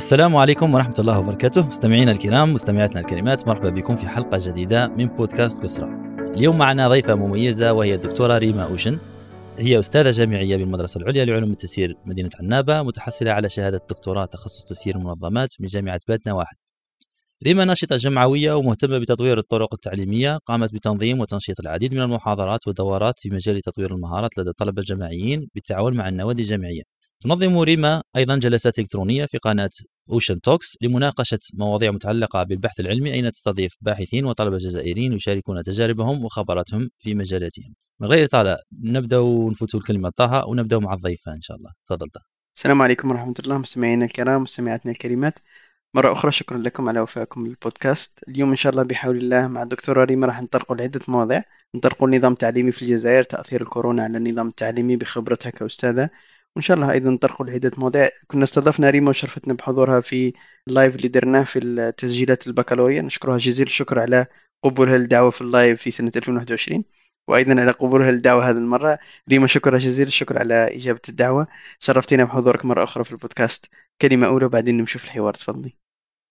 السلام عليكم ورحمة الله وبركاته مستمعينا الكرام مستمعاتنا الكريمات مرحبا بكم في حلقة جديدة من بودكاست كسرى اليوم معنا ضيفة مميزة وهي الدكتورة ريما أوشن هي أستاذة جامعية بالمدرسة العليا لعلوم التسيير مدينة عنابة متحصلة على شهادة دكتوراه تخصص تسيير المنظمات من جامعة باتنا واحد ريما ناشطة جمعوية ومهتمة بتطوير الطرق التعليمية قامت بتنظيم وتنشيط العديد من المحاضرات والدورات في مجال تطوير المهارات لدى الطلبة الجامعيين بالتعاون مع النوادي الجامعية تنظم ريما أيضا جلسات إلكترونية في قناة أوشن توكس لمناقشة مواضيع متعلقة بالبحث العلمي أين تستضيف باحثين وطلبة جزائريين يشاركون تجاربهم وخبراتهم في مجالاتهم من غير إطالة نبدأ ونفوت الكلمة طه ونبدأ مع الضيفة إن شاء الله تفضل طه السلام عليكم ورحمة الله مستمعينا الكرام مستمعاتنا الكريمات مرة أخرى شكرا لكم على وفائكم للبودكاست اليوم إن شاء الله بحول الله مع الدكتورة ريما راح نطرقوا لعدة مواضيع نطرقوا النظام التعليمي في الجزائر تأثير الكورونا على النظام التعليمي بخبرتها كأستاذة وإن شاء الله أيضا نطرقوا لعدة مواضيع كنا استضفنا ريما وشرفتنا بحضورها في اللايف اللي درناه في التسجيلات البكالوريا نشكرها جزيل الشكر على قبولها للدعوة في اللايف في سنة 2021 وايضا على قبولها للدعوه هذه المره ريما شكرا جزيل الشكر على اجابه الدعوه شرفتينا بحضورك مره اخرى في البودكاست كلمه اولى وبعدين نشوف في الحوار تفضلي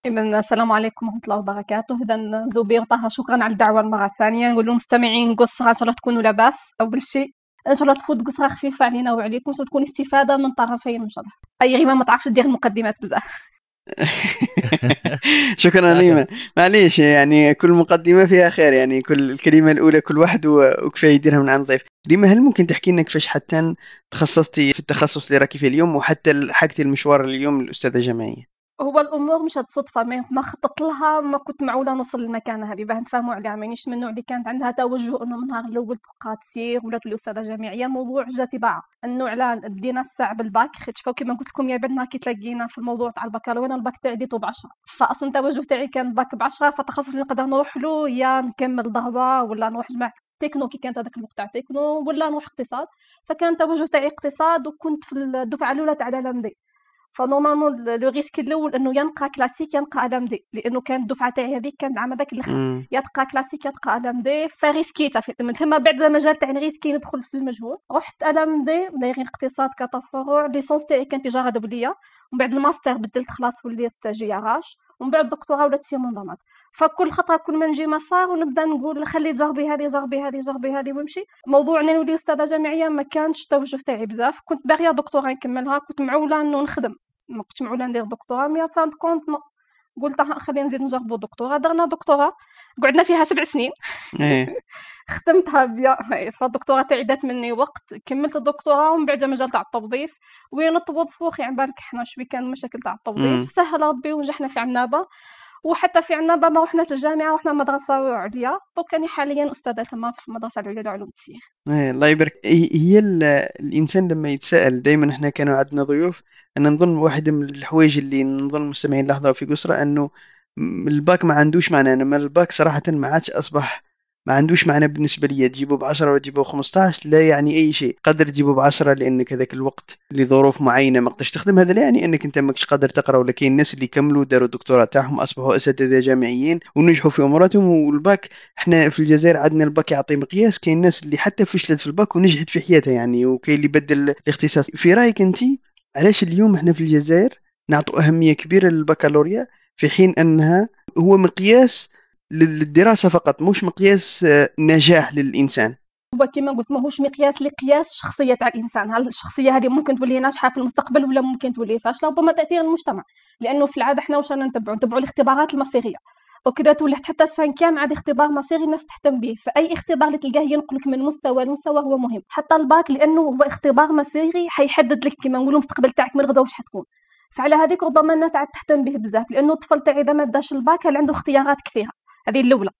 إذا السلام عليكم ورحمة الله وبركاته، إذا زبير طه شكرا على الدعوة المرة الثانية، نقول للمستمعين قصها إن شاء الله تكونوا لاباس أول شيء، ان شاء الله تفوت قصره خفيفه علينا وعليكم تكون استفاده من طرفين ان شاء الله اي غيمه ما تعرفش دير المقدمات بزاف شكرا ليما معليش يعني كل مقدمه فيها خير يعني كل الكلمه الاولى كل واحد وكفايه يديرها من عند ضيف ريما هل ممكن تحكي لنا كيفاش حتى تخصصتي في التخصص اللي راكي فيه اليوم وحتى حكتي المشوار اليوم الاستاذه جمعيه هو الامور مشات صدفه ما خطط لها ما كنت معوله نوصل للمكانه هذه باه نتفاهموا عليها مانيش من النوع اللي كانت عندها توجه انه من نهار الاول تلقى تسير ولا تولي استاذه جامعيه موضوع جا تباع النوع لا بدينا الساعه بالباك خيت فوق كيما قلت لكم يا بعد كي تلاقينا في الموضوع تاع البكالوريا انا الباك تاعي ديتو ب 10 فاصلا التوجه تاعي كان باك ب 10 فالتخصص اللي نقدر نروح له يا نكمل ضهبه ولا نروح جمع تكنو كي كانت هذاك تاع تكنو ولا نروح اقتصاد فكان التوجه تاعي اقتصاد وكنت في الدفعه الاولى تاع لامدي فنورمالمون لو ريسك الاول انه ينقى كلاسيك ينقى الام دي لانه كانت الدفعه تاعي هذيك كانت العام هذاك الاخر يتقى كلاسيك يتقى ام دي فريسكيتا من ثم بعد المجال تاع ريسكي ندخل في المجهول رحت ام دي دايرين اقتصاد كتفرع ليسونس تاعي كانت تجاره دوليه ومن بعد الماستر بدلت خلاص وليت جي ار اش ومن بعد الدكتوراه ولات سيمون ضمات فكل خطا كل ما نجي مسار ونبدا نقول خلي جربي هذه جربي هذه جربي هذه ونمشي موضوع اني نولي استاذه جامعيه ما كانش التوجه تاعي بزاف كنت باغيه دكتوراه نكملها كنت معوله انه نخدم ما كنتش معوله ندير دكتوراه مي فانت كونت نو قلت خلينا نزيد نجربو دكتوراه درنا دكتوراه قعدنا فيها سبع سنين إيه. ختمتها بيا إيه، فالدكتوراه تاعي دات مني وقت كملت الدكتوراه ومن بعد مجال تاع التوظيف وين التوظيف يعني بالك حنا شوي كان مشاكل تاع التوظيف سهل ربي ونجحنا في عنابه وحتى في عندنا بابا وحنا في الجامعه وحنا مدرسه عليا دونك انا حاليا استاذه تما في المدرسه العليا لعلوم التسيه ايه الله يبارك هي الانسان لما يتساءل دائما حنا كانوا عندنا ضيوف انا نظن واحد من الحوايج اللي نظن المستمعين لاحظوها في قسره انه الباك ما عندوش معنى انا الباك صراحه ما عادش اصبح ما عندوش معنى بالنسبه لي تجيبه ب 10 ولا تجيبو ب 15 لا يعني اي شيء قدر تجيبه ب 10 لانك هذاك الوقت لظروف معينه ما قدرتش تخدم هذا لا يعني انك انت ماكش قادر تقرا ولا كاين الناس اللي كملوا داروا الدكتوراه تاعهم اصبحوا اساتذه جامعيين ونجحوا في اموراتهم والباك احنا في الجزائر عندنا الباك يعطي مقياس كاين الناس اللي حتى فشلت في الباك ونجحت في حياتها يعني وكاين اللي بدل الاختصاص في رايك انت علاش اليوم احنا في الجزائر نعطوا اهميه كبيره للبكالوريا في حين انها هو مقياس للدراسه فقط مش مقياس آه، نجاح للانسان هو كما قلت ماهوش مقياس لقياس شخصيه تاع الانسان هل الشخصيه هذه ممكن تولي ناجحه في المستقبل ولا ممكن تولي فاشله ربما تاثير المجتمع لانه في العاده احنا واش نتبعوا نتبعوا الاختبارات المصيريه وكذا تولي حتى السانكيام عاد اختبار مصيري الناس تهتم به فاي اختبار اللي تلقاه ينقلك من مستوى لمستوى هو مهم حتى الباك لانه هو اختبار مصيري حيحدد لك كما نقولوا المستقبل تاعك من غدا واش حتكون فعلى هذيك ربما الناس عاد تهتم به بزاف لانه الطفل تاعي اذا ما داش الباك هل عنده اختيارات كثيره هذه الاولى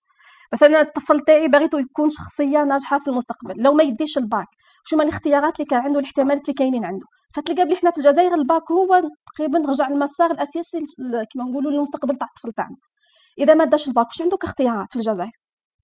مثلا الطفل تاعي باغيتو يكون شخصيه ناجحه في المستقبل لو ما يديش الباك شو ما الاختيارات اللي كان عنده الاحتمالات اللي كاينين عنده فتلقى بلي حنا في الجزائر الباك هو تقريبا رجع المسار الاساسي كما نقولوا للمستقبل تاع الطفل تاعنا اذا ما داش الباك واش عنده كاختيارات في الجزائر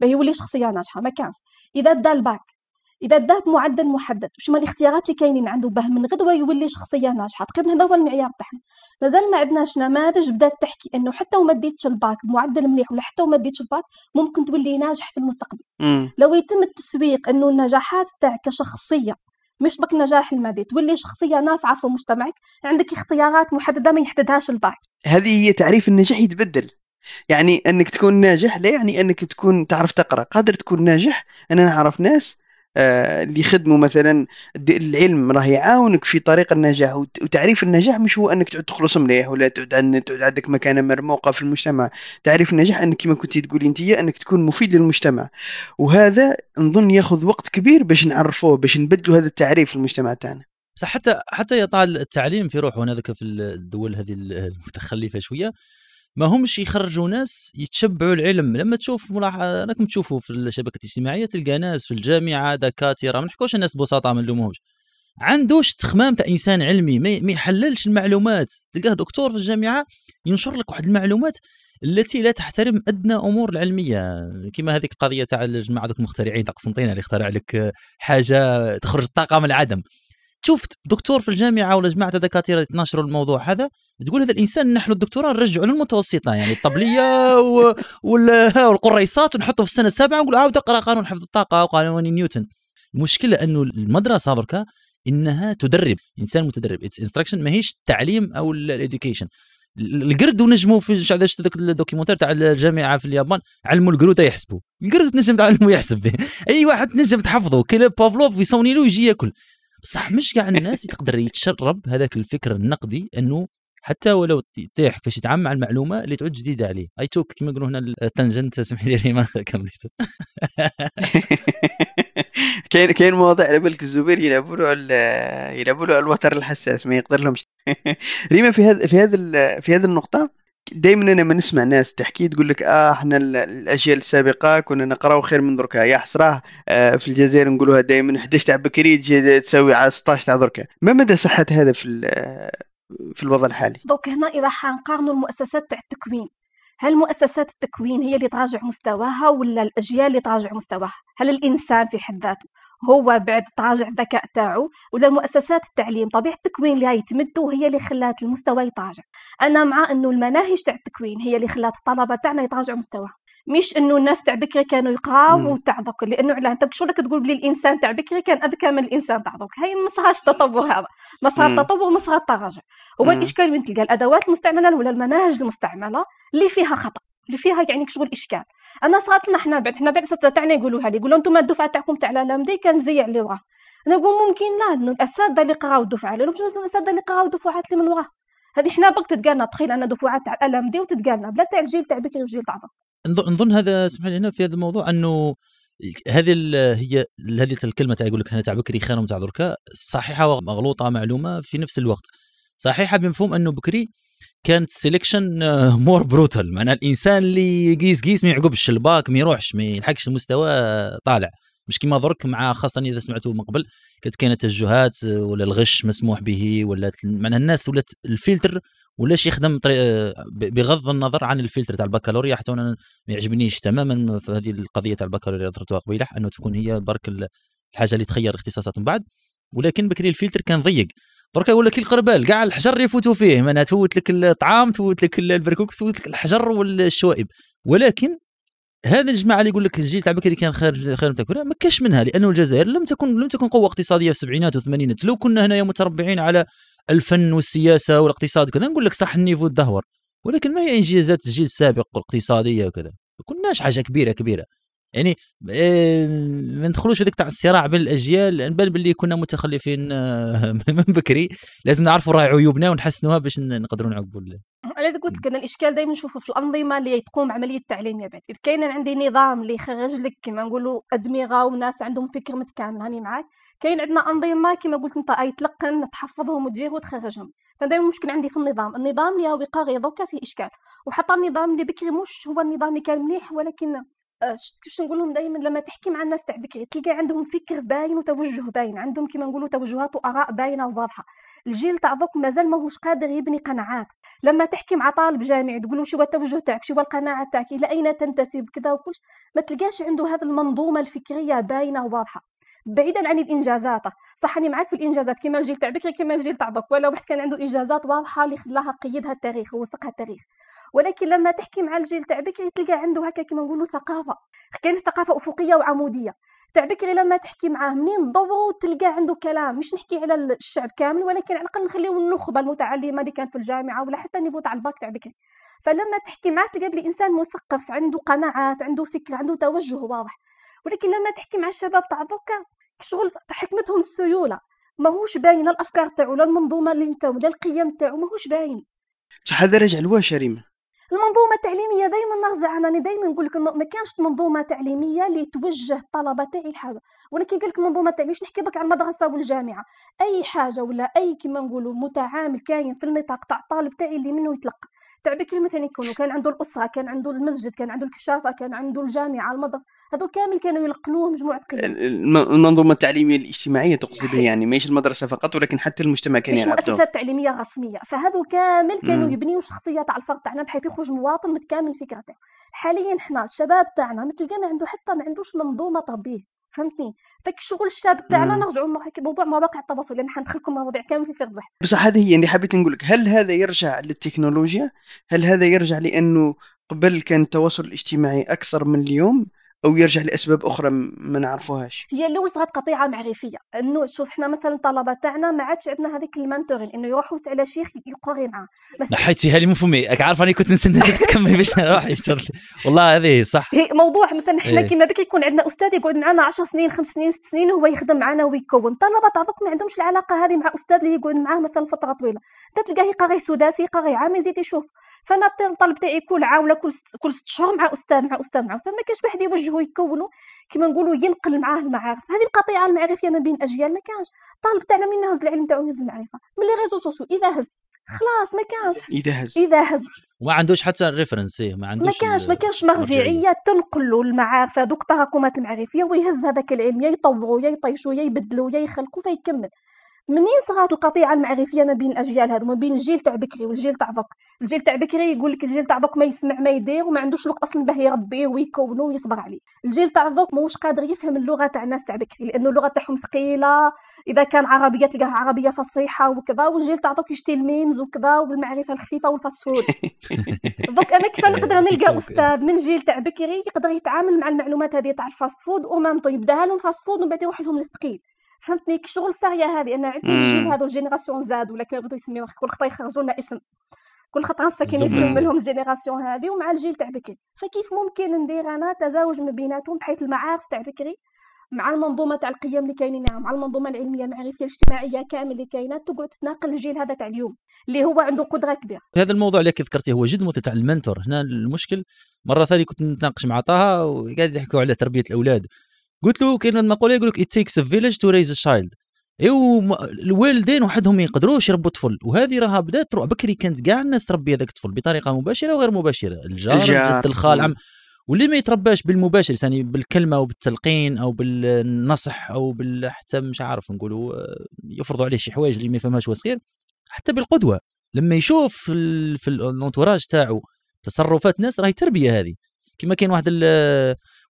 باه يولي شخصيه ناجحه ما كانش اذا دا الباك اذا داه معدل محدد شنو الاختيارات اللي كاينين عنده باه من غدوه يولي شخصيه ناجحه تقريبا هذا هو المعيار تاعنا مازال ما عندناش نماذج بدات تحكي انه حتى وما ديتش الباك معدل مليح ولا حتى وما ديتش الباك ممكن تولي ناجح في المستقبل مم. لو يتم التسويق انه النجاحات تاعك كشخصيه مش بك نجاح المادي تولي شخصية نافعة في مجتمعك عندك اختيارات محددة ما يحددهاش البعض هذه هي تعريف النجاح يتبدل يعني انك تكون ناجح لا يعني انك تكون تعرف تقرا قادر تكون ناجح انا نعرف ناس اللي آه، يخدموا مثلا العلم راه يعاونك في طريق النجاح وتعريف النجاح مش هو انك تعود تخلص مليح ولا تعود تعود عندك مكانه مرموقه في المجتمع تعريف النجاح انك كما كنت تقولي انت انك تكون مفيد للمجتمع وهذا نظن ياخذ وقت كبير باش نعرفوه باش نبدلوا هذا التعريف في المجتمع تاعنا بصح حتى حتى يطال التعليم في روحه هناك في الدول هذه المتخلفه شويه ما همش يخرجوا ناس يتشبعوا العلم لما تشوف ملاحظه راكم تشوفوا في الشبكه الاجتماعيه تلقى ناس في الجامعه دكاتره ما نحكوش الناس ببساطه ما نلومهمش عندوش تخمام تاع انسان علمي ما يحللش المعلومات تلقاه دكتور في الجامعه ينشر لك واحد المعلومات التي لا تحترم ادنى امور العلميه كما هذيك القضيه تاع الجماعه المخترعين تاع قسنطينه اللي اخترع لك حاجه تخرج الطاقه من العدم تشوف دكتور في الجامعه ولا جماعه دكاتره يتناشروا الموضوع هذا تقول هذا الانسان نحن الدكتوراه نرجعوا للمتوسطه يعني الطبليه و... والقريصات ونحطه في السنه السابعه ونقول عاود اقرا قانون حفظ الطاقه وقانون نيوتن المشكله انه المدرسه بركه انها تدرب انسان متدرب اتس انستراكشن ماهيش التعليم او الاديوكيشن القرد ونجموا في مش ذاك الدوكيومنتير تاع الجامعه في اليابان علموا القرود يحسبوا القرد تنجم تعلمه يحسب اي واحد تنجم تحفظه كلاب بافلوف يصوني له يجي ياكل بصح مش كاع الناس تقدر يتشرب هذاك الفكر النقدي انه حتى ولو تطيح كيفاش يتعامل مع المعلومه اللي تعود جديده عليه اي توك كما يقولوا هنا التنجنت سمح لي ريما كملت كاين كاين مواضيع على بالك الزبير يلعبوا له على يلعبوا له على الوتر الحساس ما يقدر لهمش ريما في هذا في هذا في هذه النقطه دائما انا ما نسمع ناس تحكي تقول لك اه احنا الاجيال السابقه كنا نقراو خير من دركا يا حسره آه في الجزائر نقولوها دائما 11 تاع بكري تجي تساوي على 16 تاع دركا ما مدى صحه هذا في في الوضع الحالي دونك هنا اذا حنقارنوا المؤسسات تاع التكوين هل مؤسسات التكوين هي اللي تراجع مستواها ولا الاجيال اللي تراجع مستواها هل الانسان في حد ذاته هو بعد تراجع الذكاء تاعو ولا المؤسسات التعليم طبيعه التكوين اللي يتمدوا هي اللي خلات المستوى يتراجع انا مع انه المناهج تاع التكوين هي اللي خلات الطلبه تاعنا يتراجعوا مستواهم مش انه الناس تاع بكري كانوا يقراوا وتاع لانه على انت شغلك تقول بلي الانسان تاع بكري كان اذكى من الانسان تاع دوك هي ما صارش تطور هذا ما صار تطور ما صار تراجع هو الاشكال وين تلقى الادوات المستعمله ولا المناهج المستعمله اللي فيها خطا اللي فيها يعني شغل اشكال انا صارت لنا حنا بعد حنا بعد تاعنا يقولوها لي يقولوا انتم الدفعه تاعكم تاع دي كان كنزيع لي وراه انا نقول ممكن لا الاساتذه اللي قراو الدفعه عليهم شنو الاساتذه اللي قراو دفعات اللي من وراه هذه حنا برك تتقالنا تخيل انا دفعات تاع دي وتتقالنا بلا تاع الجيل تاع بكري وجيل تاع نظن هذا اسمح لي هنا في هذا الموضوع انه هذه هي هذه الكلمه تاع يقول لك هنا تاع بكري خير تاع دركا صحيحه ومغلوطه معلومه في نفس الوقت صحيحه بمفهوم انه بكري كانت سيليكشن مور بروتال معناها الانسان اللي قيس قيس ما يعقبش الباك ما يروحش ما يلحقش المستوى طالع مش كيما درك مع خاصه اذا سمعتوا من قبل كانت كاينه توجهات آه، ولا الغش مسموح به ولا معناها الناس ولات الفلتر ولاش يخدم آه، بغض النظر عن الفلتر تاع البكالوريا حتى انا ما يعجبنيش تماما في هذه القضيه تاع البكالوريا اللي درتوها قبيله انه تكون هي برك الحاجه اللي تخير الاختصاصات من بعد ولكن بكري الفلتر كان ضيق برك يقول لك القربال كاع الحجر يفوتوا فيه معناها تفوت لك الطعام تفوت لك البركوك تفوت لك الحجر والشوائب ولكن هذا الجماعه اللي يقول لك الجيل تاع بكري كان خارج خارج التكوين ما كاش منها لانه الجزائر لم تكن لم تكن قوه اقتصاديه في السبعينات والثمانينات لو كنا هنايا متربعين على الفن والسياسه والاقتصاد وكذا نقول لك صح النيفو تدهور ولكن ما هي انجازات الجيل السابق والاقتصاديه وكذا ما كناش حاجه كبيره كبيره يعني آه، ما ندخلوش هذاك تاع الصراع بين الاجيال نبان باللي كنا متخلفين آه، من بكري لازم نعرفوا راهي عيوبنا ونحسنوها باش نقدروا نعقبوا انا قلت لك انا الاشكال دائما نشوفه في الانظمه اللي تقوم عمليه يا بعد اذا كاين عندي نظام اللي يخرج لك كما نقولوا ادمغه وناس عندهم فكر متكامل هاني معاك كاين عندنا انظمه كما قلت انت اي تلقن تحفظهم وتجيه وتخرجهم فدائما المشكل عندي في النظام النظام اللي هو يقاري دوكا فيه اشكال وحتى النظام اللي بكري مش هو النظام اللي كان مليح ولكن آه، كيفاش نقول لهم دائما لما تحكي مع الناس تاع بكري تلقى عندهم فكر باين وتوجه باين عندهم كما نقولوا توجهات واراء باينه وواضحه الجيل تاع ذوك مازال ماهوش قادر يبني قناعات لما تحكي مع طالب جامعي تقول له شو التوجه تاعك شو القناعه تاعك الى اين تنتسب كذا وكلش ما تلقاش عنده هذه المنظومه الفكريه باينه وواضحه بعيدا عن الانجازات صح انا معك في الانجازات كما الجيل تاع بكري كما الجيل تاع دوك ولا واحد كان عنده انجازات واضحه اللي خلاها قيدها التاريخ ووثقها التاريخ ولكن لما تحكي مع الجيل تاع بكري تلقى عنده هكا كما نقولوا ثقافه كاين ثقافه افقيه وعموديه تاع بكري لما تحكي معاه منين دبرو تلقى عنده كلام مش نحكي على الشعب كامل ولكن على الاقل نخليو النخبه المتعلمه اللي كانت في الجامعه ولا حتى النيفو تاع الباك تاع بكري فلما تحكي معاه تلقى بلي انسان مثقف عنده قناعات عنده فكر عنده توجه واضح ولكن لما تحكي مع الشباب تاع دوكا شغل حكمتهم السيوله ماهوش باين الافكار تاعو لا المنظومه اللي نتاو لا القيم تاعو ماهوش باين هذا راجع لوا شريمه المنظومه التعليميه دائما نرجع انا دائما نقول لك ما كانش منظومه تعليميه اللي توجه الطلبه تاعي لحاجه وانا كي نقول لك منظومه تعليميه مش نحكي بك على المدرسه والجامعه اي حاجه ولا اي كما نقولوا متعامل كاين في النطاق تاع الطالب تاعي اللي منه يتلقى تعبي مثلا يعني يكونوا كان عنده الاسره كان عنده المسجد كان عنده الكشافه كان عنده الجامعه المدرسه هذو كامل كانوا يلقنوه مجموعه قيم المنظومه التعليميه الاجتماعيه تقصد يعني ماشي المدرسه فقط ولكن حتى المجتمع كان يلعب مؤسسات تعليميه رسميه فهذو كامل كانوا يبنيوا شخصيه تاع الفرد تاعنا بحيث يخرج مواطن متكامل فكرته حاليا حنا الشباب تاعنا تلقى ما عنده حتى ما عندوش منظومه تربيه فهمتني فك الشغل الشاب تاعنا نرجعوا لموضوع الموضوع مواقع التواصل لان حندخلكم مواضيع كامل في فرد واحد بصح هذه هي اللي حبيت نقول لك هل هذا يرجع للتكنولوجيا هل هذا يرجع لانه قبل كان التواصل الاجتماعي اكثر من اليوم او يرجع لاسباب اخرى ما نعرفوهاش هي الاول صارت قطيعه معرفيه انه شوف حنا مثلا الطلبه تاعنا ما عادش عندنا هذيك المنتورين انه يروحوا على شيخ يقري معاه نحيتيها لي من فمي راك عارفه راني كنت نستنى تكملي باش نروح والله هذه صح موضوع مثلا حنا إيه. كيما بك يكون عندنا استاذ يقعد معنا 10 سنين 5 سنين 6 سنين وهو يخدم معنا ويكون الطلبه تعرفك ما عندهمش العلاقه هذه مع استاذ اللي يقعد معاه مثلا فتره طويله انت تلقاه يقري سداسي يقري عام يزيد يشوف فانا الطالب تاعي كل عام ولا كل ست كل ست شهور مع استاذ مع استاذ مع استاذ ما كاينش واحد يوجه يتوجهوا يكونوا كما نقولوا ينقل معاه المعارف هذه القطيعه المعرفيه ما بين اجيال ما كانش الطالب تاعنا من نهز العلم تاعو نهز المعرفه من لي ريزو سوسيو اذا هز خلاص ما كانش اذا هز اذا هز وما عندوش حتى ريفرنس ما عندوش ما كانش ما كانش مرجعيه تنقل له المعارف هذوك التراكمات المعرفيه ويهز هذاك العلم يا يطوروا يا يطيشوا يا يبدلوا يا يخلقوا فيكمل منين صارت القطيعه المعرفيه ما بين الاجيال هذو ما بين الجيل تاع بكري والجيل تاع ذوك الجيل تاع بكري يقول لك الجيل تاع ذوك ما يسمع ما يدير وما عندوش الوقت اصلا باه يربيه ويكونه ويصبر عليه الجيل تاع ذوك ماهوش قادر يفهم اللغه تاع الناس تاع بكري لانه اللغه تاعهم ثقيله اذا كان عربيه تلقاها عربيه فصيحه وكذا والجيل تاع ذوك يشتي الميمز وكذا والمعرفه الخفيفه والفاسفود دوك انا كيف نقدر يعني نلقى استاذ من جيل تاع بكري يقدر يتعامل مع المعلومات هذه تاع الفاست فود ومام يبداها لهم فاست فود ومن بعد يروح لهم للثقيل فهمتني شغل ساهيه هذه ان عندنا الجيل هذا الجينيراسيون زاد ولا كانوا بغيتو يسميوه كل خطا يخرجوا لنا اسم كل خطره كاين اسم لهم الجينيراسيون هذه ومع الجيل تاع بكري فكيف ممكن ندير انا تزاوج ما بيناتهم بحيث المعارف تاع بكري مع المنظومه تاع القيم اللي كاينين مع المنظومه العلميه المعرفيه الاجتماعيه كامل اللي كاينه تقعد تناقل الجيل هذا تاع اليوم اللي هو عنده قدره كبيره هذا الموضوع اللي ذكرتيه هو جد مثل تاع المنتور هنا المشكل مره ثانيه كنت نتناقش مع طه وقاعد يحكوا على تربيه الاولاد قلت له كاين المقوله يقول لك ات تيكس فيليج تو ريز تشايلد ايوا الوالدين وحدهم ما يقدروش يربوا طفل وهذه راها بدات تروح بكري كانت كاع الناس تربي هذاك الطفل بطريقه مباشره وغير مباشره الجار الجد الخال عم واللي ما يترباش بالمباشر يعني بالكلمه وبالتلقين او بالنصح او بال حتى مش عارف نقولوا آه، يفرضوا عليه شي حوايج اللي ما يفهمهاش صغير حتى بالقدوه لما يشوف في الانتوراج تاعو تصرفات ناس راهي تربيه هذه كما كاين واحد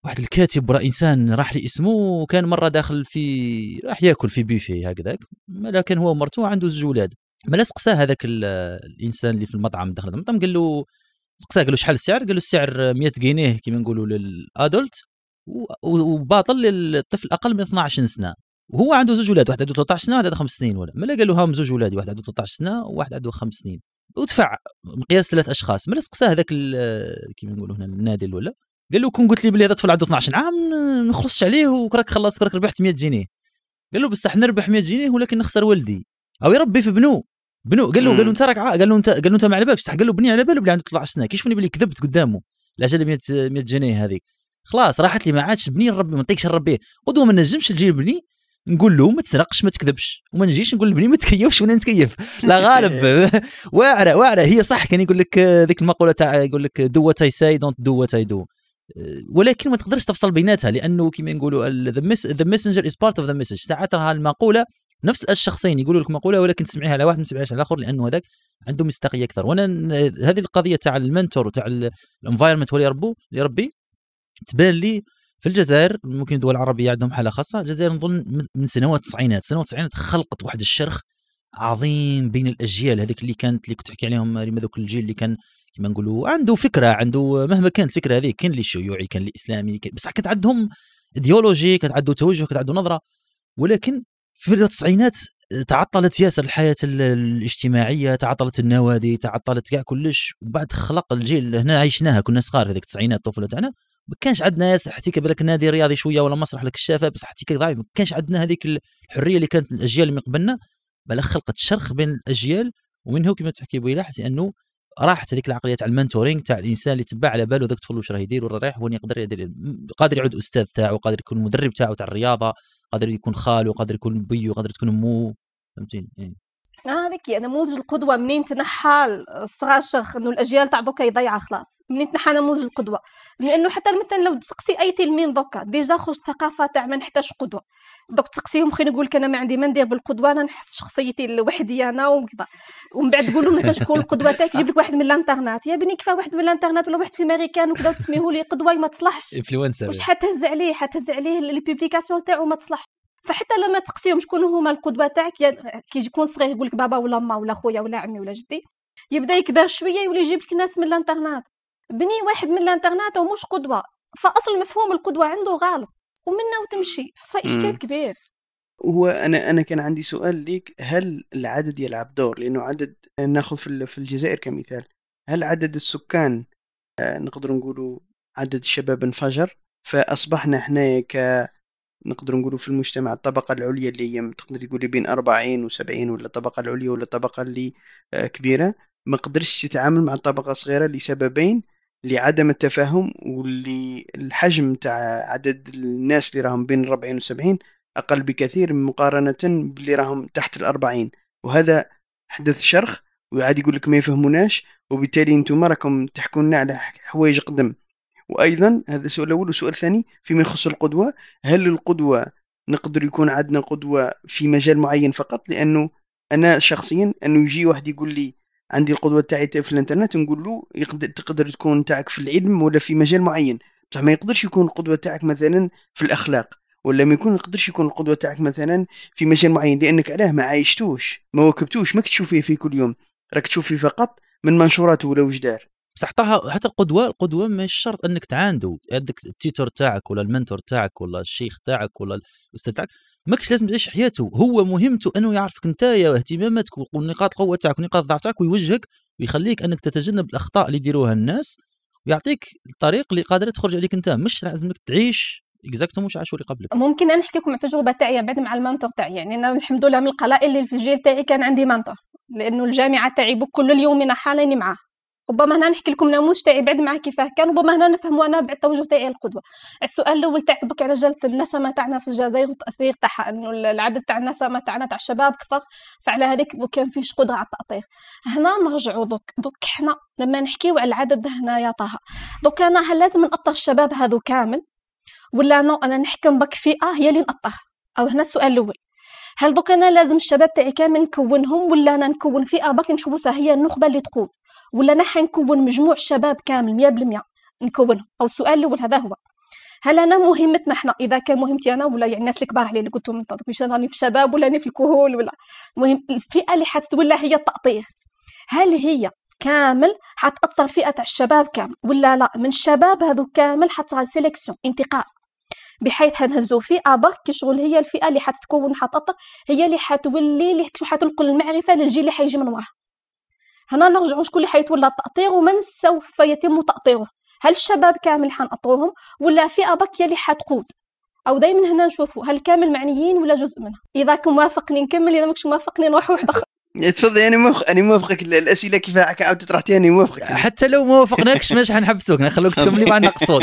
واحد الكاتب ولا انسان راح لي اسمه وكان مره داخل في راح ياكل في بيفي هكذاك لكن كان هو ومرته عنده زوج ولاد مالا سقساه هذاك الانسان اللي في المطعم دخل المطعم قال له سقساه قال له شحال السعر قال له السعر 100 جنيه كما نقولوا للادولت وباطل للطفل اقل من 12 سنه وهو عنده زوج ولاد واحد عنده 13 سنه واحد عنده 5 سنين ولا مالا قال له هام زوج ولادي واحد عنده 13 سنه وواحد عنده 5 سنين ودفع مقياس ثلاث اشخاص مالا سقساه هذاك كيما نقولوا هنا النادل ولا قال له كون قلت لي بلي هذا طفل عنده 12 عام نخلصش عليه وراك خلصت راك ربحت 100 جنيه قال له بصح نربح 100 جنيه ولكن نخسر والدي او يربي في بنو بنو قال له قال له انت راك قال له انت قال له انت ما على بالكش قال له بني على باله بلي عنده 12 سنه كيشوفني بلي كذبت قدامه العجله 100 100 جنيه هذيك خلاص راحت لي ما عادش بني نربي ما نعطيكش نربيه قدوه ما نجمش نجيب بني نقول له ما تسرقش ما تكذبش وما نجيش نقول لبني ما تكيفش وانا نتكيف لا غالب واعره واعره هي صح كان يقول لك ذيك المقوله تاع يقول لك دو وات اي ساي دونت دو وات اي دو ولكن ما تقدرش تفصل بيناتها لانه كما نقولوا ذا ميسنجر از بارت اوف ذا مسج ساعات راها المقوله نفس الشخصين يقولوا لك مقوله ولكن تسمعيها على واحد ما تسمعيهاش على الاخر لانه هذاك عنده مصداقيه اكثر وانا هذه القضيه تاع المنتور وتاع الانفايرمنت هو اللي يربو اللي يربي تبان لي في الجزائر ممكن الدول العربيه عندهم حاله خاصه الجزائر نظن من سنوات التسعينات سنوات التسعينات خلقت واحد الشرخ عظيم بين الاجيال هذيك اللي كانت اللي كنت تحكي عليهم ريما ذوك الجيل اللي كان كيما نقولوا عنده فكره عنده مهما كانت الفكره هذه كان للشيوعي كان للاسلامي كان بصح كانت عندهم ايديولوجي كانت عنده توجه كانت عنده نظره ولكن في التسعينات تعطلت ياسر الحياه الاجتماعيه تعطلت النوادي تعطلت كاع كلش وبعد خلق الجيل هنا عشناها كنا صغار هذيك التسعينات الطفوله تاعنا ما كانش عندنا ياسر حتى بالك نادي رياضي شويه ولا مسرح لك الشافه بصح حتى ضعيف ما كانش عندنا هذيك الحريه اللي كانت الاجيال اللي من قبلنا بل خلقت شرخ بين الاجيال ومنه كما تحكي بويلاح لانه راحت هذيك العقليه تاع المنتورينغ تاع الانسان اللي تبع على باله ذاك الطفل واش راه يدير وراه رايح وين يقدر يدير قادر يعود استاذ تاعه قادر يكون مدرب تاعه تاع الرياضه قادر يكون خالو قادر يكون بيو قادر تكون مو فهمتيني يعني اه هذيك نموذج القدوه منين تنحى الصغار شخ انه الاجيال تاع دوكا يضيع خلاص منين تنحى نموذج القدوه لانه حتى مثلا لو تسقسي اي تلميذ دوكا ديجا خرج ثقافه تاع ما نحتاج قدوه دوك تسقسيهم خير نقول لك انا ما عندي ما ندير بالقدوه انا نحس شخصيتي لوحدي انا وكذا ومن بعد تقول لهم مثلا شكون القدوه تاعك يجيب لك واحد من الانترنت يا بني كيفاه واحد من الانترنت ولا واحد في امريكان وكذا تسميه لي قدوه ما تصلحش انفلونسر واش حتهز عليه حتهز عليه بيبليكاسيون تاعو ما تصلحش فحتى لما تقسيهم شكون هما القدوه تاعك كي يكون صغير يقول لك بابا ولا ما ولا خويا ولا عمي ولا جدي يبدا يكبر شويه يولي يجيب لك ناس من الانترنت بني واحد من الانترنت ومش قدوه فاصل مفهوم القدوه عنده غلط ومنه وتمشي فاشكال كبير هو انا انا كان عندي سؤال ليك هل العدد يلعب دور لانه عدد ناخذ في الجزائر كمثال هل عدد السكان آه، نقدر نقولوا عدد الشباب انفجر فاصبحنا احنا ك نقدر نقولوا في المجتمع الطبقة العليا اللي هي تقدر يقول بين 40 و70 ولا الطبقة العليا ولا الطبقة اللي آه، كبيرة ما قدرش تتعامل مع الطبقة الصغيرة لسببين لعدم التفاهم واللي الحجم تاع عدد الناس اللي راهم بين 40 و70 أقل بكثير مقارنة باللي راهم تحت الأربعين وهذا حدث شرخ وعاد يقول لك ما يفهموناش وبالتالي انتم راكم تحكوا لنا على حوايج قدم وايضا هذا السؤال الاول والسؤال الثاني فيما يخص القدوه هل القدوه نقدر يكون عندنا قدوه في مجال معين فقط لانه انا شخصيا انه يجي واحد يقول لي عندي القدوه تاعي في الانترنت نقول له يقدر تقدر تكون تاعك في العلم ولا في مجال معين بصح ما يقدرش يكون القدوه تاعك مثلا في الاخلاق ولا ما يكون يقدرش يكون القدوه تاعك مثلا في مجال معين لانك علاه ما عايشتوش ما واكبتوش ماك تشوفيه في كل يوم راك تشوفي فقط من منشوراته ولا وجدار بصح طه حتى القدوه القدوه مش شرط انك تعاندو عندك التيتور تاعك ولا المنتور تاعك ولا الشيخ تاعك ولا الاستاذ تاعك ماكش لازم تعيش حياته هو مهمته انه يعرفك انت اهتماماتك ونقاط القوه تاعك ونقاط الضعف تاعك ويوجهك ويخليك انك تتجنب الاخطاء اللي يديروها الناس ويعطيك الطريق اللي قادر تخرج عليك انت مش لازمك تعيش اكزاكتو مش عاشوا اللي قبلك ممكن انا نحكي لكم على التجربه تاعي بعد مع المنتور تاعي يعني انا الحمد لله من القلائل اللي في الجيل تاعي كان عندي منتور لانه الجامعه تاعي بكل اليوم من حالي معاه ربما هنا نحكي لكم نموذج تاعي بعد مع كيفاه كان ربما هنا نفهموا انا بعد التوجه تاعي القدوه السؤال الاول تاعك بك على جلسه النسمه تاعنا في الجزائر والتاثير تاعها انه العدد تاع النسمه تاعنا تاع الشباب كثر فعلى هذيك ما كان فيش قدره على التاطير هنا نرجعوا دوك دوك حنا لما نحكيو على العدد هنا يا طه دوك انا هل لازم نقطع الشباب هذو كامل ولا نو انا نحكم بك فئه هي اللي نقطعها او هنا السؤال الاول هل دوك انا لازم الشباب تاعي كامل نكونهم ولا انا نكون فئه برك نحبسها هي النخبه اللي تقوم ولا نحن نكون مجموع شباب كامل 100% نكونه او السؤال الاول هذا هو هل انا مهمتنا احنا اذا كان مهمتي انا ولا يعني الناس الكبار اللي قلتوا من طرف مش راني في الشباب ولا راني في الكهول ولا المهم الفئه اللي حتتولى هي التأطير هل هي كامل حتأثر فئة تاع الشباب كامل ولا لا من الشباب هذو كامل حتصير سيليكسيون انتقاء بحيث حنهزو فئه برك شغل هي الفئه اللي حتتكون حتأثر هي اللي حتولي اللي حتنقل المعرفه للجيل اللي حيجي من وراها هنا نرجعوا شكون اللي حيتولى التاطير ومن سوف يتم تاطيره هل الشباب كامل حنأطروهم ولا فئه باكيه اللي حتقود او دائما هنا نشوفوا هل كامل معنيين ولا جزء منها اذا كان موافقني نكمل اذا ماكش موافقني نروح واحد اخر إيه، تفضل يعني موافق انا موافقك الاسئله كيف عاود طرحتي يعني انا موافقك حتى لو ما وافقناكش مش حنحبسوك نخلوك تكمل مع نقصوك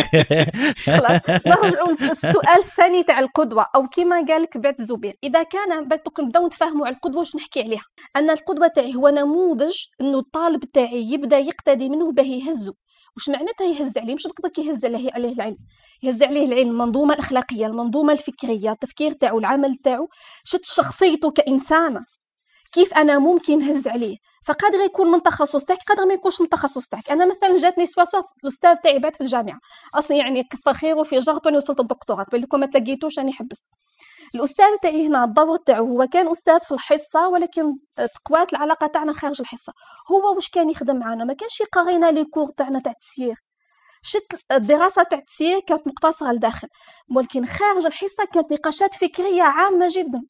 خلاص نرجعوا للسؤال الثاني تاع القدوه او كما قال لك بعت زبير اذا كان دوك نبداو نتفاهموا على القدوه واش نحكي عليها ان القدوه تاعي هو نموذج انه الطالب تاعي يبدا يقتدي منه باه يهزه واش معناتها يهز عليه مش بالضبط يهز عليه عليه العلم يهز عليه العلم المنظومه الاخلاقيه المنظومه الفكريه التفكير تاعو العمل تاعو شت شخصيته كانسانه كيف انا ممكن نهز عليه فقادر يكون من تخصص تاعك قادر ما يكونش من تخصص تاعك انا مثلا جاتني سوا سوا الاستاذ تاعي بعد في الجامعه اصلا يعني كثر خيره في جغط وصلت الدكتوراه لكم ما تلاقيتوش راني حبست الاستاذ تاعي هنا الدور تاعو هو كان استاذ في الحصه ولكن تقوات العلاقه تاعنا خارج الحصه هو واش كان يخدم معنا ما كانش يقارينا لي كور تاعنا تاع التسيير شت الدراسه تاع التسيير كانت مقتصره لداخل ولكن خارج الحصه كانت نقاشات فكريه عامه جدا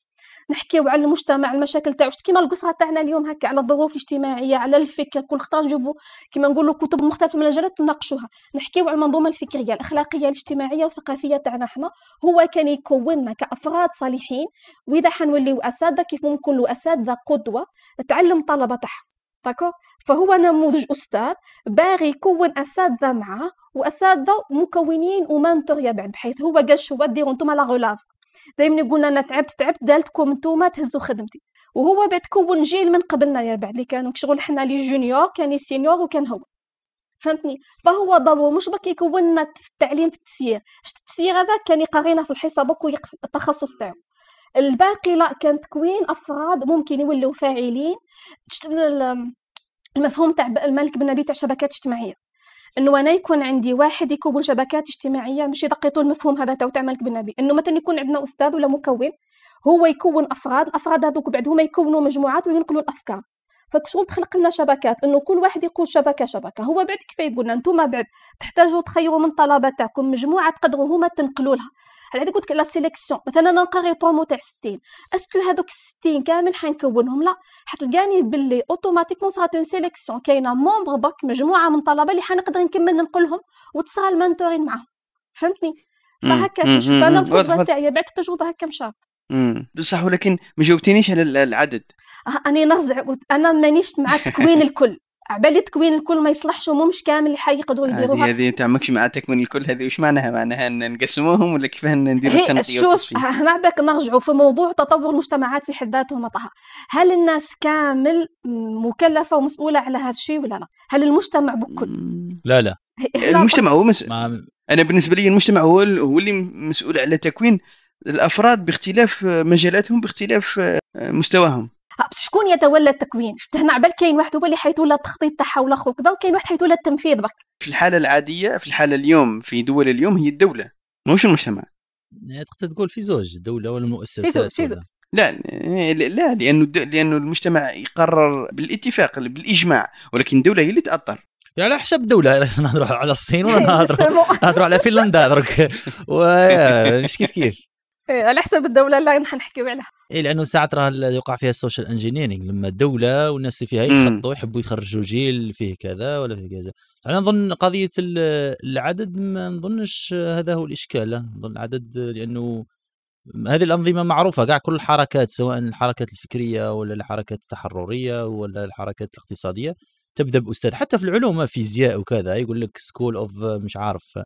نحكيو على المجتمع المشاكل تاعو كيما القصه تاعنا اليوم هكا على الظروف الاجتماعيه على الفكر كل خطا نجيبو كيما نقولوا كتب مختلفه من المجالات نناقشوها نحكيو على المنظومه الفكريه الاخلاقيه الاجتماعيه والثقافيه تاعنا حنا هو كان يكوننا كافراد صالحين واذا حنوليو اساتذه كيف ممكن نكونوا اساتذه قدوه تعلم طلبه تاعهم داكور فهو نموذج استاذ باغي يكون اساتذه معاه واساتذه مكونين ومانتوريا بعد بحيث هو قال شو ديروا نتوما لا غولاف زي ما قلنا انا تعبت تعبت دالتكم نتوما تهزوا خدمتي وهو بعد كون جيل من قبلنا يا بعد اللي كانوا شغل حنا لي جونيور كان لي سينيور وكان هو فهمتني فهو ضروري مش بك يكون في التعليم في التسيير التسيير هذا كان يقرينا في الحصابك ويقف التخصص تاعو الباقي لا كان تكوين افراد ممكن يولوا فاعلين المفهوم تاع الملك بن نبي تاع الشبكات الاجتماعيه انه انا يكون عندي واحد يكون شبكات اجتماعيه مش يدققوا المفهوم هذا تو تعملك بالنبي انه مثلا يكون عندنا استاذ ولا مكون هو يكون افراد الافراد هذوك بعد هما يكونوا مجموعات وينقلوا الافكار فكشغل تخلق لنا شبكات انه كل واحد يقول شبكه شبكه هو بعد كيف يقولنا نتوما بعد تحتاجوا تخيروا من طلبه تاعكم مجموعه تقدروا هما تنقلوا لها بحال هذيك قلت لك لا سيليكسيون مثلا انا نلقى بومو تاع 60 اسكو هذوك 60 كامل حنكونهم لا حتلقاني باللي اوتوماتيكمون صارت اون سيليكسيون كاينه مومبر باك مجموعه من الطلبه اللي حنقدر نكمل ننقل لهم وتصرى معاهم فهمتني فهكا كنشوف انا القدره تاعي بعد التجربه هكا مشات بصح ولكن ما جاوبتينيش على العدد آه، انا نرجع قلت انا مانيش مع تكوين الكل عبالي تكوين الكل ما يصلحش ومش كامل اللي حيقدروا يديروها هذه انت ماكش مع تكوين الكل هذه وش معناها معناها ان نقسموهم ولا كيفاه نديروا التنقيه شوف هنا آه، باك نرجعوا في موضوع تطور المجتمعات في حد ذاته مطها هل الناس كامل مكلفه ومسؤوله على هذا الشيء ولا لا هل المجتمع بكل لا لا المجتمع هو مسؤول انا بالنسبه لي المجتمع هو هو اللي مسؤول على تكوين الافراد باختلاف آه، مجالاتهم باختلاف آه، مستواهم آه، شكون يتولى التكوين شفت هنا عبال كاين واحد هو اللي حيتولى التخطيط تاعها ولا خوك كذا وكاين واحد حيتولى التنفيذ برك في الحاله العاديه في الحاله اليوم في دول اليوم هي الدوله ماهوش المجتمع يعني تقدر تقول في زوج الدوله والمؤسسات في زوج. زوج. لا لا لانه لانه المجتمع يقرر بالاتفاق بالاجماع ولكن الدوله هي اللي تاثر يعني على حسب الدولة نهضرو على الصين ولا نهضروا على فنلندا درك مش كيف كيف إيه على حسب الدوله اللي حنحكيو عليها اي لانه ساعات راه يوقع فيها السوشيال انجينيرينغ لما الدوله والناس اللي فيها يخطوا يحبوا يخرجوا جيل فيه كذا ولا فيه كذا انا نظن قضيه العدد ما نظنش هذا هو الاشكال نظن العدد لانه هذه الانظمه معروفه كاع كل الحركات سواء الحركات الفكريه ولا الحركات التحرريه ولا الحركات الاقتصاديه تبدا باستاذ حتى في العلوم فيزياء وكذا يقول لك سكول اوف مش عارف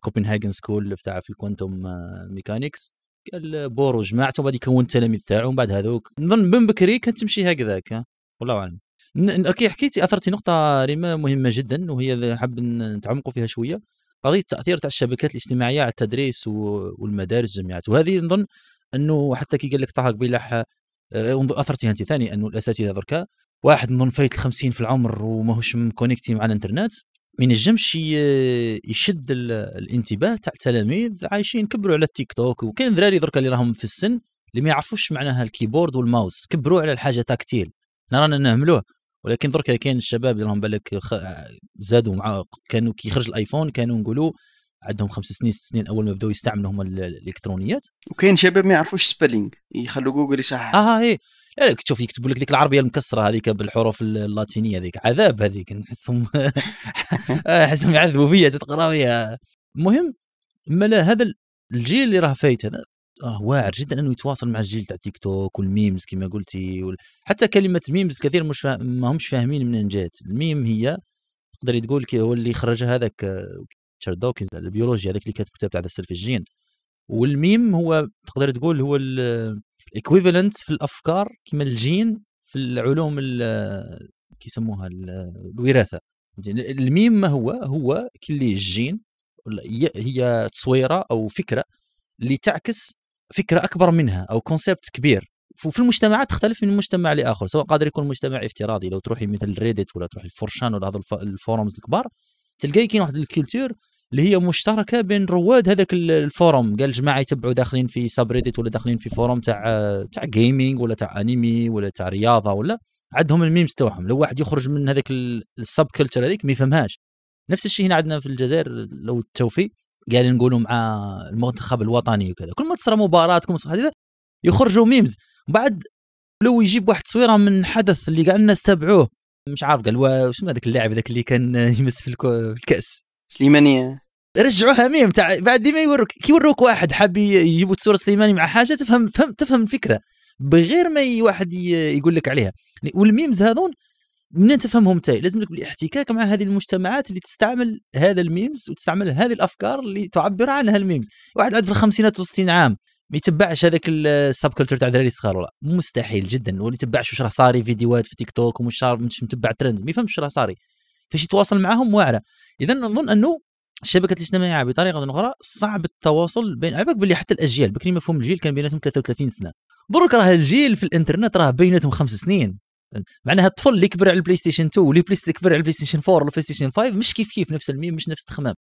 كوبنهاجن سكول بتاع في الكوانتوم ميكانيكس بورو وجماعته وبعد يكون التلاميذ تاعو من بعد هذوك نظن من بكري كانت تمشي هكذاك والله اعلم كي حكيتي اثرتي نقطه ريما مهمه جدا وهي حاب نتعمقوا فيها شويه قضيه التاثير تاع الشبكات الاجتماعيه على التدريس والمدارس الجامعات وهذه نظن انه حتى كي قال لك طه قبيله آه، اثرتيها انت ثاني انه الاساتذه دركا واحد نظن فايت ال 50 في العمر وماهوش كونيكتي مع الانترنت ما ينجمش يشد الانتباه تاع التلاميذ عايشين كبروا على التيك توك وكاين دراري درك اللي راهم في السن اللي ما يعرفوش معناها الكيبورد والماوس كبروا على الحاجه تاكتيل نرانا رانا نهملوه ولكن درك كاين الشباب اللي راهم بالك زادوا مع كانوا كي يخرج الايفون كانوا نقولوا عندهم خمس سنين ست سنين اول ما بداوا يستعملوا هما الالكترونيات وكاين شباب ما يعرفوش سبيلينغ يخلوا جوجل يصحح اه ايه يعني شوف يكتبوا لك ديك العربيه المكسره هذيك بالحروف اللاتينيه هذيك عذاب هذيك نحسهم نحسهم يعذبوا فيا تتقرا فيها المهم ملا هذا الجيل اللي راه فايت هذا راه واعر جدا انه يتواصل مع الجيل تاع تيك توك والميمز كما قلتي وال... حتى كلمه ميمز كثير مش فا... ما همش فاهمين منين جات الميم هي تقدري تقول هو اللي خرج هذاك تشارلز دوكنز البيولوجي هذاك اللي كاتب كتاب تاع السلف الجين والميم هو تقدر تقول هو ايكويفالنت في الافكار كما الجين في العلوم كيسموها الوراثه الميم ما هو هو كلي الجين هي تصويره او فكره اللي تعكس فكره اكبر منها او كونسيبت كبير وفي المجتمعات تختلف من مجتمع لاخر سواء قادر يكون مجتمع افتراضي لو تروحي مثل ريديت ولا تروحي الفورشان ولا هذا الفورمز الكبار تلقاي كاين واحد الكولتور اللي هي مشتركه بين رواد هذاك الفورم قال الجماعه يتبعوا داخلين في سابريديت ولا داخلين في فورم تاع تاع جيمنج ولا تاع انمي ولا تاع رياضه ولا عندهم الميمز تاعهم لو واحد يخرج من هذاك السب كلتشر هذيك ما يفهمهاش نفس الشيء هنا عندنا في الجزائر لو التوفي قال نقولوا مع المنتخب الوطني وكذا كل ما تصرى مباراه كل هذا يخرجوا ميمز بعد لو يجيب واحد تصويره من حدث اللي كاع الناس تابعوه مش عارف قال واش هذاك اللاعب ذاك اللي كان يمس في الكاس سليمانيه رجعوها ميم تاع بعد ديما يوروك كي يوروك واحد حاب يجيبوا تصوير سليماني مع حاجه تفهم تفهم تفهم الفكره بغير ما واحد يقول لك عليها يعني والميمز هذون منين تفهمهم تاي لازم لك الاحتكاك مع هذه المجتمعات اللي تستعمل هذا الميمز وتستعمل هذه الافكار اللي تعبر عنها الميمز واحد عاد في الخمسينات والستين عام ما يتبعش هذاك السب كلتشر تاع الدراري الصغار ولا مستحيل جدا ولا يتبعش واش راه صاري فيديوهات في تيك توك ومش متبع ترندز ما يفهمش راه صاري فاش يتواصل معاهم واعره اذا نظن انه الشبكات الاجتماعيه بطريقه اخرى صعب التواصل بين على باللي حتى الاجيال بكري مفهوم الجيل كان بيناتهم 33 سنه برك راه الجيل في الانترنت راه بيناتهم خمس سنين معناها الطفل اللي كبر على البلاي ستيشن 2 واللي كبر على البلاي ستيشن 4 والبلاي البلاي ستيشن 5 مش كيف كيف نفس الميم مش نفس التخمام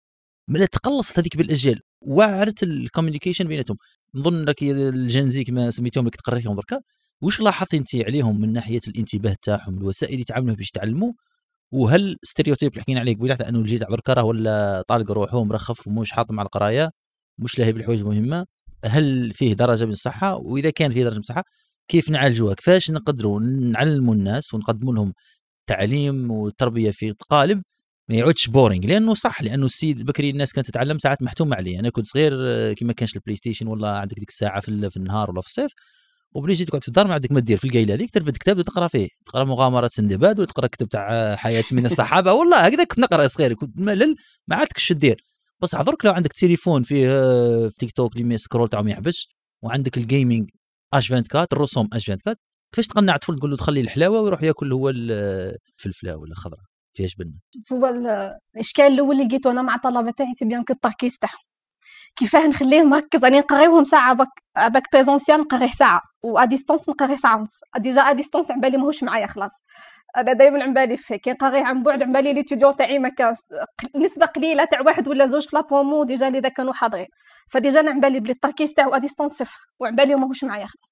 ملا تقلصت هذيك بالاجيال وعرت الكوميونيكيشن بيناتهم نظن راك الجنزي كما سميتهم راك تقريهم دركا واش لاحظت انت عليهم من ناحيه الانتباه تاعهم الوسائل اللي تعاملوا باش يتعلموا وهل ستيريوتيب اللي حكينا عليه قبيلة انه الجيل تاع بركره ولا طالق روحه مرخف ومش حاطم على القرايه مش لاهي بالحوايج المهمه هل فيه درجه من الصحه واذا كان فيه درجه من الصحه كيف نعالجوها كيفاش نقدروا نعلموا الناس ونقدموا لهم تعليم وتربيه في قالب ما يعودش بورينغ لانه صح لانه السيد بكري الناس كانت تتعلم ساعات محتومه عليه انا كنت صغير آه، كي ما كانش البلاي ستيشن ولا عندك ديك الساعه في النهار ولا في الصيف جيت تقعد في الدار ما عندك ما دير في القايله هذيك ترفد كتاب وتقرا فيه تقرا مغامره سندباد وتقرا كتاب تاع حياه من الصحابه والله هكذا كنت نقرا صغير كنت ملل ما عادكش دير بس حضرك لو عندك تليفون فيه آه، في تيك توك اللي سكرول تاعهم يحبس وعندك الجيمنج اش 24 الرسوم اش 24 كيفاش تقنع طفل تقول له تخلي الحلاوه ويروح ياكل هو آه، الفلفله ولا الخضره فيها جبنه هو الاشكال الاول اللي لقيته انا مع الطلبه تاعي سي بيان كو التركيز تاعهم كيفاه نخليه هكا راني يعني نقريوهم ساعه بك بك بريزونسيال نقريه ساعه ديستونس نقريه ساعه ونص ديجا ا ديستونس عبالي ماهوش معايا خلاص انا دائما عبالي فيه كي نقريه عن بعد لي تيديو تاعي ما كانش نسبه قليله تاع واحد ولا زوج في لابرومو ديجا اللي كانوا حاضرين فديجا انا عبالي بلي التركيز تاعو ديستونس صفر وعبالي ماهوش معايا خلاص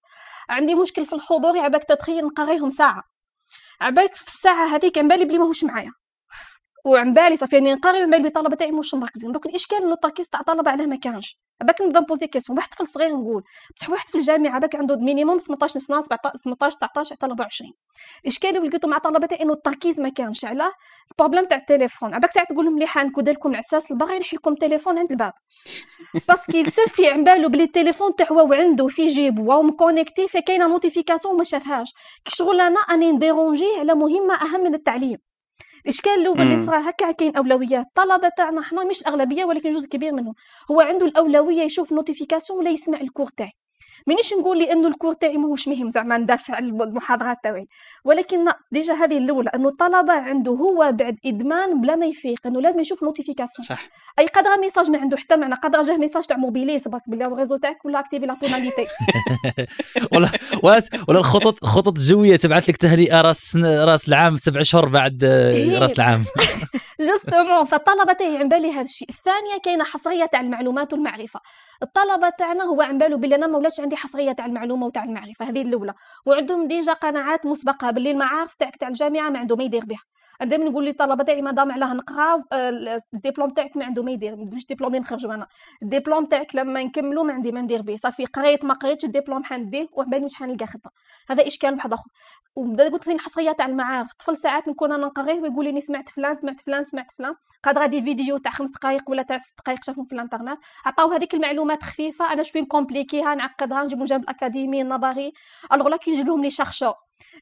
عندي مشكل في الحضور عباك تتخيل نقريهم ساعه عبالك في الساعه هذيك عبالي بلي ماهوش معايا وعن بالي صافي راني يعني نقاري وعن بالي الطلبه تاعي مش مركزين دوك الاشكال انه التركيز تاع الطلبه علاه ما كانش باك نبدا نبوزي كيسيون واحد في الصغير نقول بصح واحد في الجامعه باك عنده مينيموم 18 سنه 17 18 19 حتى 24 الاشكال اللي لقيته مع طلبه تاعي انه التركيز ما كانش على البروبليم تاع التليفون باك ساعه تقول لهم لي حنكود لكم العساس الباغي نحلكم لكم التليفون عند الباب باسكو سوفي عن بالو بلي التليفون تاعو عنده في جيبو واو مكونيكتي فكاينه نوتيفيكاسيون وما شافهاش كي شغل انا اني نديرونجيه على مهمه اهم من التعليم الاشكال الاول اللي صار هكا كاين اولويات الطلبه تاعنا حنا مش اغلبيه ولكن جزء كبير منهم هو عنده الاولويه يشوف نوتيفيكاسيون ولا يسمع الكور تاعي مانيش نقول لي انه الكور تاعي ماهوش مهم زعما ندافع المحاضرات تاعي ولكن ديجا هذه الاولى انه الطلبه عنده هو بعد ادمان بلا ما يفيق انه لازم يشوف نوتيفيكاسيون صح اي قدره ميساج ما عنده حتى معنى قدره جاه ميساج تاع موبيليس برك بلا الريزو تاعك ولا اكتيفي لا توناليتي ولا ولا الخطط خطط جويه تبعث لك تهنئه راس راس العام سبع اشهر بعد إيه. راس العام جوستومون فالطلبه إيه تاعي عن بالي هذا الشيء الثانيه كاينه حصريه تاع المعلومات والمعرفه الطلبه تاعنا هو عن بالو بلي انا ما ولاش عندي حصريه تاع المعلومه وتاع المعرفه هذه الاولى وعندهم ديجا قناعات مسبقه باللي المعارف تاعك تاع الجامعه ما عنده ما يدير بها انا دائما نقول للطلبه تاعي مادام علاه نقرا آه، الدبلوم تاعك ما عنده ما يدير مش دبلوم اللي نخرجوا انا الدبلوم تاعك لما نكملو ما عندي ما ندير به صافي قريت ما قريتش الدبلوم حنديه وعن بالي مش حنلقى خدمه هذا اشكال واحد اخر وبدا قلت لي الحصريه تاع المعارف طفل ساعات نكون انا نقريه ويقول لي سمعت فلان سمعت فلان سمعت فلان قادره غادي فيديو تاع خمس دقائق ولا تاع ست دقائق شافهم في الانترنت عطاو هذيك المعلومات خفيفه انا شويه كومبليكيها نعقدها نجيب جنب الاكاديمي النظري الوغ لا كي لهم لي شارشو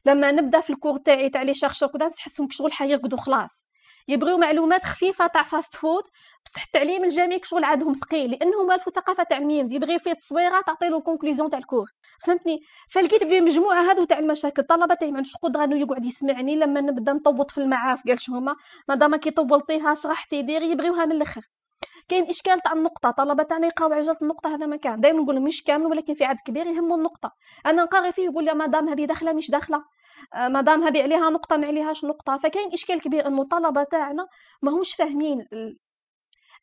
لما نبدا في الكور تاعي تاع لي شارشو كذا نحسهم كشغل حيرقدوا خلاص يبغيو معلومات خفيفه تاع فاست فود بصح التعليم الجامعي كشغل عندهم ثقيل لانهم مالفو ثقافه تاع الميمز يبغي فيه تصويره تعطي له كونكلوزيون تاع الكور فهمتني فلقيت بلي مجموعه هادو تاع المشاكل الطلبه تاعي ما عندوش قدره انه يقعد يسمعني لما نبدا نطوط في المعاف قال هما مادام كي طولتيها شرحتي ديري يبغيوها من الاخر كاين اشكال تاع النقطه طلبه تاعنا يلقاو عجله النقطه هذا ما كان دائما نقول مش كامل ولكن في عدد كبير يهمو النقطه انا نقاري فيه يقول لي مادام هذه داخله مش داخله آه، مادام هذه عليها نقطه ما عليهاش نقطه فكاين اشكال كبير انه الطلبه تاعنا ماهوش فاهمين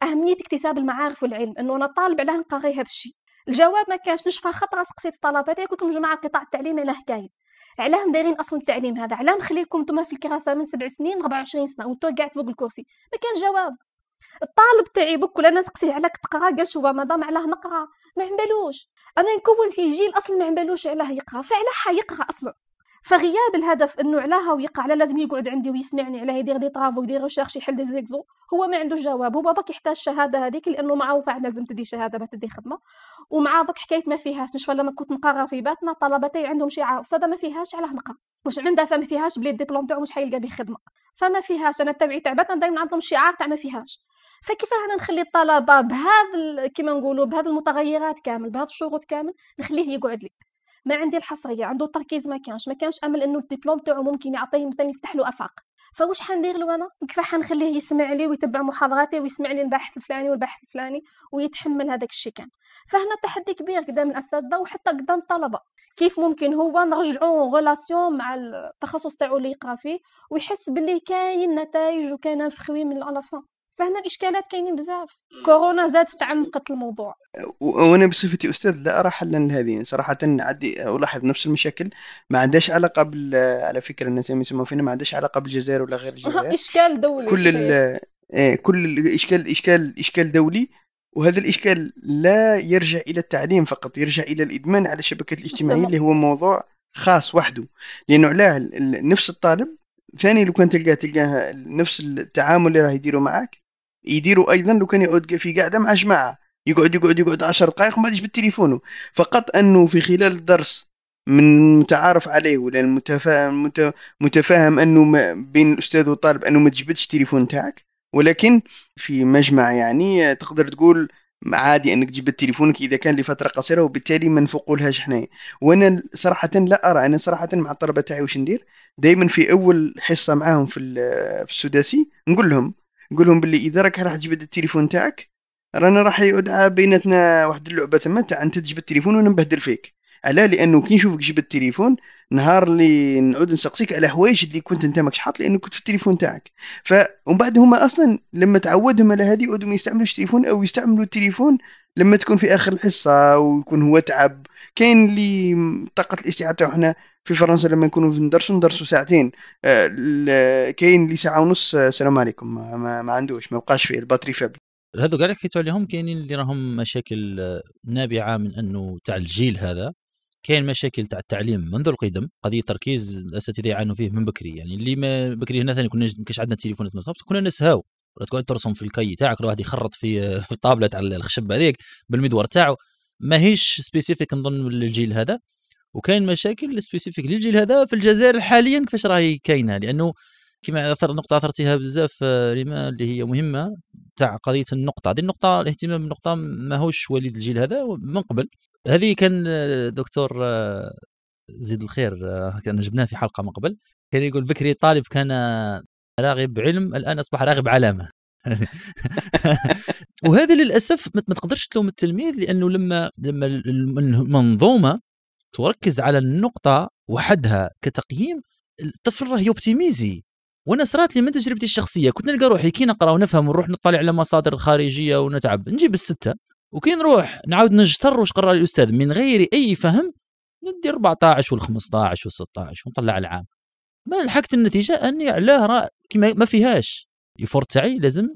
اهميه اكتساب المعارف والعلم انه انا طالب علاه نقرا غير هذا الشيء الجواب ما كانش نشفى خطره سقسيت الطلبه تاعي قلت لهم جماعه القطاع التعليمي على كاين. علاه دايرين اصلا التعليم هذا علاه مخليكم نتوما في الكراسه من سبع سنين 24 سنه وانتوا قاعد فوق الكرسي ما كانش جواب الطالب تاعي ولا انا سقسيه على تقرا قال شو دام علاه نقرا ما عنبالوش انا نكون في جيل اصلا ما عنبالوش علاه يقرا فعلا يقرا اصلا فغياب الهدف انه علاها ويقع على لازم يقعد عندي ويسمعني على يدير دي طرافو يدير ريشيرش يحل دي زيكزو هو ما عندوش جواب هو باك يحتاج الشهاده هذيك لانه معه فعلا لازم تدي شهاده ما تدي خدمه ومع ضك حكايه ما فيهاش نشفى لما كنت نقرا في باتنا طلبتي عندهم شي عاوصه ما فيهاش علاه نقرا واش عندها فما فيهاش بلي الدبلوم تاعو مش حيلقى به خدمه فما فيهاش انا تبعي تاع باتنا دائما عندهم شعار تاع ما فيهاش فكيف انا نخلي الطلبه بهذا كيما نقولوا بهذه المتغيرات كامل بهذا الشروط كامل نخليه يقعد لي ما عندي الحصريه عنده التركيز ما كانش ما كانش امل انه الدبلوم تاعو ممكن يعطيه مثلا يفتح له افاق فواش حندير له انا كيف حنخليه يسمع لي ويتبع محاضراتي ويسمع لي الباحث الفلاني والباحث الفلاني ويتحمل هذاك الشيء كان فهنا تحدي كبير قدام الاساتذه وحتى قدام الطلبه كيف ممكن هو نرجعو غولاسيون مع التخصص تاعو اللي يقرا فيه ويحس باللي كاين نتائج وكاين فخوي من الالفان فهنا الاشكالات كاينين بزاف كورونا زادت عمقت الموضوع وانا بصفتي استاذ لا ارى حلا لهذه صراحه عندي الاحظ نفس المشاكل ما عندهاش علاقه بال على فكره الناس يسموا فينا ما عندهاش علاقه بالجزائر ولا غير الجزائر اشكال دولي كل ال... يعني. إيه كل الاشكال اشكال اشكال دولي وهذا الاشكال لا يرجع الى التعليم فقط يرجع الى الادمان على الشبكات الاجتماعيه اللي هو موضوع خاص وحده لانه علاه نفس الطالب ثاني لو كان تلقاه تلقاه نفس التعامل اللي راه يديروا معك يديروا ايضا لو كان يقعد في قاعده مع جماعه يقعد يقعد يقعد 10 دقائق وما يجبد تليفونه فقط انه في خلال الدرس من متعارف عليه ولا المتفاهم متفاهم انه ما بين الاستاذ والطالب انه ما تجبدش التليفون تاعك ولكن في مجمع يعني تقدر تقول عادي انك تجيب تليفونك اذا كان لفتره قصيره وبالتالي ما نفوقولهاش حنايا وانا صراحه لا ارى انا صراحه مع الطلبه تاعي واش ندير دائما في اول حصه معاهم في, في السداسي نقول لهم نقول لهم باللي اذا راك راح تجيب التليفون تاعك رانا راح يعود بيناتنا واحد اللعبه تما تاع انت تجيب التليفون وانا نبهدل فيك علاه لانه كي نشوفك جيب التليفون نهار اللي نعود نسقسيك على حوايج اللي كنت انت ماكش حاط لانه كنت في التليفون تاعك ومن بعد هما اصلا لما تعودهم على هذه يعودوا ما يستعملوش التليفون او يستعملوا التليفون لما تكون في اخر الحصه ويكون هو تعب كاين اللي طاقه الاستيعاب تاعو حنا في فرنسا لما نكونوا ندرسوا ندرسوا ساعتين آه، كاين اللي ساعه ونص آه، السلام عليكم ما, ما عندوش ما بقاش فيه الباتري فابل هذو قالك اللي حكيتوا عليهم كاينين اللي راهم مشاكل آه، نابعه من انه تاع الجيل هذا كاين مشاكل تاع التعليم منذ القدم قضيه تركيز الاساتذه يعانوا فيه من بكري يعني اللي ما بكري هنا ثاني كنا ما كانش عندنا تليفونات كنا نسهاو تقعد ترسم في الكي تاعك الواحد يخرط في الطابله تاع الخشب هذيك بالمدور تاعو ماهيش سبيسيفيك نظن للجيل هذا وكاين مشاكل سبيسيفيك للجيل هذا في الجزائر حاليا كيفاش راهي كاينه لانه كما اثر نقطه اثرتها بزاف آه، ريما اللي هي مهمه تاع قضيه النقطه هذه النقطه الاهتمام بالنقطه ماهوش وليد الجيل هذا من قبل هذه كان آه، دكتور آه، زيد الخير كان جبناه في حلقه من قبل كان يقول بكري طالب كان راغب علم الان اصبح راغب علامه وهذا للاسف ما تقدرش تلوم التلميذ لانه لما لما المنظومه تركز على النقطه وحدها كتقييم الطفل راه يوبتيميزي وانا صرات لي من تجربتي الشخصيه كنت نلقى روحي كي نقرا ونفهم ونروح نطلع على مصادر خارجيه ونتعب نجيب السته وكي نروح نعاود نجتر واش قرا الاستاذ من غير اي فهم ندي 14 وال 15 وال 16 ونطلع العام ما لحقت النتيجه اني علاه راه ما فيهاش الفور تاعي لازم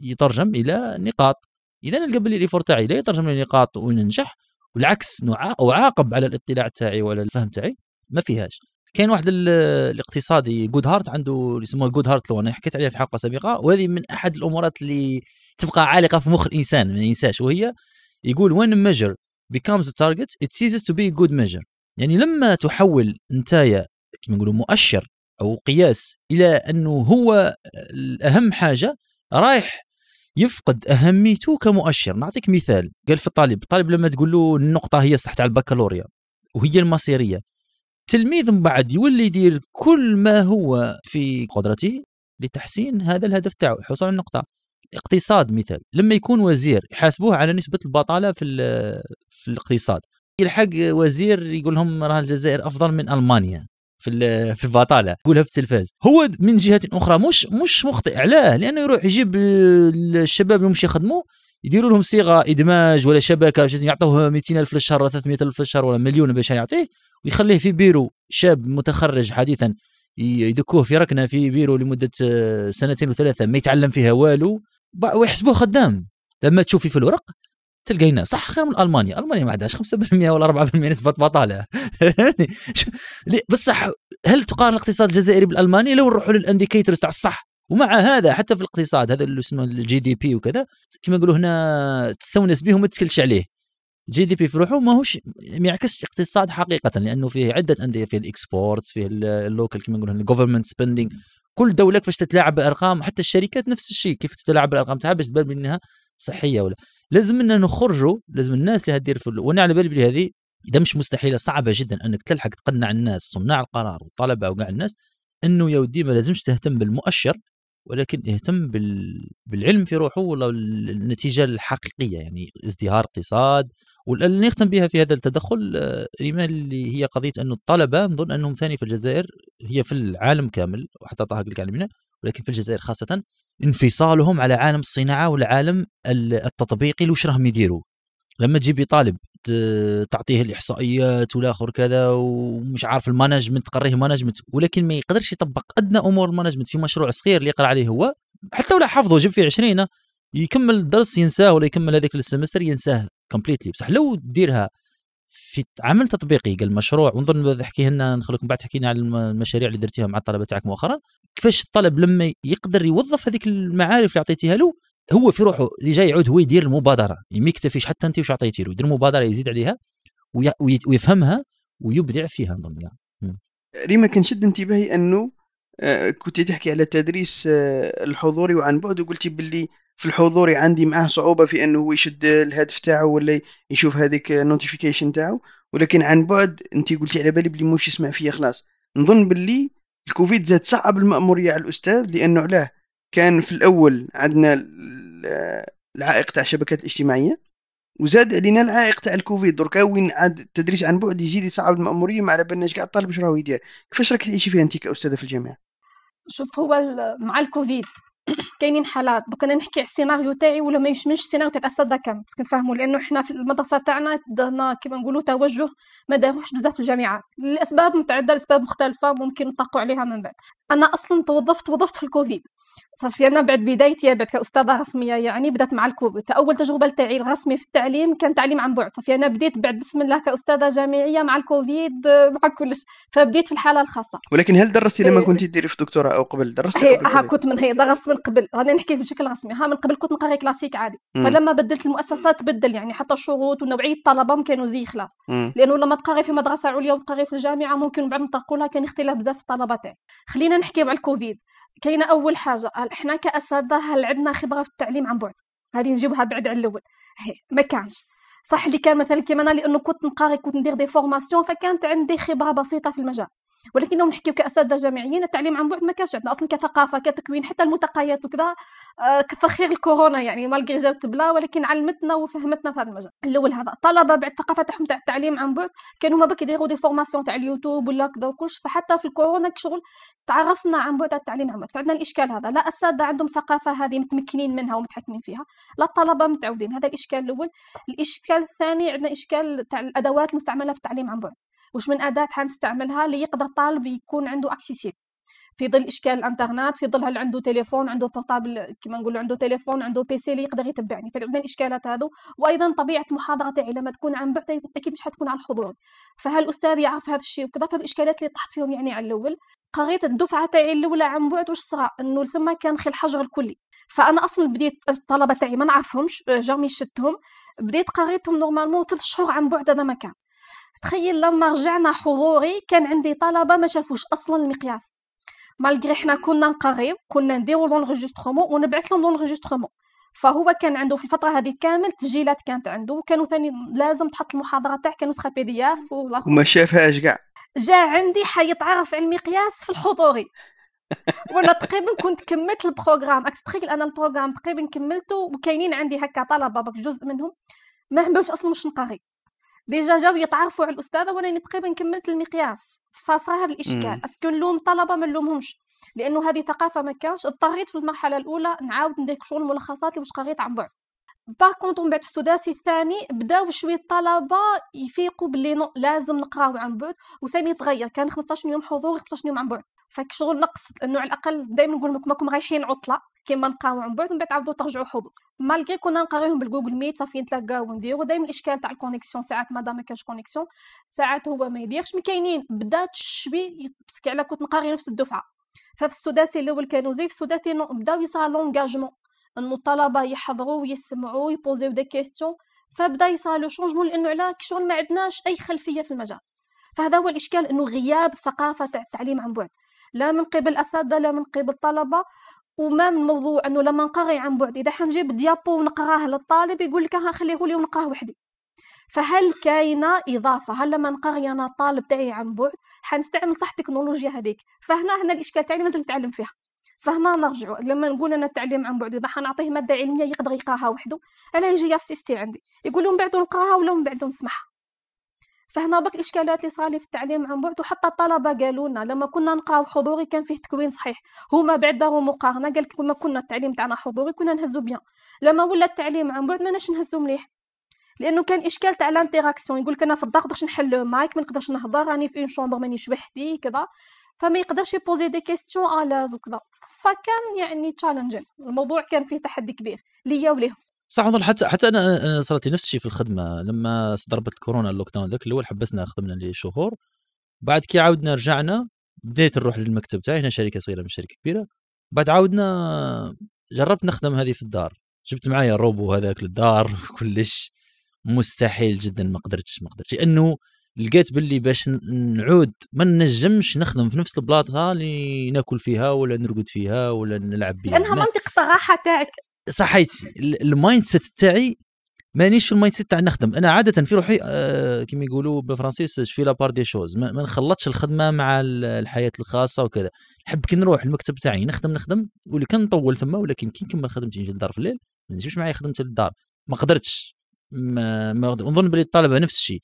يترجم الى نقاط اذا نلقى باللي الايفور تاعي لا يترجم الى نقاط وننجح والعكس اعاقب على الاطلاع تاعي وعلى الفهم تاعي ما فيهاش كاين واحد الاقتصادي جود هارت عنده اللي يسموه جود هارت لو انا حكيت عليها في حلقه سابقه وهذه من احد الامورات اللي تبقى عالقه في مخ الانسان ما ينساش وهي يقول وين ميجر becomes a target it ceases to be a good measure يعني لما تحول نتايا كما نقولوا مؤشر او قياس الى انه هو الاهم حاجه رايح يفقد اهميته كمؤشر نعطيك مثال قال في الطالب الطالب لما تقول له النقطه هي الصح تاع البكالوريا وهي المصيريه التلميذ من بعد يولي يدير كل ما هو في قدرته لتحسين هذا الهدف تاعو الحصول على النقطه اقتصاد مثال لما يكون وزير يحاسبوه على نسبه البطاله في في الاقتصاد يلحق وزير يقول لهم راه الجزائر افضل من المانيا في في البطاله قولها في التلفاز هو من جهه اخرى مش مش مخطئ علاه لانه يروح يجيب الشباب اللي مش يخدموا يديروا لهم صيغه ادماج ولا شبكه يعطوه 200000 في الشهر ولا 300000 في الشهر ولا مليون باش يعطيه ويخليه في بيرو شاب متخرج حديثا يدكوه في ركنه في بيرو لمده آه، سنتين وثلاثه ما يتعلم فيها والو ويحسبوه خدام لما تشوفي في الورق تلقينا صح خير من المانيا، المانيا ما عندهاش 5% ولا 4% نسبه بطاله بصح هل تقارن الاقتصاد الجزائري بالالماني لو نروحوا للانديكيتورز تاع الصح ومع هذا حتى في الاقتصاد هذا اللي اسمه الجي دي بي وكذا كما نقولوا هنا تستونس به وما تتكلش عليه جي دي بي في روحه ماهوش ما يعكسش اقتصاد حقيقه لانه فيه عده انديه فيه الاكسبورت فيه اللوكال كما نقولوا الجوفرمنت سبيندينغ كل دوله كيفاش تتلاعب بالارقام حتى الشركات نفس الشيء كيف تتلاعب بالارقام تاعها باش تبان بانها صحيه ولا لازم ان نخرجوا لازم الناس اللي هدير في وانا على بالي بلي هذه اذا مش مستحيله صعبه جدا انك تلحق تقنع الناس صناع القرار والطلبه وكاع الناس انه يا ودي ما لازمش تهتم بالمؤشر ولكن اهتم بال... بالعلم في روحه ولا النتيجه الحقيقيه يعني ازدهار اقتصاد واللي نختم بها في هذا التدخل آه، ايمان اللي هي قضيه انه الطلبه نظن انهم ثاني في الجزائر هي في العالم كامل وحتى طه قال لك ولكن في الجزائر خاصه انفصالهم على عالم الصناعه والعالم التطبيقي اللي وش راهم يديروا لما تجيبي طالب تعطيه الاحصائيات والاخر كذا ومش عارف المانجمنت تقريه مانجمنت ولكن ما يقدرش يطبق ادنى امور المانجمنت في مشروع صغير اللي يقرا عليه هو حتى ولا حافظه جيب فيه 20 يكمل الدرس ينساه ولا يكمل هذاك السمستر ينساه كومبليتلي بصح لو ديرها في عمل تطبيقي قال مشروع ونظن نحكي لنا نخليكم بعد تحكينا على المشاريع اللي درتيها مع الطلبه تاعك مؤخرا كيفاش الطلب لما يقدر يوظف هذيك المعارف اللي اعطيتيها له هو في روحه اللي جاي يعود هو يدير المبادره يعني ما يكتفيش حتى انت واش اعطيتي له يدير مبادره يزيد عليها ويفهمها ويبدع فيها نظن يعني. ريما كنشد انتباهي انه آه، كنت تحكي على التدريس آه، الحضوري وعن بعد وقلتي باللي في الحضور عندي معاه صعوبه في انه هو يشد الهاتف تاعو ولا يشوف هذيك النوتيفيكيشن تاعو ولكن عن بعد انت قلتي على بالي بلي موش يسمع فيا خلاص نظن باللي الكوفيد زاد صعب الماموريه على الاستاذ لانه علاه كان في الاول عندنا العائق تاع الشبكات الاجتماعيه وزاد علينا العائق تاع الكوفيد دركا وين عاد التدريس عن بعد يزيد يصعب الماموريه ما على بالناش كاع الطالب واش راهو يدير كيفاش راك تعيشي فيها انت كاستاذه في الجامعه شوف هو مع الكوفيد كاينين حالات دوك انا نحكي على السيناريو تاعي ولا ما يشمش السيناريو تاع الاساتذه كامل باسكو نفهموا لانه حنا في المدرسه تاعنا درنا كيما نقولوا توجه ما داروش بزاف في الجامعات لاسباب متعدده لاسباب مختلفه ممكن نطاقوا عليها من بعد انا اصلا توظفت وظفت في الكوفيد صافي انا بعد بدايتي بعد كاستاذه رسميه يعني بدات مع الكوفيد اول تجربه تاعي الرسمي في التعليم كان تعليم عن بعد صافي انا بديت بعد بسم الله كاستاذه جامعيه مع الكوفيد مع كلش فبديت في الحاله الخاصه ولكن هل درستي لما إيه. كنت ديري في الدكتوراه او قبل درستي إيه، قبل ها كنت من هي درست من قبل راني نحكي بشكل رسمي ها من قبل كنت نقري كلاسيك عادي فلما بدلت المؤسسات تبدل يعني حتى الشروط ونوعيه الطلبه كانوا زي خلاف لانه لما تقري في مدرسه عليا وتقري في الجامعه ممكن بعد نطقولها كان اختلاف بزاف في الطلبه تاعي خلينا نحكي على الكوفيد كاينه اول حاجه احنا كاساتذه هل عندنا خبره في التعليم عن بعد هذه نجيبها بعد على الاول ما كانش صح اللي كان مثلا كيما انا لانه كنت نقاري كنت ندير دي فورماسيون فكانت عندي خبره بسيطه في المجال ولكن نحكيو كاساتذه جامعيين التعليم عن بعد ما كانش عندنا اصلا كثقافه كتكوين حتى الملتقيات وكذا آه، كفخير الكورونا يعني مالقي جابت بلا ولكن علمتنا وفهمتنا في هذا المجال الاول هذا الطلبه بعد الثقافه تاعهم تاع التعليم عن بعد كانوا هما باك يديروا دي فورماسيون تاع اليوتيوب ولا كذا وكلش فحتى في الكورونا كشغل تعرفنا عن بعد التعليم عن بعد فعندنا الاشكال هذا لا اساتذه عندهم ثقافه هذه متمكنين منها ومتحكمين فيها لا الطلبه متعودين هذا الاشكال الاول الاشكال الثاني عندنا اشكال تاع الادوات المستعمله في التعليم عن بعد وش من اداه حنستعملها ليقدر الطالب يكون عنده اكسيسيب في ظل اشكال الانترنت في ظل هل عنده تليفون عنده بورتابل كما نقول عنده تليفون عنده بي سي اللي يقدر يتبعني فعندنا الاشكالات هذو وايضا طبيعه تاعي لما تكون عن بعد اكيد مش حتكون على الحضور فهل الاستاذ يعرف هذا الشيء وكذا فالاشكالات الاشكالات اللي طحت فيهم يعني على الاول قريت الدفعه تاعي الاولى عن بعد واش صرا انه ثم كان خي الحجر الكلي فانا اصلا بديت الطلبه تاعي ما نعرفهمش جامي شتهم بديت قريتهم نورمالمون ثلاث شهور عن بعد هذا ما كان تخيل لما رجعنا حضوري كان عندي طلبه ما شافوش اصلا المقياس مالغري حنا كنا نقريو كنا نديرو لونغيجسترومون ونبعث لهم لونغيجسترومون فهو كان عنده في الفتره هذه كامل تسجيلات كانت عنده وكانوا ثاني لازم تحط المحاضره تاعك كانوا نسخه بي دي اف وما شافهاش كاع جا عندي حيتعرف على المقياس في الحضوري وانا تقريبا كنت كملت البروغرام تخيل انا البروغرام تقريبا كملته وكاينين عندي هكا طلبه برك جزء منهم ما عملوش اصلا مش نقاري ديجا جاو يتعرفوا على الاستاذه وانا تقريبا كملت المقياس فصار الاشكال اسكو نلوم طلبه ما نلومهمش لانه هذه ثقافه ما كانش اضطريت في المرحله الاولى نعاود ندير شغل ملخصات اللي واش قريت عن بعد باغ كونت من بعد في السداسي الثاني بداو شويه الطلبه يفيقوا باللي لازم نقراو عن بعد وثاني تغير كان 15 يوم حضور 15 يوم عن بعد فك شغل نقص انه على الاقل دائما نقول لكم ماكم رايحين عطله كيما نبقاو من بعد من بعد عاودوا ترجعوا حضور مالغي كنا نقراوهم بالجوجل ميت صافي نتلاقاو ونديرو دائما الاشكال تاع الكونيكسيون ساعات مادام ما كانش كونيكسيون ساعات هو ما يديرش مي كاينين بدات الشبي يتبسك على كنت نقاري نفس الدفعه ففي السداسي الاول كانوا زي في السداسي بداو يصرا لونغاجمون انه الطلبه يحضروا ويسمعوا ويبوزيو دي كيستيون فبدا يصرا لو شونجمون لانه على كشغل ما عندناش اي خلفيه في المجال فهذا هو الاشكال انه غياب ثقافه تاع التعليم عن بعد لا من قبل اساتذه لا من قبل طلبه وما من موضوع انه لما نقري عن بعد اذا حنجيب ديابو ونقراه للطالب يقول لك ها خليه لي ونقراه وحدي فهل كاينه اضافه هل لما نقري انا الطالب تاعي عن بعد حنستعمل صح التكنولوجيا هذيك فهنا هنا الاشكال تاعي مازال نتعلم فيها فهنا نرجع لما نقول انا التعليم عن بعد اذا حنعطيه ماده علميه يقدر يقراها وحده انا يجي ياسيستي عندي يقول من بعد نقراها ولا من بعد نسمعها فهنا بك الاشكالات اللي صار لي في التعليم عن بعد وحتى الطلبه قالوا لنا لما كنا نقراو حضوري كان فيه تكوين صحيح هما بعد داروا مقارنه قال لك لما كنا التعليم تاعنا حضوري كنا نهزو بيان لما ولا التعليم عن بعد ماناش نهزو مليح لانه كان اشكال تاع لانتيراكسيون يقول لك انا في الدار نقدرش نحل مايك ما نقدرش نهضر راني في اون شومبر مانيش وحدي كذا فما يقدرش يبوزي دي كيستيون الاز وكذا فكان يعني تشالنج الموضوع كان فيه تحدي كبير ليا وليهم صح نظن حتى حتى انا صارت لي نفس الشيء في الخدمه لما ضربت كورونا اللوك داون ذاك الاول حبسنا خدمنا لشهور بعد كي عاودنا رجعنا بديت نروح للمكتب تاعي هنا شركه صغيره من شركه كبيره بعد عاودنا جربت نخدم هذه في الدار جبت معايا الروبو هذاك للدار كلش مستحيل جدا ما قدرتش ما قدرتش لانه لقيت باللي باش نعود ما نجمش نخدم في نفس البلاطه اللي ناكل فيها ولا نرقد فيها ولا نلعب بها لانها منطقه الراحه تاعك صحيت المايند سيت تاعي مانيش في المايند سيت تاع نخدم انا عاده في روحي آه كيما يقولوا بالفرنسيس في لابار دي شوز ما, نخلطش الخدمه مع الحياه الخاصه وكذا نحب كي نروح المكتب تاعي نخدم نخدم واللي كان نطول ثما ولكن كي نكمل خدمتي نجي للدار في الليل ما نجيبش معايا خدمتي للدار ما قدرتش ما, ما نظن بلي الطلبه نفس الشيء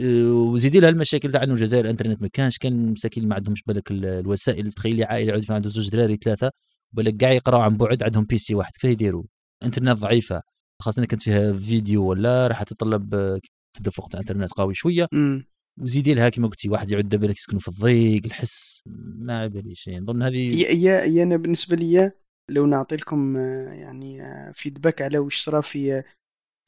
آه، وزيدي لها المشاكل تاع انه الجزائر الانترنت ما كانش كان مساكين ما عندهمش بالك الوسائل تخيلي عائله يعود عنده زوج دراري ثلاثه بالك قاعد يقراوا عن بعد عندهم بي سي واحد كيف يديروا؟ انترنت ضعيفه خاصة كنت فيها فيديو ولا راح تتطلب آه، تدفق انترنت قوي شويه وزيدي لها كما قلتي واحد يعد بالك يسكنوا في الضيق الحس ما على باليش نظن هذه هي انا بالنسبه لي لو نعطي لكم آه، يعني فيدباك آه، على واش صرا في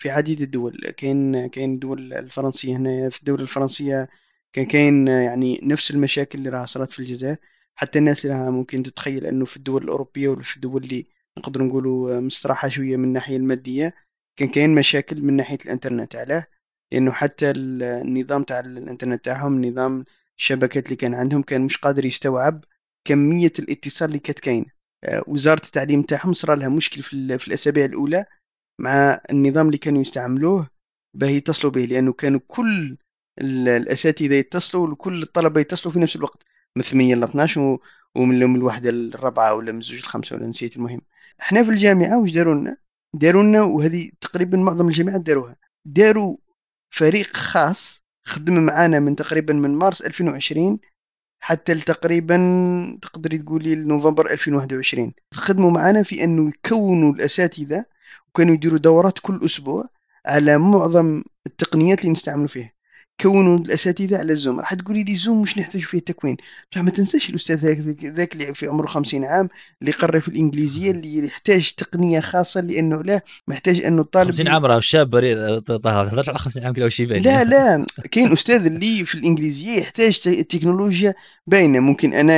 في عديد الدول كاين كاين الدول الفرنسيه هنا في الدوله الفرنسيه كان كاين يعني نفس المشاكل اللي راها صارت في الجزائر حتى الناس لها ممكن تتخيل انه في الدول الاوروبيه ولا في الدول اللي نقدر نقولوا مستراحه شويه من الناحيه الماديه كان كاين مشاكل من ناحيه الانترنت علاه لانه حتى النظام تاع الانترنت تاعهم نظام الشبكات اللي كان عندهم كان مش قادر يستوعب كميه الاتصال اللي كانت كاينه آه، وزاره التعليم تاعهم صرا لها مشكل في, في الاسابيع الاولى مع النظام اللي كانوا يستعملوه باه يتصلوا به لانه كانوا كل الاساتذه يتصلوا وكل الطلبه يتصلوا في نفس الوقت من 8 ل 12 ومن الوحده للرابعه ولا من زوج لخمسه ولا نسيت المهم احنا في الجامعه واش داروا لنا داروا لنا وهذه تقريبا معظم الجامعات داروها داروا فريق خاص خدم معانا من تقريبا من مارس 2020 حتى لتقريبا تقدري تقولي لنوفمبر 2021 خدموا معنا في انه يكونوا الاساتذه وكانوا يديروا دورات كل اسبوع على معظم التقنيات اللي نستعملوا فيها كونوا الاساتذه على الزوم راح تقولي لي زوم مش نحتاج فيه التكوين بصح ما تنساش الاستاذ ذاك اللي في عمره 50 عام اللي قرر في الانجليزيه اللي يحتاج تقنيه خاصه لانه لا محتاج انه الطالب 50 عام راه شاب طه تهضرش على 50 عام كيلو شي باين لا لا كاين استاذ اللي في الانجليزيه يحتاج تكنولوجيا باينه ممكن انا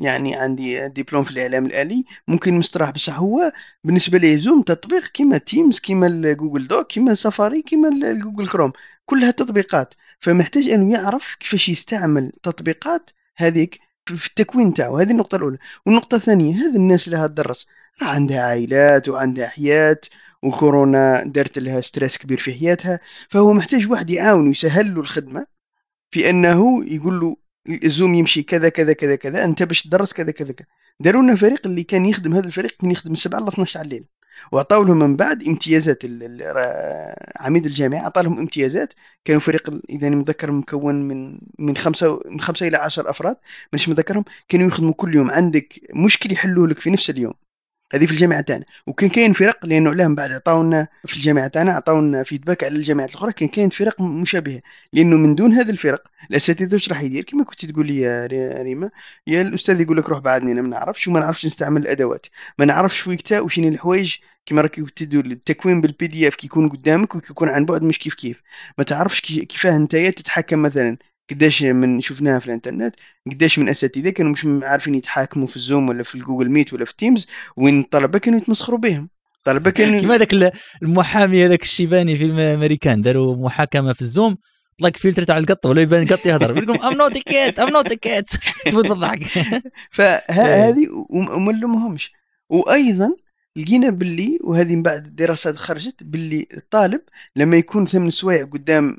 يعني عندي دبلوم في الاعلام الالي ممكن مستراح بصح هو بالنسبه لي زوم تطبيق كيما تيمز كيما جوجل دوك كيما سفاري كيما جوجل كروم كلها تطبيقات فمحتاج انه يعرف كيفاش يستعمل تطبيقات هذيك في التكوين تاعه هذه النقطه الاولى والنقطه الثانيه هذه الناس اللي تدرس راه عندها عائلات وعندها حياه وكورونا دارت لها ستريس كبير في حياتها فهو محتاج واحد يعاون ويسهل له الخدمه في انه يقول له الزوم يمشي كذا كذا كذا كذا انت باش تدرس كذا كذا كذا داروا لنا فريق اللي كان يخدم هذا الفريق كان يخدم 7 ل 12 الليل وعطاوا لهم من بعد امتيازات عميد الجامعه عطا لهم امتيازات كانوا فريق اذا متذكر مكون من من خمسه من خمسه الى عشر افراد مانيش متذكرهم كانوا يخدموا كل يوم عندك مشكل يحلوه لك في نفس اليوم هذه في الجامعه تاعنا وكان كاين فرق لانه لهم بعد عطاونا في الجامعه تاعنا عطاونا فيدباك على الجامعات الاخرى كان كاين فرق مشابهه لانه من دون هذه الفرق الاساتذه واش راح يدير كما كنت تقول لي ريما يا الاستاذ يقول لك روح بعدني انا ما نعرفش وما نعرفش نستعمل الادوات ما نعرفش وقتها وشين يعني الحوايج كما راكي قلت التكوين بالبي دي اف كيكون قدامك وكيكون عن بعد مش كيف كيف ما تعرفش كيفاه انت تتحكم مثلا قداش من شفناها في الانترنت قداش من اساتذه كانوا مش عارفين يتحاكموا في الزوم ولا في الجوجل ميت ولا في تيمز وين الطلبه كانوا يتمسخروا بهم طلبه كانوا كيما هذاك المحامي هذاك الشيباني في الامريكان داروا محاكمه في الزوم طلق فلتر تاع القط ولا يبان القط يهضر يقول لهم ام نوت كات ام نوت كات تموت بالضحك فهذه وما نلومهمش وايضا لقينا باللي وهذه من بعد الدراسات خرجت باللي الطالب لما يكون ثمن سوايع قدام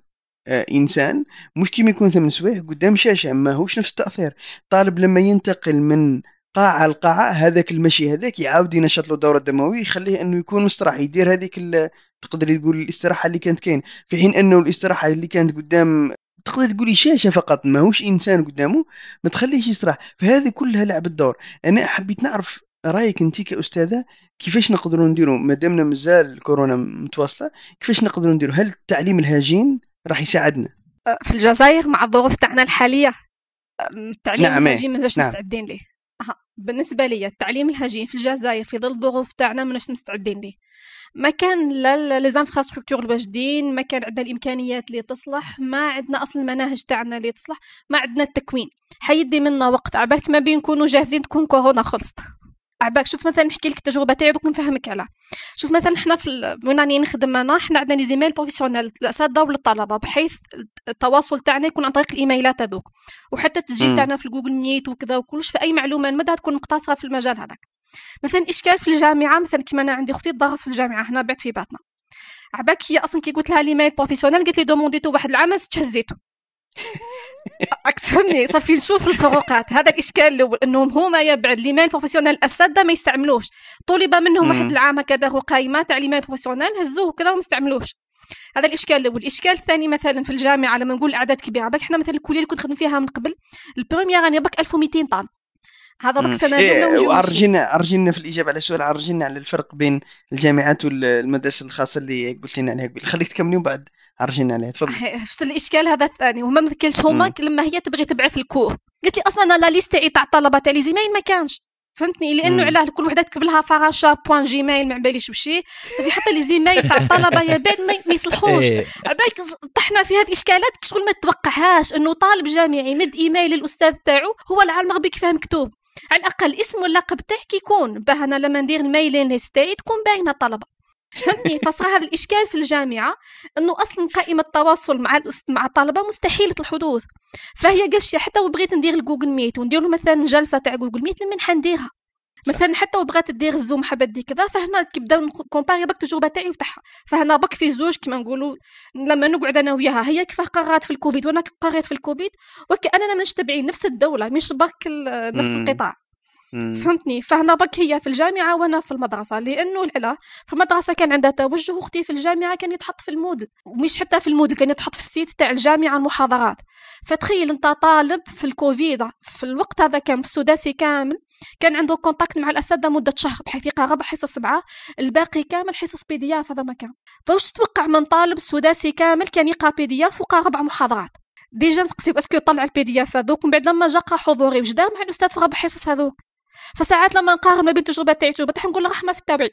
آه، انسان مش كيما يكون ثمن سوايع قدام شاشه ماهوش نفس التاثير طالب لما ينتقل من قاعة لقاعة هذاك المشي هذاك يعاود ينشط له الدورة الدموية يخليه انه يكون مستراح يدير هذيك تقدر تقول الاستراحة اللي كانت كاين في حين انه الاستراحة اللي كانت قدام تقدر تقولي شاشه فقط ماهوش انسان قدامه ما تخليهش يسرح فهذه كلها لعب الدور انا حبيت نعرف رايك انت كاستاذه كيفاش نقدروا نديروا ما دامنا مازال كورونا متواصله كيفاش نقدروا نديروا هل التعليم الهجين راح يساعدنا أه، في الجزائر مع الظروف تاعنا الحاليه أه، التعليم نعم. إيه. الهجين ما نعم. مستعدين ليه أه. بالنسبه لي التعليم الهجين في الجزائر في ظل الظروف تاعنا ما مستعدين ليه ما كان لا لي زانفراستركتور الواجدين ما كان عندنا الامكانيات اللي تصلح ما عندنا اصل المناهج تاعنا اللي تصلح ما عندنا التكوين حيدي منا وقت عبالك ما بين نكونوا جاهزين تكون كورونا خلصت عباك شوف مثلا نحكي لك التجربه تاعي دوك نفهمك على شوف مثلا حنا في وين راني نخدم انا حنا عندنا لي زيميل بروفيسيونيل الاساتذه وللطلبه بحيث التواصل تاعنا يكون عن طريق الايميلات هذوك وحتى التسجيل تاعنا في جوجل ميت وكذا وكلش فاي معلومه نمدها تكون مقتصره في المجال هذاك مثلا اشكال في الجامعه مثلا كيما انا عندي اختي تدرس في الجامعه هنا بعد في باتنا عباك هي اصلا كي قلت لها ليميل بروفيسيونيل قالت لي دومونديتو واحد العام تهزيتو اكثرني صافي نشوف الفروقات هذا الاشكال الاول انهم هما يبعد ليميل بروفيسيونيل الساده ما يستعملوش طلب منهم واحد العام هكذا هو قايمه تاع ليميل بروفيسيونيل هزوه وكذا وما استعملوش هذا الاشكال الاول الاشكال الثاني مثلا في الجامعه لما نقول اعداد كبيره بالك حنا مثلا الكليه اللي كنت خدم فيها من قبل البروميير راني يعني باك 1200 طالب هذا بك سنه إيه ارجينا ارجينا في الاجابه على السؤال ارجينا على الفرق بين الجامعات والمدارس الخاصه اللي قلت لنا عليها قبل خليك تكملي بعد عرجينا عليه تفضل شفت الاشكال هذا الثاني وما مثكلش هما لما هي تبغي تبعث الكور قالت لي اصلا انا لا ليست تاعي تاع الطلبه تاع لي زيميل ما كانش فهمتني لانه علاه كل وحده تكتب لها فراشا بوان جيميل ما عباليش بشي صافي حتى لي زيميل تاع الطلبه يا بعد ما يصلحوش إيه. على بالك طحنا في هذه الاشكالات شغل ما تتوقعهاش انه طالب جامعي يمد ايميل للاستاذ تاعو هو العالم المغربي كيفاه مكتوب على الاقل اسم واللقب تاعك يكون باه انا لما ندير الميلين ليست تاعي تكون باينه الطلبه فهمتني فصار هذا الاشكال في الجامعه انه اصلا قائمه التواصل مع مع الطلبه مستحيله الحدوث فهي قشه حتى وبغيت ندير الجوجل ميت وندير له مثلا جلسه تاع جوجل ميت لمن حنديرها مثلا حتى وبغات دير الزوم حبت دي كذا فهنا كيبداو كومباري بك التجربه تاعي وتاعها فهنا باك في زوج كما نقولوا لما نقعد انا وياها هي كيف قرات في الكوفيد وانا قريت في الكوفيد وكاننا مش تبعين نفس الدوله مش برك نفس القطاع فهمتني فهنا بك هي في الجامعه وانا في المدرسه لانه العلا في المدرسه كان عندها توجه اختي في الجامعه كان يتحط في المودل ومش حتى في المودل كان يتحط في السيت تاع الجامعه المحاضرات فتخيل انت طالب في الكوفيد في الوقت هذا كان في السداسي كامل كان عنده كونتاكت مع الاساتذه مده شهر بحيث يقرا ربع حصص سبعه الباقي كامل حصص بي دي اف هذا ما كان فوش تتوقع من طالب سداسي كامل كان يقرا بي دي اف وقرا ربع محاضرات ديجا نسقسي اسكو طلع البي دي اف هذوك من بعد لما جا حضوري وجدا مع الاستاذ في ربع حصص هذوك فساعات لما نقارن ما بين التجربه تاعي التجربه تاعهم نقول راه ما في التابع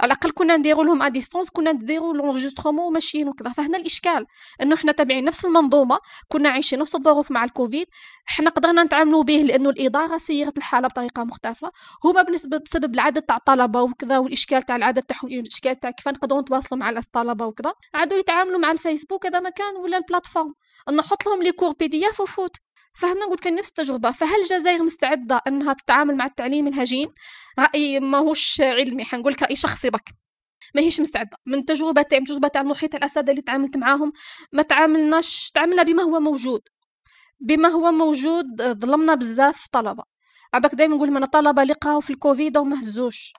على الاقل كنا نديرو لهم ا ديستونس كنا نديرو لونجسترومون وماشيين وكذا فهنا الاشكال انه حنا تابعين نفس المنظومه كنا عايشين نفس الظروف مع الكوفيد حنا قدرنا نتعاملوا به لانه الاداره سيرت الحاله بطريقه مختلفه هما بالنسبه بسبب العدد تاع الطلبه وكذا والاشكال تاع العدد تاعهم الاشكال تاع كيف نقدروا نتواصلوا مع الطلبه وكذا عادوا يتعاملوا مع الفيسبوك اذا ما كان ولا البلاتفورم نحط لهم لي كور بي دي اف وفوت فهنا قلت لك نفس التجربة فهل الجزائر مستعدة أنها تتعامل مع التعليم الهجين رأيي ماهوش علمي حنقول لك رأي شخصي بك ما هيش مستعده من تجربه تاع تجربه تاع المحيط الاسد اللي تعاملت معاهم ما تعاملناش تعاملنا بما هو موجود بما هو موجود ظلمنا بزاف طلبه عباك دائما نقول انا طلبه لقاو في الكوفيد وما هزوش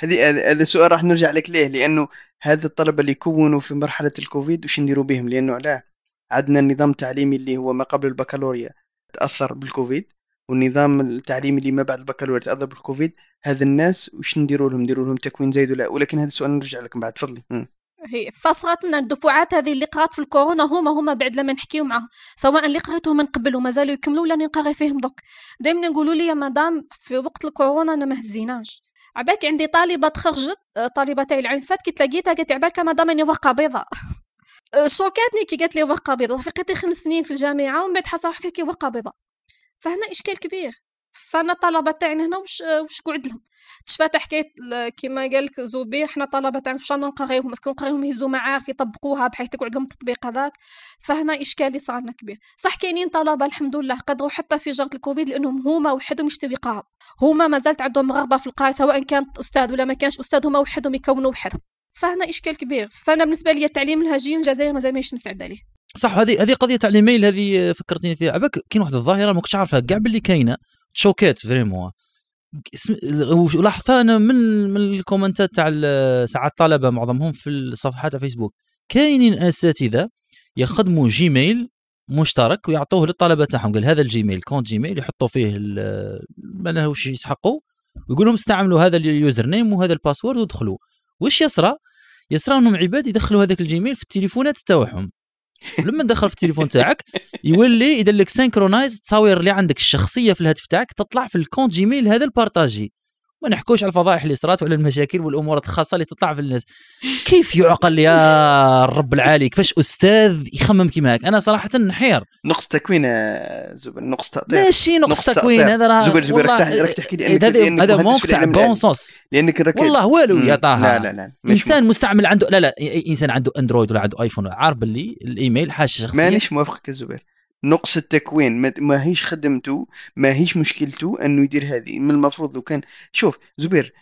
هذه هذا السؤال راح نرجع لك ليه لانه هذا الطلبه اللي كونوا في مرحله الكوفيد وش نديروا بهم لانه علاه عندنا النظام التعليمي اللي هو ما قبل البكالوريا تاثر بالكوفيد والنظام التعليمي اللي ما بعد البكالوريا تاثر بالكوفيد هذا الناس واش نديروا لهم نديروا لهم تكوين زايد ولا ولكن هذا السؤال نرجع لكم بعد تفضلي هي فصارت لنا الدفعات هذه اللي قرات في الكورونا هما هما بعد لما نحكيو معاهم سواء اللي قريتهم من قبل ومازالوا يكملوا ولا نقري فيهم دوك دائما يقولوا لي يا مدام في وقت الكورونا انا ما هزيناش عباك عندي طالبه تخرجت طالبه تاعي العنفات كي تلاقيتها قالت عباك مدام اني ورقه بيضاء شوكاتني كي قالت لي ورقه بيضاء رفيقتي خمس سنين في الجامعه ومن بعد حصل روحها كي ورقه بيضاء فهنا اشكال كبير فانا الطلبه تاعنا هنا واش واش قعد لهم تشفات حكايه كيما قال لك زوبي حنا طلبه تاعنا فاش نقريوهم اسكو نقريوهم يهزوا معارف يطبقوها بحيث تقعد لهم التطبيق هذاك فهنا اشكال اللي صار لنا كبير صح كاينين طلبه الحمد لله قدروا حتى في جره الكوفيد لانهم هما وحدهم يشتوا يقراو هما مازالت عندهم رغبه في القراءه سواء كان استاذ ولا ما كانش استاذ هما وحدهم يكونوا وحدهم فهنا اشكال كبير فانا بالنسبه لي التعليم الهجين الجزائر مازال ماهيش مستعده ليه صح هذه هذه قضيه تاع الايميل هذه فكرتني فيها عباك كاين واحد الظاهره ما كنتش عارفها كاع باللي كاينه تشوكيت فريمون ولاحظتها انا من من الكومنتات تاع ساعات الطلبه معظمهم في الصفحات تاع فيسبوك كاينين اساتذه يخدموا جيميل مشترك ويعطوه للطلبه تاعهم قال هذا الجيميل كونت جيميل يحطوا فيه ما لهوش يسحقوا ويقول لهم استعملوا هذا اليوزر نيم وهذا الباسورد وادخلوا واش يصرى يصرى انهم عباد يدخلوا هذاك الجيميل في التليفونات تاعهم لما دخل في التليفون تاعك يولي يدير لك سينكرونايز تصاوير اللي عندك الشخصيه في الهاتف تاعك تطلع في الكونت جيميل هذا البارطاجي ما نحكوش على الفضائح اللي صرات وعلى المشاكل والامور الخاصه اللي تطلع في الناس كيف يعقل يا رب العالي كيفاش استاذ يخمم كيما هكا انا صراحه نحير نقص تكوين آه، زبر نقص تأطير ماشي نقص, نقص تكوين هذا راه زبر زبر راك تحكي لي هذا هذا مونك تاع بون سونس لانك راك والله والو يا طه لا لا لا انسان مستعمل عنده لا لا انسان عنده اندرويد ولا عنده ايفون عارف باللي الايميل حاجه شخصيه مانيش موافقك يا زبير نقص التكوين ما هيش خدمته ما هيش مشكلته انه يدير هذه من المفروض لو كان شوف زبير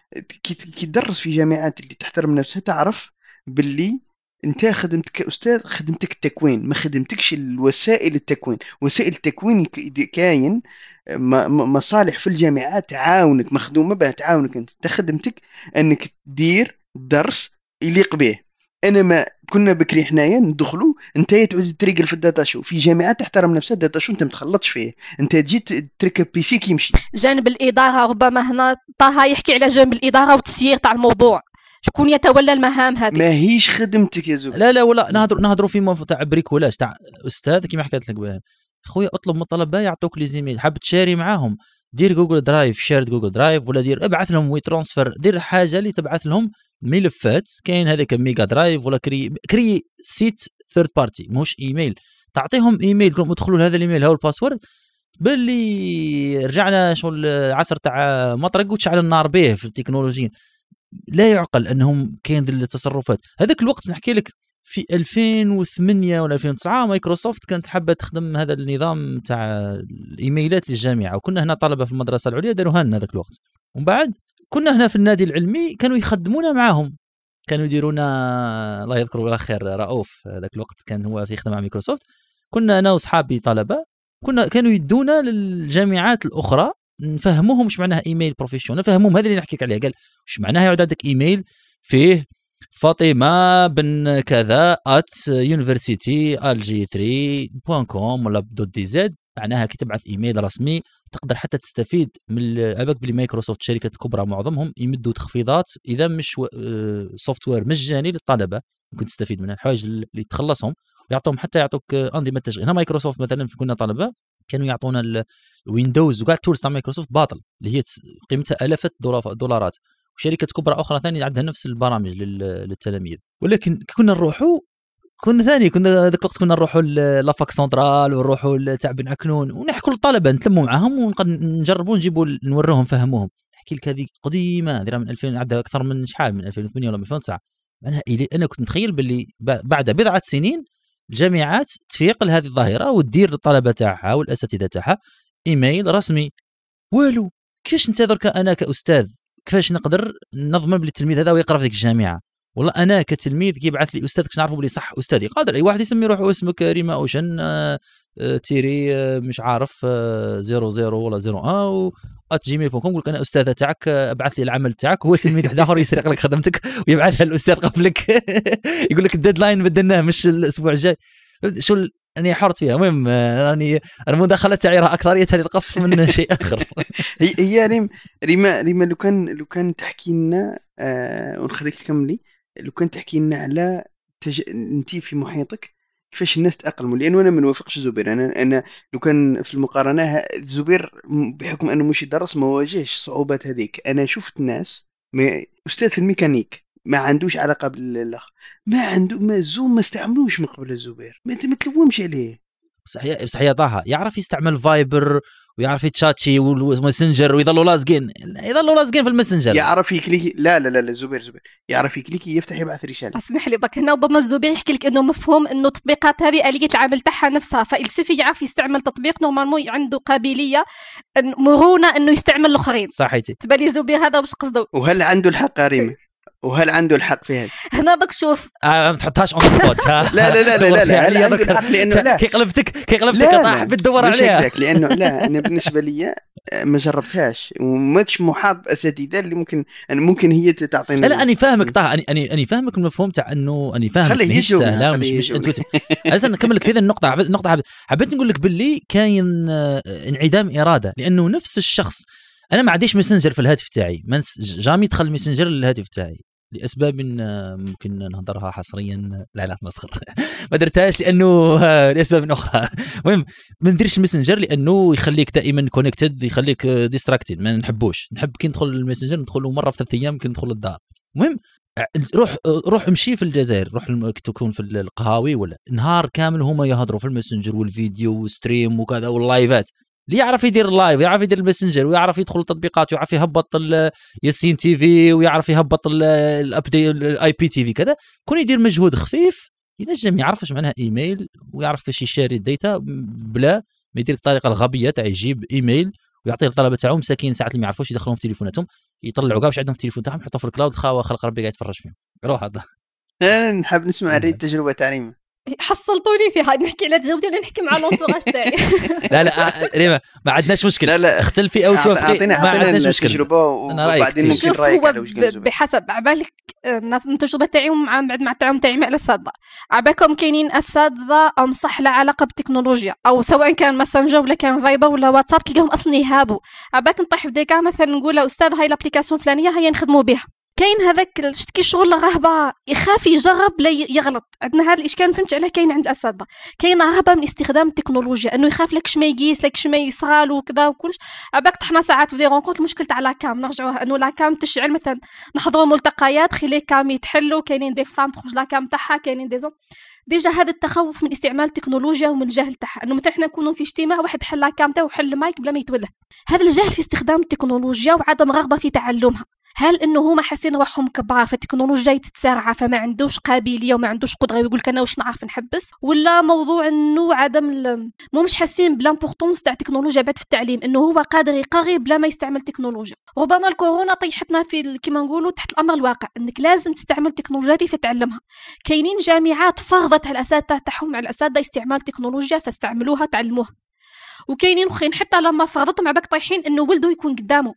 كي تدرس في جامعات اللي تحترم نفسها تعرف باللي انت خدمتك كاستاذ خدمتك التكوين ما خدمتكش الوسائل التكوين وسائل التكوين كاين مصالح في الجامعات تعاونك مخدومه بها تعاونك انت خدمتك انك تدير درس يليق به انا ما كنا بكري حنايا ندخلوا انت تعود تريقل في الداتا شو في جامعات تحترم نفسها الداتا شو انت ما تخلطش فيه انت تجي تركب بيسيك يمشي جانب الاداره ربما هنا طه يحكي على جانب الاداره والتسيير تاع الموضوع شكون يتولى المهام هذه ماهيش خدمتك يا زوج لا لا ولا نهضروا نهضروا في موضوع تاع بريكولاج تاع استاذ كيما حكيت لك خويا اطلب من الطلبه يعطوك لي زيميل حاب تشاري معاهم دير جوجل درايف شيرد جوجل درايف ولا دير ابعث لهم وي ترانسفير دير حاجه اللي تبعث لهم ملفات كاين هذاك ميجا درايف ولا كري كري سيت ثيرد بارتي ماهوش ايميل تعطيهم ايميل تقول ادخلوا لهذا الايميل هاو الباسورد باللي رجعنا شغل عصر تاع مطرق وتشعل النار به في التكنولوجيا لا يعقل انهم كاين التصرفات هذاك الوقت نحكي لك في 2008 ولا 2009 مايكروسوفت كانت حابه تخدم هذا النظام تاع الايميلات للجامعه وكنا هنا طلبه في المدرسه العليا داروها لنا هذاك الوقت ومن بعد كنا هنا في النادي العلمي كانوا يخدمونا معاهم كانوا يديرونا الله يذكره بالخير رؤوف ذاك الوقت كان هو في خدمه مع مايكروسوفت كنا انا وصحابي طلبه كنا كانوا يدونا للجامعات الاخرى نفهموهم واش معناها ايميل بروفيشنال نفهموهم هذا اللي نحكيك عليه قال واش معناها يعود عندك ايميل فيه فاطمه بن كذا ات يونيفرسيتي الجي 3 بوان كوم ولا دوت دي زد معناها كي تبعث ايميل رسمي تقدر حتى تستفيد من بالك بلي مايكروسوفت شركات كبرى معظمهم يمدوا تخفيضات اذا مش سوفت وير مجاني للطلبه ممكن تستفيد منها الحوايج اللي تخلصهم ويعطوهم حتى يعطوك انظمه تشغيل هنا مايكروسوفت مثلا كنا طلبه كانوا يعطونا الويندوز وكاع التولز تاع مايكروسوفت باطل اللي هي قيمتها الاف الدولارات وشركات كبرى اخرى ثانيه عندها نفس البرامج للتلاميذ ولكن كنا نروحوا كنا ثاني كنا ذاك الوقت كنا نروحوا لافاك سنترال ونروحوا تاع بن عكنون ونحكوا للطلبه نتلموا معاهم ونجربوا نجيبوا نوروهم نفهموهم نحكي لك هذه قديمه هذه من 2000 عدى اكثر من شحال من 2008 ولا 2009 معناها انا كنت نتخيل باللي بعد بضعه سنين الجامعات تفيق لهذه الظاهره وتدير الطلبه تاعها والاساتذه تاعها ايميل رسمي والو كيفاش انت انا كاستاذ كيفاش نقدر نضمن باللي التلميذ هذا ويقرا في ذيك الجامعه والله انا كتلميذ كيبعث لي استاذ كنت نعرفه بلي صح استاذي قادر اي واحد يسمي روحه اسمك ريما اوشن آه، آه، تيري آه، مش عارف 00 ولا 01 جيميل بوم كوم يقول لك انا استاذه تاعك ابعث لي العمل تاعك هو تلميذ واحد اخر يسرق لك خدمتك ويبعثها للاستاذ قبلك يقول لك الديدلاين بدلناه مش الاسبوع الجاي شو راني حرت فيها المهم راني المداخله تاعي راه اكثريتها للقصف من شيء اخر هي ريم ريما ريما لو كان لو كان تحكي لنا ونخليك تكملي لو كان تحكي لنا على تج... انت في محيطك كيفاش الناس تاقلموا لانه انا ما نوافقش زبير انا انا لو كان في المقارنه زبير بحكم انه مش درس ما واجهش صعوبات هذيك انا شفت ناس ما استاذ الميكانيك ما عندوش علاقه بالله ما عنده ما زوم ما استعملوش من قبل الزبير ما انت ما تلومش عليه صحيح صحيح طه يعرف يستعمل فايبر ويعرف يتشاتشي والماسنجر ويظلوا لازقين يظلوا لازقين في الماسنجر يعرف يكليكي لا لا لا, زبير زبير يعرف يكليكي يفتح يبعث رساله اسمح لي بك هنا ربما الزبير يحكي لك انه مفهوم انه التطبيقات هذه اليه العمل تاعها نفسها فالسوفي يعرف يستعمل تطبيق نورمالمون عنده قابليه مرونه انه يستعمل الاخرين صحيتي تبالي زبير هذا واش قصده وهل عنده الحق ريم وهل عنده الحق في هذا؟ هنا بك شوف آه ما تحطهاش اون سبوت لا لا لا لا لا, لا. هل عنده الحق لانه لا كي قلبتك كي قلبتك طاح بالدور عليها لانه لا انا بالنسبه لي آه، ما جربتهاش وماكش محاط باساتذه اللي ممكن ممكن هي تعطينا لا, لا انا فاهمك طه انا انا انا فاهمك المفهوم تاع انه انا فاهمك يجي سهله مش مش انت اساسا نكمل لك في هذه النقطه النقطه حبيت نقول لك باللي كاين آه، انعدام اراده لانه نفس الشخص انا ما عنديش ماسنجر في الهاتف تاعي جامي دخل ماسنجر للهاتف تاعي لاسباب ممكن نهضرها حصريا لا لا مسخر ما درتهاش لانه لاسباب اخرى المهم ما نديرش الماسنجر لانه يخليك دائما كونكتد يخليك ديستراكتد ما نحبوش نحب كي ندخل الماسنجر ندخل مره في ثلاث ايام كي ندخل للدار المهم روح روح امشي في الجزائر روح تكون في القهاوي ولا نهار كامل هما يهضروا في الماسنجر والفيديو والستريم وكذا واللايفات اللي يعرف يدير اللايف يعرف يدير الماسنجر ويعرف يدخل التطبيقات ويعرف يهبط ياسين تي في ويعرف يهبط الاي بي تي في كذا كون يدير مجهود خفيف ينجم يعرف اش معناها ايميل ويعرف كيفاش يشاري الداتا بلا ما يدير الطريقه الغبيه تاع يجيب ايميل ويعطيه الطلبه تاعهم مساكين ساعات اللي ما يعرفوش يدخلوهم في تليفوناتهم يطلعوا كاع واش عندهم في التليفون تاعهم يحطوه في الكلاود خاوه خلق ربي قاعد يتفرج فيهم روح هذا نحب نسمع الريد التجربه تاع ريم حصلتوني فيها نحكي على تجربتي ولا نحكي مع لونتوراج تاعي لا لا آه، ريما ما عندناش مشكل لا لا اختلفي او توافقي ما عندناش مشكل انا وبعدين شوف هو بحسب عبالك آه، التجربه تاعي مع بعد مع تاعهم تاعي مع الاساتذه بالكم كاينين اساتذه ام آه، صح لا علاقه بالتكنولوجيا او سواء كان ماسنجر ولا كان فايبر ولا واتساب تلقاهم اصلا يهابوا عبالك نطيح في ديكا مثلا نقول استاذ هاي لابليكاسيون فلانيه هيا نخدموا بها كاين هذاك شتكي شغل الرهبه يخاف يجرب لا يغلط عندنا هذا الاشكال ما فهمتش علاه كاين عند اساتذه كاين رهبه من استخدام التكنولوجيا انه يخاف لك ما يقيس لك ما يصغال وكذا وكلش عباك طحنا ساعات في دي غونكونت المشكل تاع لاكام نرجعوها انه لاكام تشعل مثلا نحضروا ملتقيات خلي كام يتحلوا كاينين دي فام تخرج لاكام تاعها كاينين دي زون ديجا هذا التخوف من استعمال التكنولوجيا ومن الجهل تاعها انه مثلا احنا نكونوا في اجتماع واحد حل كامته وحل المايك بلا ما يتوله هذا الجهل في استخدام التكنولوجيا وعدم رغبه في تعلمها هل انه هما حاسين روحهم كبار فالتكنولوجيا تتسارع فما عندوش قابليه وما عندوش قدره ويقول لك انا واش نعرف نحبس ولا موضوع انه عدم مو مش حاسين بلامبورطونس تاع التكنولوجيا بعد في التعليم انه هو قادر يقري بلا ما يستعمل التكنولوجيا ربما الكورونا طيحتنا في كما نقولوا تحت الامر الواقع انك لازم تستعمل التكنولوجيا في تعلمها كاينين جامعات فرض فرضتها الأساتذة تاعهم على الأساتذة استعمال تكنولوجيا فاستعملوها تعلموها وكاينين خين حتى لما فرضت مع باك طايحين انه ولده يكون قدامه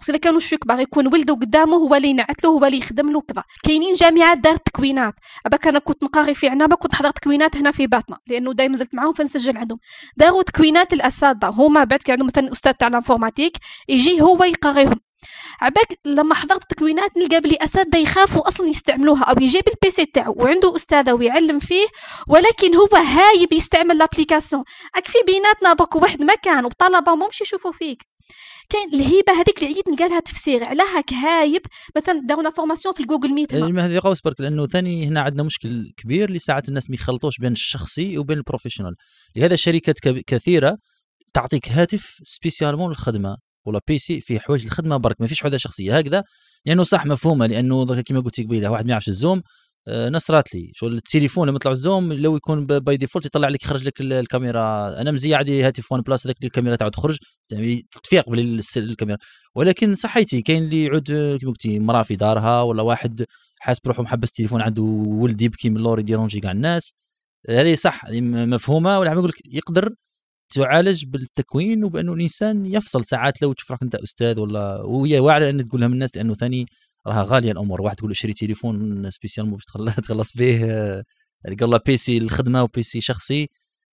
وصل كانوا شو كبار يكون ولده قدامه هو اللي ينعت له هو اللي يخدم له كذا كاينين جامعات دارت تكوينات اباك انا كنت مقاري في عنابه كنت حضرت تكوينات هنا في باطنه لانه دايما زلت معاهم فنسجل عندهم داروا تكوينات الاساتذه هما بعد كي عندهم مثلا استاذ تاع الانفورماتيك يجي هو يقاريهم عباك لما حضرت تكوينات نلقى بلي اساتذه يخافوا اصلا يستعملوها او يجيب البيسي تاعو وعنده استاذه ويعلم فيه ولكن هو هايب يستعمل لابليكاسيون اكفي بيناتنا باك واحد ما كان وطلبه مهمش يشوفوا فيك كاين الهيبه هذيك اللي عييت نلقى لها تفسير على هاك هايب مثلا داونا فورماسيون في جوجل ميت إيه، هذه قوس برك لانه ثاني هنا عندنا مشكل كبير اللي ساعات الناس ما يخلطوش بين الشخصي وبين البروفيشنال لهذا شركات كثيره تعطيك هاتف سبيسيالمون للخدمه ولا بي سي فيه حوايج الخدمه برك ما فيش حوايج شخصيه هكذا لانه صح مفهومه لانه كما قلت قبيله واحد ما يعرفش الزوم آه، نصرات لي شغل التليفون لما يطلع الزوم لو يكون باي ديفولت يطلع لك يخرج لك الكاميرا انا مزي عندي هاتف ون بلاس هذاك الكاميرا تاعو تخرج يعني تفيق بالكاميرا ولكن صحيتي كاين اللي يعود آه، كما قلتي مراه في دارها ولا واحد حاسب روحه محبس التليفون عنده ولد يبكي من اللور يديرونجي كاع الناس هذه صح مفهومه ولا يقول لك يقدر تعالج بالتكوين وبانه الانسان يفصل ساعات لو تشوف راك انت استاذ ولا وهي واعره ان تقولها من الناس لانه ثاني راها غاليه الامور واحد تقول شري تليفون سبيسيال باش تخلص به يعني قال بي بيسي الخدمه وبيسي شخصي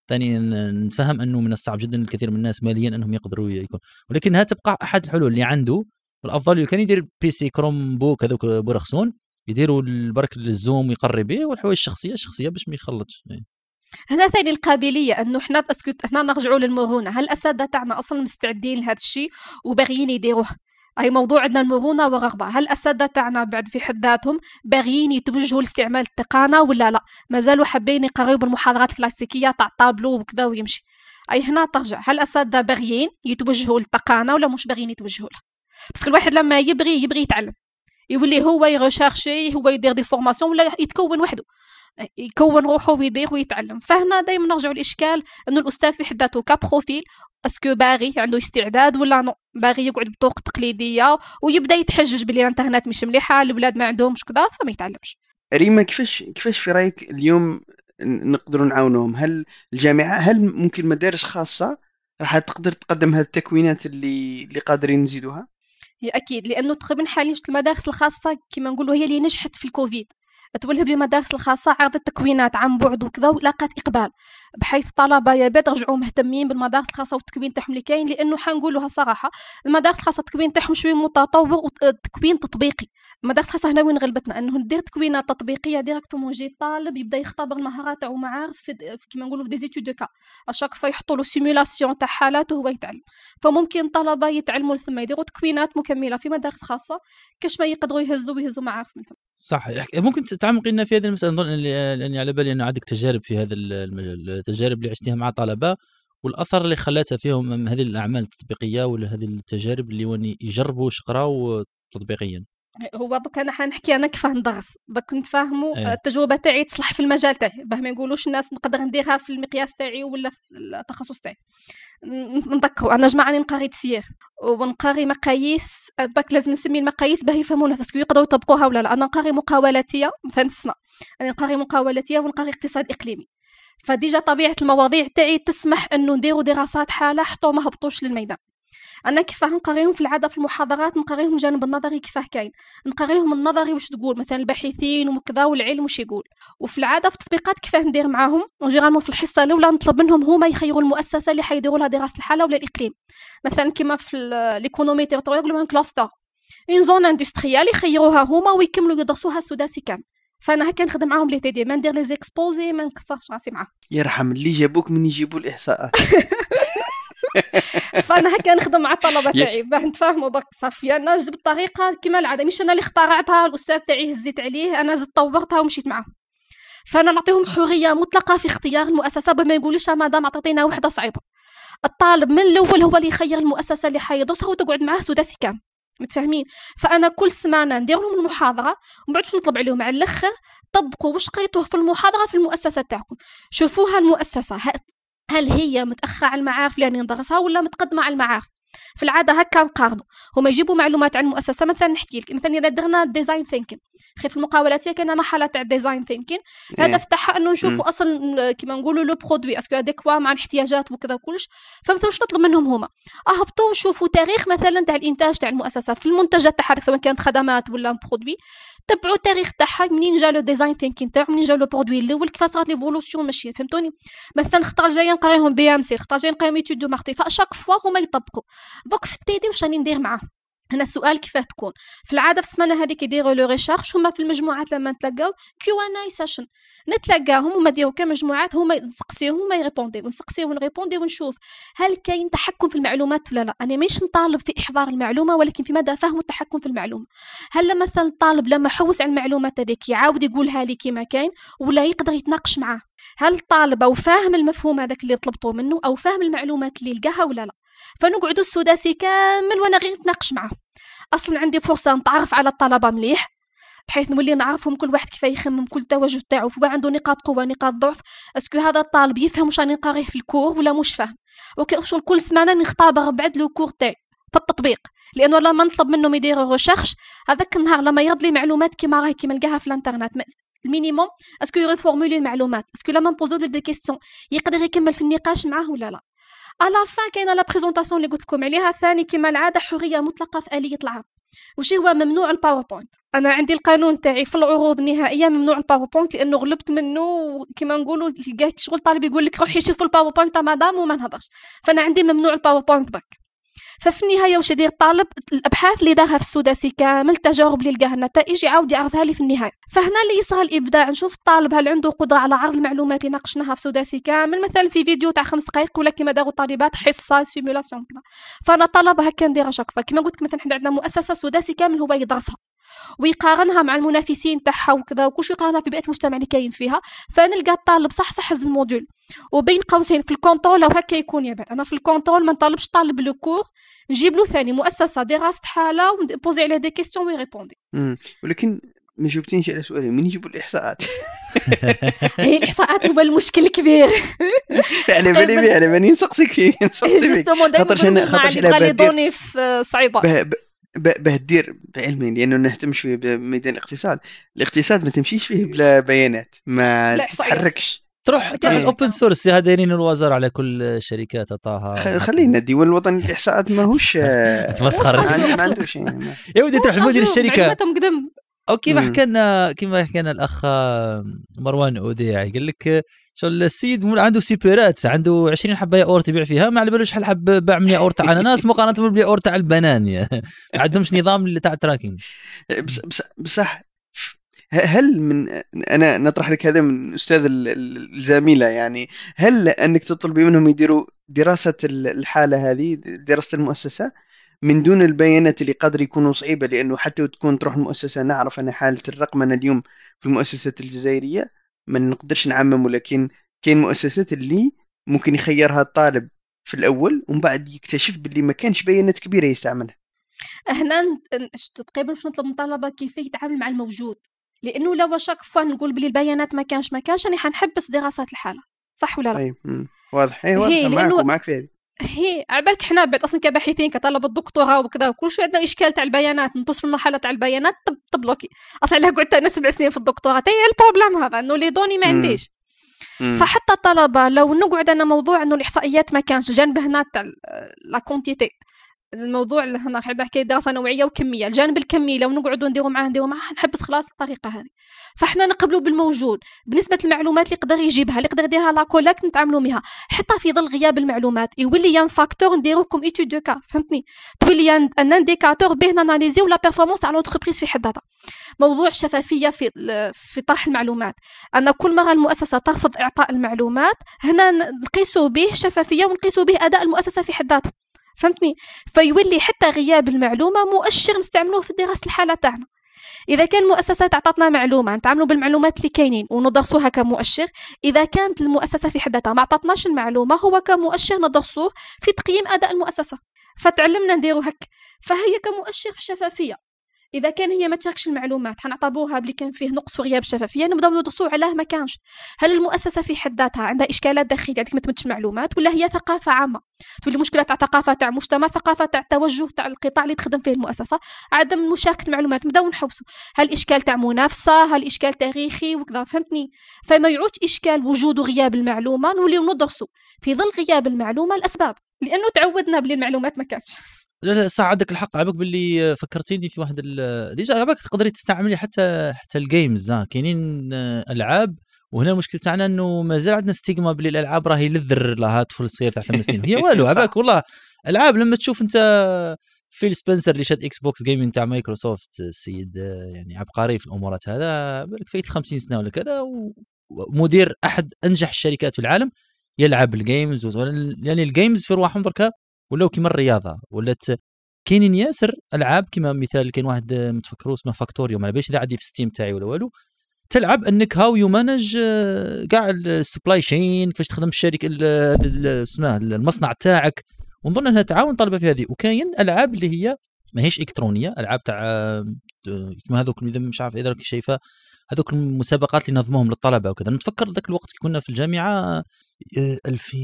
ثاني نتفهم انه من الصعب جدا الكثير من الناس ماليا انهم يقدروا يكون ولكن ها تبقى احد الحلول اللي عنده الافضل كان يدير بيسي كروم بوك هذوك برخصون يديروا برك الزوم ويقري به والحوايج الشخصيه الشخصيه باش ما يخلطش يعني. هنا ثاني القابليه انه حنا اسكت هنا نرجعوا للمرونه هل الاساتذه تاعنا اصلا مستعدين لهذا الشيء وباغيين يديروه اي موضوع عندنا المرونه والرغبه هل الاساتذه تاعنا بعد في حد ذاتهم باغيين يتوجهوا لاستعمال التقانة ولا لا مازالوا حابين يقربوا المحاضرات الكلاسيكيه تاع طابلو وكذا ويمشي اي هنا ترجع هل الاساتذه باغيين يتوجهوا للتقانة ولا مش باغيين يتوجهوا لها باسكو الواحد لما يبغي يبغي يتعلم يولي هو يغوشيرشي هو يدير دي فورماسيون ولا يتكون وحده يكون روحه ويدير ويتعلم فهنا دائما نرجع الاشكال انه الاستاذ في حد ذاته كبروفيل اسكو باغي عنده استعداد ولا نو باغي يقعد بطرق التقليديه ويبدا يتحجج بلي الانترنت مش مليحه الاولاد ما عندهمش كذا فما يتعلمش ريما كيفاش كيفاش في رايك اليوم نقدروا نعاونهم هل الجامعه هل ممكن مدارس خاصه راح تقدر تقدم هذه التكوينات اللي اللي قادرين نزيدوها اكيد لانه تقريبا حاليا المدارس الخاصه كما نقولوا هي اللي نجحت في الكوفيد بلي المدارس الخاصة عرضت تكوينات عن بعد وكذا ولاقات إقبال بحيث الطلبة يا بيت رجعوا مهتمين بالمدارس الخاصة والتكوين تاعهم اللي كاين لأنه حنقولوها صراحة المدارس الخاصة التكوين تاعهم شوي متطور وتكوين تطبيقي المدارس الخاصة هنا وين غلبتنا أنه ندير تكوينات تطبيقية ديريكتومون يجي الطالب يبدا يختبر المهارات تاعو في كيما نقولوا في دي دو كا اشاك فا يحطوا له سيمولاسيون تاع حالاته وهو يتعلم فممكن طلبة يتعلموا ثم يديروا تكوينات مكملة في مدارس خاصة كاش ما يقدروا يهزوا ويهزوا معارف من صح ممكن تعمقي لنا في هذه المساله نظن لاني على بالي انه عندك تجارب في هذا المجال التجارب اللي عشتيها مع طلبه والاثر اللي خلاتها فيهم هذه الاعمال التطبيقيه ولا هذه التجارب اللي يجربوا واش قراو تطبيقيا هو دوك انا حنحكي انا كيف ندرس دوك كنت فاهمو أيه. التجربه تاعي تصلح في المجال تاعي باه ما يقولوش الناس نقدر نديرها في المقياس تاعي ولا في التخصص تاعي نذكر انا جماعه راني نقاري تسيير ونقاري مقاييس باك لازم نسمي المقاييس باه يفهموا الناس اسكو يقدروا يطبقوها ولا لا انا نقاري مقاولاتيه مثلا السنه انا نقاري مقاولاتيه ونقاري اقتصاد اقليمي فديجا طبيعه المواضيع تاعي تسمح انه نديروا دراسات حاله حتى ما هبطوش للميدان انا كيفاه نقريهم في العاده في المحاضرات نقريهم الجانب النظري كيفاه كاين نقريهم النظري واش تقول مثلا الباحثين وكذا والعلم واش يقول وفي العاده في التطبيقات كيفاه ندير معاهم وجيرالمون في الحصه الاولى نطلب منهم هما يخيروا المؤسسه اللي حيديروا لها دراسه الحاله ولا الاقليم مثلا كما في ليكونومي تيريتوريال يقول لهم كلاستر اون زون اندستريال يخيروها هما ويكملوا يدرسوها السداسي كامل فانا هكا نخدم معاهم لي تيدي ما ندير لي زيكسبوزي ما نكثرش راسي معاهم يرحم اللي جابوك من يجيبوا الاحصاءات فانا هكا نخدم مع الطلبه تاعي باه نتفاهموا برك صافي انا جبت طريقه كما العاده مش انا اللي اخترعتها الاستاذ تاعي هزيت عليه انا زدت طورتها ومشيت معاه فانا نعطيهم حريه مطلقه في اختيار المؤسسه بما يقوليش مادام عطيتينا وحده صعيبه الطالب من الاول هو اللي يخير المؤسسه اللي حيدرسها وتقعد معاه سداسي كامل متفاهمين فانا كل سمانه ندير لهم المحاضره ومن بعد نطلب عليهم على الاخر طبقوا واش قريتوه في المحاضره في المؤسسه تاعكم شوفوها المؤسسه هل هي متأخرة على المعارف لأن ندرسها ولا متقدمة على المعارف في العاده هكا نقارنوا هما يجيبوا معلومات عن المؤسسه مثلا نحكي لك مثلا اذا درنا ديزاين ثينكين خف في المقاولات هي كاينه مرحله تاع ديزاين ثينكين الهدف تاعها انه نشوفوا اصلا كيما نقولوا لو برودوي اسكو اديكوا مع الاحتياجات وكذا وكلش فمثلا واش نطلب منهم هما اهبطوا وشوفوا تاريخ مثلا تاع الانتاج تاع المؤسسه في المنتجات تاعها سواء كانت خدمات ولا برودوي تبعوا التاريخ تاعها منين جا لو ديزاين ثينكين تاعو منين جا لو برودوي الاول كيفاش صارت ليفولوسيون ماشي فهمتوني مثلا الخطر الجايه نقراهم بي ام سي الخطر الجايه نقراهم ايتود دو مارتي فاشاك فوا هما يطبقوا دوك في التيدي واش راني ندير معاهم هنا السؤال كيفاه تكون في العاده في السمانه هذيك يديروا لو ريشارش هما في المجموعات لما نتلاقاو كيو ان اي سيشن نتلاقاهم هما يديروا كان مجموعات هما نسقسيهم هما يريبوندي ونسقسيه ونريبوندي ونشوف هل كاين تحكم في المعلومات ولا لا انا مش نطالب في احضار المعلومه ولكن في مدى فهم التحكم في المعلومه هل مثلا الطالب لما حوس على المعلومات هذيك يعاود يقولها لي كيما كاين ولا يقدر يتناقش معاه هل الطالب او فاهم المفهوم هذاك اللي طلبته منه او فاهم المعلومات اللي لقاها ولا لا فنقعدوا السداسي كامل وانا غير نتناقش معاه اصلا عندي فرصه نتعرف على الطلبه مليح بحيث نولي نعرفهم كل واحد كيف يخمم كل التواجد تاعو في عنده نقاط قوه نقاط ضعف اسكو هذا الطالب يفهم واش راني نقاريه في الكور ولا مش فاهم وكنشوف كل سمانه نختبر بعد لو كور تاعي في التطبيق لانه لما نطلب منهم يديروا ريشيرش هذاك النهار لما يضلي معلومات كيما راهي كيما نلقاها في الانترنت المينيموم اسكو يغي فورمولي المعلومات اسكو لما نبوزو دي كيستيون يقدر يكمل في النقاش معاه ولا لا على فان كاينه لا بريزونطاسيون اللي قلت لكم عليها ثاني كما العاده حريه مطلقه في اليه العرض وش هو ممنوع الباوربوينت انا عندي القانون تاعي في العروض النهائيه ممنوع الباوربوينت لانه غلبت منه كيما نقولوا تلقاه شغل طالب يقول لك روحي شوف الباوربوينت مدام وما نهضرش فانا عندي ممنوع الباوربوينت بك ففي النهايه واش يدير الطالب الابحاث اللي دارها في السداسي كامل التجارب اللي لقاها النتائج يعاود يعرضها لي في النهايه فهنا اللي يصها الابداع نشوف الطالب هل عنده قدره على عرض المعلومات اللي ناقشناها في سداسي كامل مثلا في فيديو تاع خمس دقائق ولا كيما داروا طالبات حصه سيمولاسيون كذا فانا طلبها هكا نديرها شاك قلت لك مثلا حنا عندنا مؤسسه سداسي كامل هو يدرسها ويقارنها مع المنافسين تاعها وكذا وكلش يقارنها في بيئه المجتمع اللي كاين فيها فنلقى الطالب صح صح هز الموديل وبين قوسين في الكونترول لو هكا يكون يا انا في الكونترول ما نطالبش طالب لو كور نجيب له ثاني مؤسسه دراسه حاله وبوزي عليه دي كيستيون ويريبوندي ولكن ما جاوبتينيش على سؤالي من يجيبوا الاحصاءات هي الاحصاءات هو المشكل الكبير على بالي بيه طيب. على بالي نسقسيك فيه نسقسيك فيه خاطرش انا خاطرش انا بالي دوني صعيبه به دير علمي لانه نهتم شويه بميدان الاقتصاد الاقتصاد ما تمشيش فيه بلا بيانات ما تحركش تروح إيه. تروح الاوبن سورس هذا دايرين الوزارة على كل شركات عطاها خلينا الديوان الوطني للاحصاءات ماهوش تمسخر ما عندوش يعني، يا ودي تروح لمدير الشركه او كيما حكى لنا كيما حكى لنا الاخ مروان اوديعي قال لك شو السيد عنده سيبيرات عنده 20 حبايه اور تبيع فيها ما على بالوش شحال حب باع 100 اور تاع اناناس مقارنه اور تاع البنان ما عندهمش نظام تاع التراكينج بصح هل من انا نطرح لك هذا من استاذ الزميله يعني هل انك تطلبي منهم يديروا دراسه الحاله هذه دراسه المؤسسه من دون البيانات اللي قادر يكونوا صعيبه لانه حتى تكون تروح المؤسسه نعرف انا حاله الرقمنه اليوم في المؤسسات الجزائريه ما نقدرش نعمم ولكن كاين مؤسسات اللي ممكن يخيرها الطالب في الاول ومن بعد يكتشف باللي ما كانش بيانات كبيره يستعملها هنا تقريبا شنو نطلب من الطلبه كيف يتعامل مع الموجود لانه لو شاك فوا نقول بلي البيانات ما كانش ما كانش راني حنحبس دراسات الحاله صح ولا لا؟ أي. طيب، واضح اي واضح معك, معك في هذه هي على بالك حنا بعد اصلا كباحثين كطلبه دكتوراه وكذا وكل شيء عندنا اشكال تاع البيانات في المرحله تاع البيانات طب تبلوكي اصلا علاه قعدت انا سبع سنين في الدكتوراه تاعي البروبليم إيه هذا انه لي دوني ما عنديش فحتى الطلبه لو نقعد انا موضوع انه الاحصائيات ما كانش جنب هنا تاع لا كونتيتي الموضوع اللي هنا حنا نحكي دراسه نوعيه وكميه الجانب الكمي لو نقعدوا نديروا معاه نديروا معاه نحبس خلاص الطريقه هذه فاحنا نقبلوا بالموجود بالنسبه للمعلومات اللي يقدر يجيبها اللي يقدر يديرها لاكولاك نتعاملوا بها حتى في ظل غياب المعلومات يولي يان فاكتور نديرو كوم ايتود دو كا فهمتني تولي ان انديكاتور بيه ناناليزيو لا بيرفورمانس تاع لونتربريز في حد ذاتها موضوع شفافيه في في طرح المعلومات ان كل مره المؤسسه ترفض اعطاء المعلومات هنا نقيسوا به شفافيه ونقيسوا به اداء المؤسسه في حد ذاته فهمتني فيولي حتى غياب المعلومه مؤشر نستعملوه في دراسه الحاله تاعنا اذا كان المؤسسات اعطتنا معلومه نتعاملوا بالمعلومات اللي كاينين وندرسوها كمؤشر اذا كانت المؤسسه في حدتها ما عطتناش المعلومه هو كمؤشر ندرسوه في تقييم اداء المؤسسه فتعلمنا نديرو هك فهي كمؤشر في الشفافيه اذا كان هي ما تشاركش المعلومات حنعطبوها بلي كان فيه نقص وغياب شفافيه نبداو ندرسوا علاه ما كانش هل المؤسسه في حد ذاتها عندها اشكالات داخليه عندك ما تمتش المعلومات ولا هي ثقافه عامه تولي مشكله تاع ثقافه تاع مجتمع ثقافه تاع التوجه تاع القطاع اللي تخدم فيه المؤسسه عدم مشاركه المعلومات نبداو نحوسوا هل اشكال تاع منافسه هل اشكال تاريخي وكذا فهمتني فما يعودش اشكال وجود وغياب المعلومه نوليو ندرسوا في ظل غياب المعلومه الاسباب لانه تعودنا بلي المعلومات ما كانتش لا لا صح عندك الحق عباك باللي فكرتيني في واحد ديجا ديجا بالك تقدري تستعملي حتى حتى الجيمز كاينين العاب وهنا المشكل تاعنا انه مازال عندنا ستيغما باللي الالعاب راهي للذر لها طفل صغير تاع ثمان سنين هي والو عباك والله العاب لما تشوف انت فيل سبنسر اللي شاد اكس بوكس جيمنج تاع مايكروسوفت السيد يعني عبقري في الامورات هذا بالك فايت 50 سنه ولا كذا ومدير احد انجح الشركات في العالم يلعب الجيمز يعني الجيمز يعني في رواحهم دركا ولاو كيما الرياضه ولات كاينين ياسر العاب كيما مثال كاين واحد متفكرو اسمه فاكتوريوم على باليش اذا عندي في ستيم تاعي ولا والو تلعب انك هاو يو مانج كاع السبلاي تشين كيفاش تخدم الشركه اسمه المصنع تاعك ونظن انها تعاون طالبه في هذه وكاين العاب اللي هي ماهيش الكترونيه العاب تاع آه، كيما هذوك مش عارف اذا راك شايفها هذوك المسابقات اللي نظموهم للطلبه وكذا نتفكر ذاك الوقت كنا في الجامعه 2000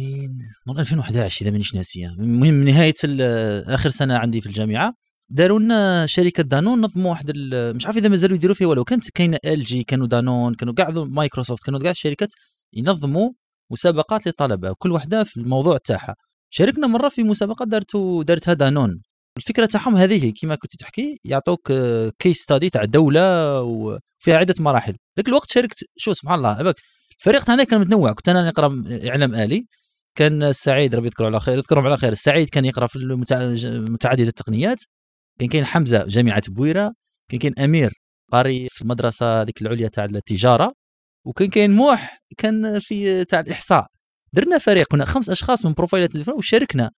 آه، 2011 اذا مانيش ناسيه المهم نهايه آه، اخر سنه عندي في الجامعه داروا لنا شركه دانون نظموا واحد آه، مش عارف اذا مازالوا يديروا فيها ولو كانت كاينه ال جي كانوا دانون كانوا كاع مايكروسوفت كانوا كاع الشركات ينظموا مسابقات للطلبه كل وحده في الموضوع تاعها شاركنا مره في مسابقه دارت دارتها دانون الفكره تاعهم هذه كما كنت تحكي يعطوك كيس آه، ستادي تاع دوله وفيها عده مراحل ذاك الوقت شاركت شو سبحان الله بالك الفريق تاعنا كان متنوع كنت انا نقرا آه، اعلام الي كان سعيد ربي يذكره على خير يذكرهم على خير سعيد كان يقرا في متعدده التقنيات كان كاين حمزه جامعه بويره كان كاين امير قاري في المدرسه هذيك العليا تاع التجاره وكان كاين موح كان في آه، تاع الاحصاء درنا فريق كنا خمس اشخاص من بروفايلات وشاركنا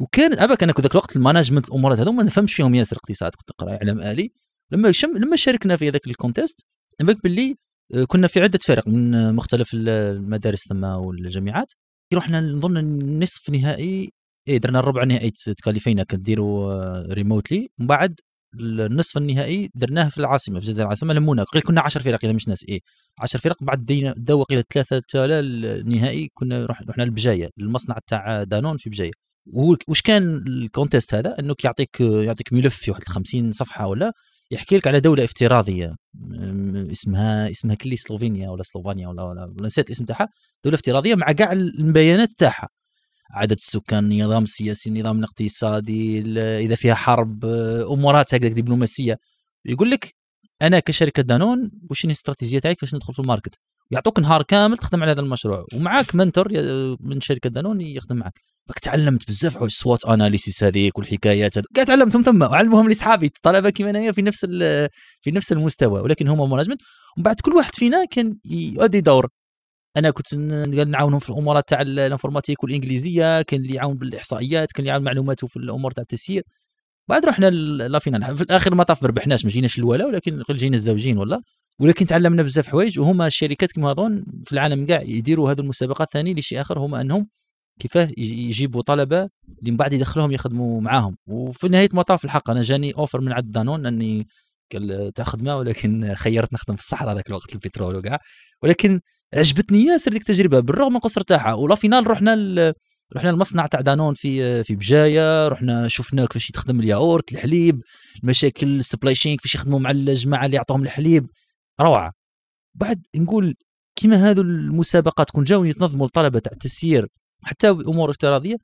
وكان ابك انا ذاك الوقت المانجمنت الامور هذو ما نفهمش فيهم ياسر اقتصاد كنت نقرا اعلام الي لما شم لما شاركنا في هذاك الكونتيست نبك باللي آه، كنا في عده فرق من مختلف المدارس ثم والجامعات كي رحنا نظن نصف نهائي اي درنا الربع نهائي تكاليفينا كنديروا آه، ريموتلي من بعد النصف النهائي درناه في العاصمه في جزيرة العاصمه لمونا قيل كنا 10 فرق اذا مش ناس اي 10 فرق بعد دينا دوا الى ثلاثه تالا النهائي كنا رحنا لبجايه المصنع تاع دانون في بجايه واش كان الكونتيست هذا انه يعطيك يعطيك ملف في واحد 50 صفحه ولا يحكي لك على دوله افتراضيه اسمها اسمها كلي سلوفينيا ولا سلوفانيا ولا ولا, ولا نسيت الاسم تاعها دوله افتراضيه مع كاع البيانات تاعها عدد السكان النظام السياسي النظام الاقتصادي اذا فيها حرب امورات هكذا دبلوماسيه يقول لك انا كشركه دانون واش الاستراتيجيه تاعي كيفاش ندخل في الماركت يعطوك نهار كامل تخدم على هذا المشروع ومعاك منتور من شركه دانون يخدم معك تعلمت بزاف حوايج سوات اناليسيس هذيك والحكايات هذيك كاع تعلمتهم ثم وعلمهم لاصحابي الطلبه كيما انايا في نفس في نفس المستوى ولكن هما مانجمنت ومن بعد كل واحد فينا كان يؤدي دور انا كنت نعاونهم في الامور تاع الانفورماتيك والانجليزيه كان اللي يعاون بالاحصائيات كان اللي يعاون معلوماته في الامور تاع التسيير بعد رحنا لا فينال في الاخر المطاف ما ربحناش ما جيناش الولا ولكن جينا الزوجين والله ولكن تعلمنا بزاف حوايج وهما الشركات كما اظن في العالم كاع يديروا هذه المسابقات ثاني لشيء اخر هما انهم كيفاه يجيبوا طلبه اللي من بعد يدخلوهم يخدموا معاهم وفي نهايه المطاف الحق انا جاني اوفر من عند دانون اني تاع خدمه ولكن خيرت نخدم في الصحراء ذاك الوقت البترول وكاع ولكن عجبتني ياسر ديك التجربه بالرغم من قصر تاعها ولا فينال رحنا ل... رحنا المصنع تاع دانون في في بجايه رحنا شفنا كيفاش يخدم الياورت الحليب المشاكل السبلاي تشين كيفاش يخدموا مع الجماعه اللي يعطوهم الحليب روعه بعد نقول كيما هذو المسابقات كون جاو يتنظموا الطلبه تاع التسيير حتى امور افتراضيه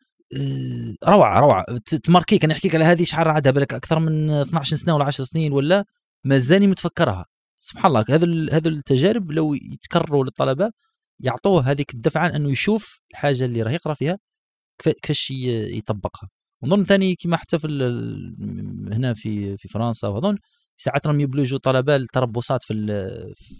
آه، روعه روعه تماركيك انا لك على هذه شحال عادها بالك اكثر من 12 سنه ولا 10 سنين ولا مازاني متفكرها سبحان الله هذا هذا التجارب لو يتكرروا للطلبه يعطوه هذيك الدفعه انه يشوف الحاجه اللي راه يقرا فيها كيفاش يطبقها نظن ثاني كما حتى في هنا في في فرنسا واظن ساعات راهم يبلجوا طلبه التربصات في,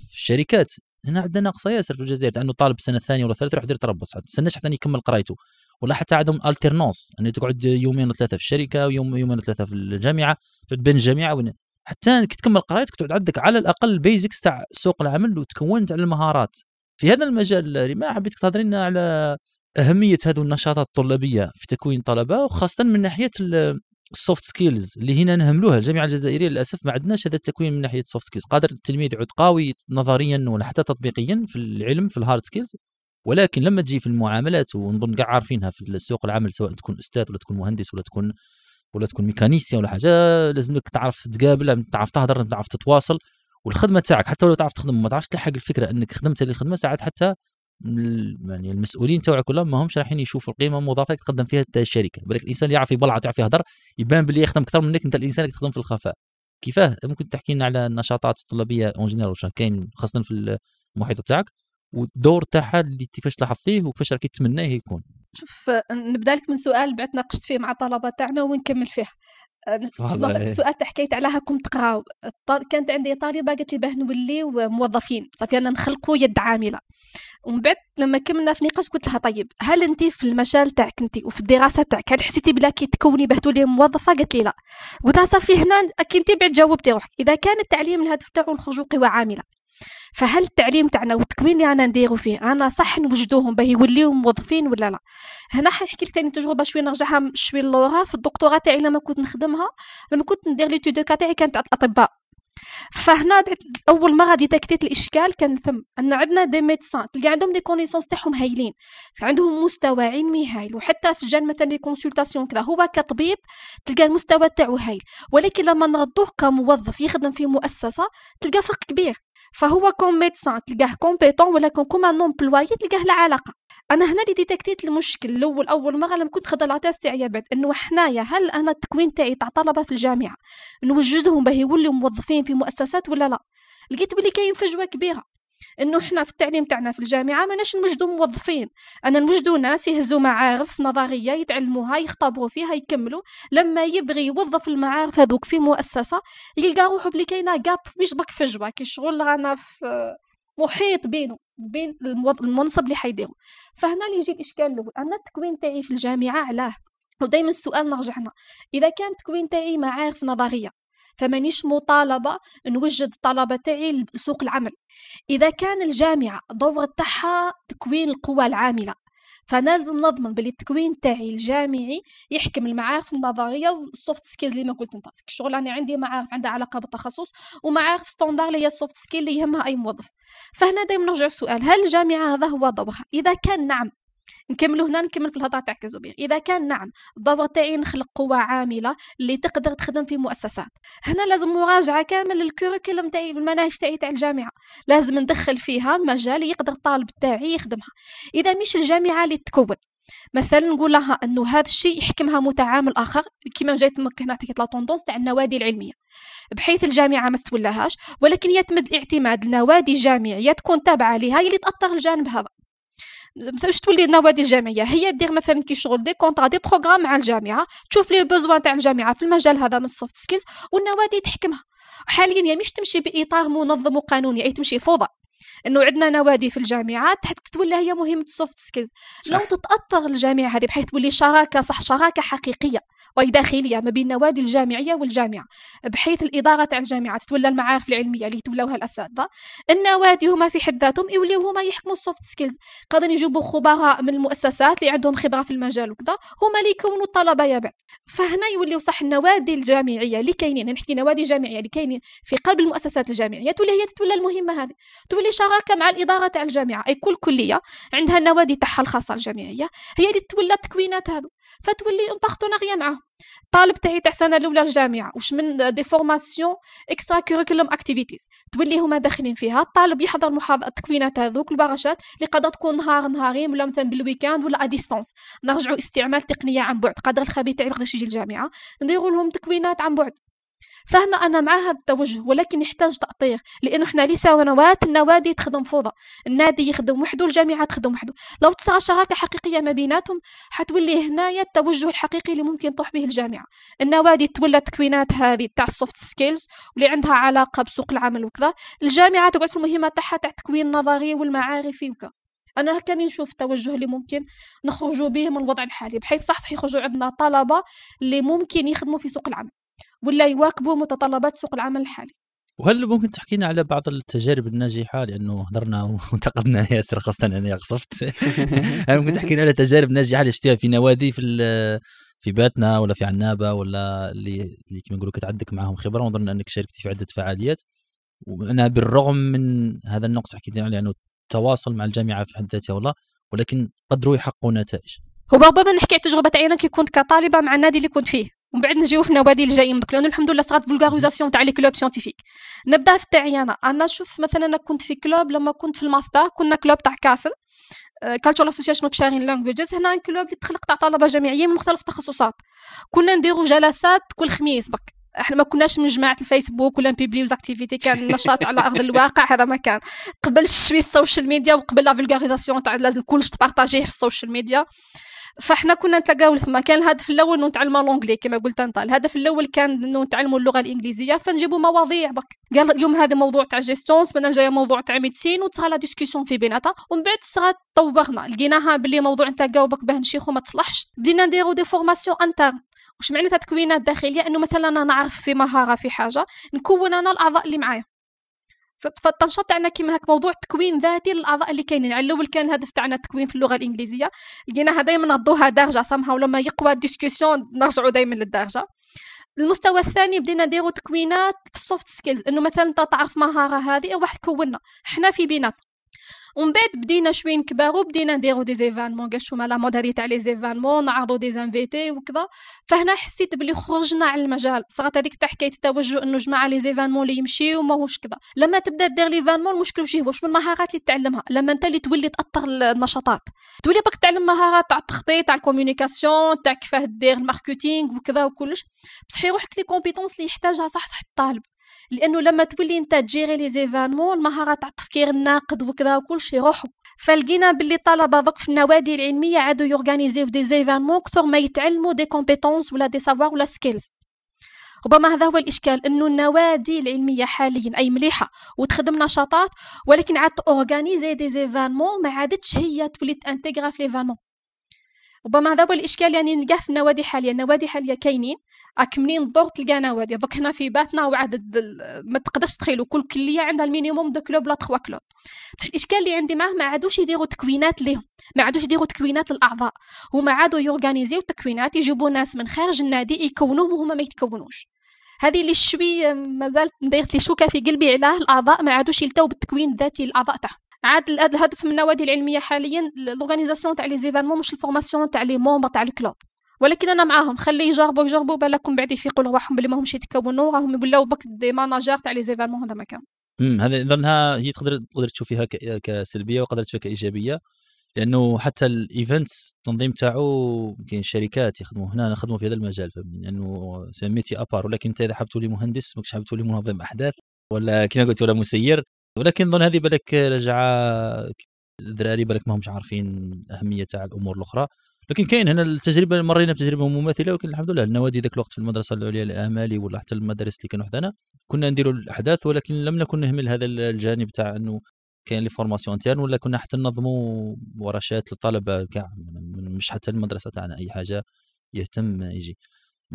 في الشركات هنا عندنا ناقصه ياسر في الجزائر لانه طالب السنه الثانيه ولا الثالثه يروح يدير تربص ما تستناش حتى يكمل قرايته ولا حتى عندهم الترنونس يعني تقعد يومين وثلاثه في الشركه ويوم يومين وثلاثه في الجامعه تقعد بين الجامعه وين حتى كي تكمل قرايتك تقعد عندك على الاقل البيزكس تاع سوق العمل وتكونت على المهارات في هذا المجال ريما حبيتك تهضري لنا على اهميه هذو النشاطات الطلابيه في تكوين طلبه وخاصه من ناحيه السوفت سكيلز اللي هنا نهملوها الجامعه الجزائريه للاسف ما عندناش هذا التكوين من ناحيه السوفت سكيلز قادر التلميذ يعود قوي نظريا ولا حتى تطبيقيا في العلم في الهارد سكيلز ولكن لما تجي في المعاملات ونظن كاع عارفينها في سوق العمل سواء تكون استاذ ولا تكون مهندس ولا تكون ولا تكون ميكانيسيا ولا حاجه لازمك تعرف تقابل تعرف تهضر تعرف تتواصل والخدمه تاعك حتى لو تعرف تخدم ما تعرفش تلحق الفكره انك خدمت هذه الخدمه ساعات حتى يعني المسؤولين توعك كلهم ما همش رايحين يشوفوا القيمه المضافه اللي تقدم فيها الشركه بالك الانسان يعرف يبلع يعرف يهضر يبان باللي يخدم اكثر منك انت الانسان اللي تخدم في الخفاء كيفاه ممكن تحكي لنا على النشاطات الطلابيه اون جينيرال واش كاين خاصه في المحيط تاعك والدور تاعها اللي كيفاش لاحظتيه وكيفاش راك تتمناه يكون شوف نبدا لك من سؤال بعد ناقشت فيه مع طلبه تاعنا ونكمل فيه أه، إيه. السؤال تاع حكايت عليها كنت تقراو كانت عندي طالبه قالت لي باه نولي موظفين صافي انا نخلقوا يد عامله ومن بعد لما كملنا في نقاش قلت لها طيب هل انت في المجال تاعك انت وفي الدراسه تاعك هل حسيتي بلا كي تكوني باه تولي موظفه قالت لي لا قلت لها صافي هنا اكيد انت بعد جاوبتي روحك اذا كان التعليم الهدف تاعو الخروج قوى عامله فهل التعليم تاعنا والتكوين اللي انا نديرو فيه انا صح نوجدوهم باه يوليو موظفين ولا لا هنا حنحكي لك تجربه شويه نرجعها شويه لورا في الدكتوراه تاعي لما كنت نخدمها لما كنت ندير لي تودوكا تاعي كانت الاطباء فهنا بعد اول مره ديتكتيت الاشكال كان ثم ان عندنا دي ميدسان تلقى عندهم دي كونيسونس تاعهم هايلين عندهم مستوى علمي هايل وحتى في جال مثلا لي كونسلتاسيون كذا هو كطبيب تلقى المستوى تاعو هايل ولكن لما نردوه كموظف يخدم في مؤسسه تلقى فرق كبير فهو كوم ميدسان تلقاه كومبيتون ولا كوم ان امبلواي تلقاه لا علاقه انا هنا اللي ديتكتيت المشكل الاول اول مره لما كنت خدر لاطاس تاعي يابد انه حنايا هل انا التكوين تاعي تاع طلبه في الجامعه نوجدهم باه يوليو موظفين في مؤسسات ولا لا لقيت بلي كاين فجوه كبيره انه احنا في التعليم تاعنا في الجامعه ماناش نوجدوا موظفين انا نوجدوا ناس يهزوا معارف نظريه يتعلموها يختبروا فيها يكملوا لما يبغي يوظف المعارف هذوك في مؤسسه يلقى روحه بلي كاينه غاب مش في فجوه كي شغل رانا في محيط بينه بين المنصب اللي حيديرو فهنا اللي يجي الاشكال الاول انا التكوين تاعي في الجامعه علاه ودائما السؤال نرجعنا اذا كان التكوين تاعي معارف نظريه فمانيش مطالبه نوجد الطلبه تاعي لسوق العمل اذا كان الجامعه دور تاعها تكوين القوى العامله فانا لازم نضمن بلي التكوين تاعي الجامعي يحكم المعارف النظريه والسوفت سكيلز اللي ما قلت انت شغل انا عندي معارف عندها علاقه بالتخصص ومعارف ستاندر اللي هي السوفت سكيل اللي يهمها اي موظف فهنا دائما نرجع السؤال هل الجامعه هذا هو دورها اذا كان نعم نكملوا هنا نكمل في الهضره تاع كازوبير اذا كان نعم الضروره تاعي نخلق قوه عامله اللي تقدر تخدم في مؤسسات هنا لازم مراجعه كامل للكوريكولوم تاعي المناهج تاعي تاع الجامعه لازم ندخل فيها مجال يقدر الطالب تاعي يخدمها اذا مش الجامعه اللي تكون مثلا نقول لها انه هذا الشيء يحكمها متعامل اخر كما جايت هنا حكيت لا طوندونس تاع النوادي العلميه بحيث الجامعه ما تولهاش ولكن يتمد الاعتماد لنوادي جامعيه تكون تابعه لها اللي تاثر الجانب هذا باش تولي النوادي الجامعيه هي دير مثلا كي شغل دي كونطرا دي بروغرام مع الجامعه تشوف لي بوزوان تاع الجامعه في المجال هذا من السوفت سكيلز والنوادي تحكمها حاليا يا مش تمشي باطار منظم وقانوني اي تمشي فوضى انه عندنا نوادي في الجامعات حتى تولى هي مهمه السوفت سكيلز لو تتاثر الجامعه هذه بحيث تولي شراكه صح شراكه حقيقيه وداخلية ما بين النوادي الجامعية والجامعة بحيث الإدارة تاع الجامعة تتولى المعارف العلمية اللي تولوها الأساتذة النوادي هما في حد ذاتهم يوليو هما يحكموا السوفت سكيلز قادرين يجيبوا خبراء من المؤسسات اللي عندهم خبرة في المجال وكذا هما اللي يكونوا الطلبة يا بعد فهنا يوليو صح النوادي الجامعية اللي كاينين نحكي يعني نوادي جامعية اللي كاينين في قلب المؤسسات الجامعية تولي هي تتولى المهمة هذه تولي شراكة مع الإدارة تاع الجامعة أي كل كلية عندها النوادي تاعها الخاصة الجامعية هي اللي تتولى التكوينات هذو فتولي اون معها الطالب تاعي تاع سنه الاولى الجامعه واش من دي فورماسيون اكسترا كوريكولوم اكتيفيتيز تولي هما داخلين فيها الطالب يحضر محاضره التكوينات هذوك البرشات اللي قادر تكون نهار نهارين ولا مثلا بالويكاند ولا اديستونس نرجعوا استعمال تقنيه عن بعد قادر الخبير تاعي يقدر يجي الجامعه نديروا لهم تكوينات عن بعد فهنا أنا مع هذا التوجه ولكن يحتاج تأطير لأنه إحنا ليس ونوات النوادي تخدم فوضى النادي يخدم وحده الجامعة تخدم وحده لو تصير شراكة حقيقية ما بيناتهم حتولي هنايا التوجه الحقيقي اللي ممكن تروح به الجامعة النوادي تولى التكوينات هذه تاع السوفت سكيلز واللي عندها علاقة بسوق العمل وكذا الجامعة تقعد في المهمة تاعها تاع التكوين النظري والمعارفي وكذا انا هكاني نشوف التوجه اللي ممكن نخرجوا به من الوضع الحالي بحيث صح صح يخرجوا عندنا طلبه اللي ممكن يخدموا في سوق العمل ولا يواكبوا متطلبات سوق العمل الحالي وهل ممكن تحكي لنا على بعض التجارب الناجحه لانه هضرنا وانتقدنا ياسر خاصه انا قصفت هل ممكن تحكي لنا على تجارب ناجحه اللي شفتيها في نوادي في في باتنا ولا في عنابه ولا اللي كما نقولوا كتعدك معاهم خبره ونظن انك شاركتي في عده فعاليات وانا بالرغم من هذا النقص حكيت عليه انه التواصل مع الجامعه في حد ذاتها والله ولكن قدروا يحققوا نتائج هو ربما نحكي على تجربه عينك كي كنت كطالبه مع النادي اللي كنت فيه ومن بعد نجيو في النوادي الجايين جايين دوك لانه الحمد لله صغات فولغاريزاسيون تاع لي كلوب سيانتيفيك نبدا في تاعي انا انا شوف مثلا انا كنت في كلوب لما كنت في الماستر كنا كلوب تاع كاسل كالتشر اسوسيشن اوف شارين لانجويجز هنا كلوب اللي تخلق تاع طلبه جامعيين من مختلف التخصصات كنا نديرو جلسات كل خميس بك احنا ما كناش من جماعه الفيسبوك ولا نبيبليو زاكتيفيتي كان نشاط على ارض الواقع هذا ما كان قبل شوي السوشيال ميديا وقبل لا فولغاريزاسيون تاع لازم كلش تبارطاجيه في السوشيال ميديا فاحنا كنا نتلاقاو ثما كان الهدف الاول انه نتعلموا لونجلي كما قلت انت الهدف الاول كان انه نتعلموا اللغه الانجليزيه فنجيبوا مواضيع بك قال اليوم هذا موضوع تاع جيستونس بعدين جايه موضوع تاع ميدسين وتصرا لا ديسكسيون في بيناتها ومن بعد صغات طورنا لقيناها باللي موضوع نتلاقاو بك باه شيخ وما تصلحش بدينا نديرو دي فورماسيون انتر واش معناتها تكوينات داخليه انه مثلا انا نعرف في مهاره في حاجه نكون انا الاعضاء اللي معايا فتنشط تاعنا كيما هاك موضوع تكوين ذاتي للاعضاء اللي كاينين على الاول كان الهدف تاعنا التكوين في اللغه الانجليزيه لقيناها دائما نردوها درجه سامها ولما يقوى ديسكسيون نرجعوا دائما للدرجه المستوى الثاني بدينا نديرو تكوينات في السوفت سكيلز انه مثلا انت تعرف مهاره هذه واحد كونا حنا في بيناتنا ومن بعد بدينا شوي نكبروا بدينا نديرو دي زيفانمون قال شوما لا مود هذه تاع لي زيفانمون نعرضوا دي زانفيتي وكذا فهنا حسيت بلي خرجنا على المجال صارت هذيك تاع حكايه التوجه انه جماعه لي زيفانمون اللي يمشيو ماهوش كذا لما تبدا دير فانمون المشكل ماشي هو شنو المهارات اللي تعلمها لما انت اللي تولي تاثر النشاطات تولي باك تعلم مهارات تاع التخطيط تاع الكوميونيكاسيون تاع كيفاه دير الماركتينغ وكذا وكلش بصح روحك لي كومبيتونس اللي يحتاجها صح صح الطالب لانه لما تولي انت تجيري لي زيفانمون المهارات تاع التفكير الناقد وكذا وكل شيء يروحوا فلقينا باللي الطلبه دوك في النوادي العلميه عادوا يورغانيزيو دي زيفانمون كثر ما يتعلموا دي كومبيتونس ولا دي سافوار ولا سكيلز ربما هذا هو الاشكال انه النوادي العلميه حاليا اي مليحه وتخدم نشاطات ولكن عاد اورغانيزي دي زيفانمون ما عادتش هي تولي تانتيغرا في ليفانمون ربما هذا هو الاشكال يعني نلقاه في النوادي حاليا النوادي حاليا كاينين اكملين الدور تلقى نوادي دوك هنا في باتنا وعدد ما تقدرش تخيلوا كل كليه عندها المينيموم دو كلوب لا تخوا كلوب بصح الاشكال اللي عندي معاه ما عادوش يديروا تكوينات ليهم ما عادوش يديروا تكوينات الاعضاء هما عادوا يورغانيزيو التكوينات يجيبوا ناس من خارج النادي يكونوهم وهما ما يتكونوش هذه اللي شوي مازالت دايرت لي شوكه في قلبي علاه الاعضاء ما عادوش يلتو بالتكوين الذاتي للاعضاء تاعهم عاد الهدف من النوادي العلميه حاليا لورغانيزاسيون تاع لي زيفالمون مش الفورماسيون تاع لي مومبر تاع الكلوب ولكن انا معاهم خليه يجربوا يجربوا بالكم بعد يفيقوا رواحهم بلي ماهمش يتكونوا راهم ولاو بك دي ماناجير تاع لي زيفالمون هذا ما كان هذا اذا هي تقدر تقدر تشوف فيها كسلبيه وقدر تشوفها كايجابيه لانه حتى الايفنتس التنظيم تاعو كاين شركات يخدموا هنا نخدموا في هذا المجال فهمني لانه سميتي ابار ولكن انت اذا حاب تولي مهندس ماكش حاب تولي منظم احداث ولا كما قلت ولا مسير ولكن نظن هذه بالك رجعه الدراري بالك ماهمش عارفين اهميه تاع الامور الاخرى لكن كاين هنا التجربه مرينا بتجربه مماثله ولكن الحمد لله النوادي ذاك الوقت في المدرسه العليا الامالي ولا حتى المدارس اللي كانوا حدانا كنا نديروا الاحداث ولكن لم نكن نهمل هذا الجانب تاع انه كاين لي فورماسيون تيرن ولا كنا حتى ننظموا ورشات للطلبه كاع مش حتى المدرسه تاعنا اي حاجه يهتم يجي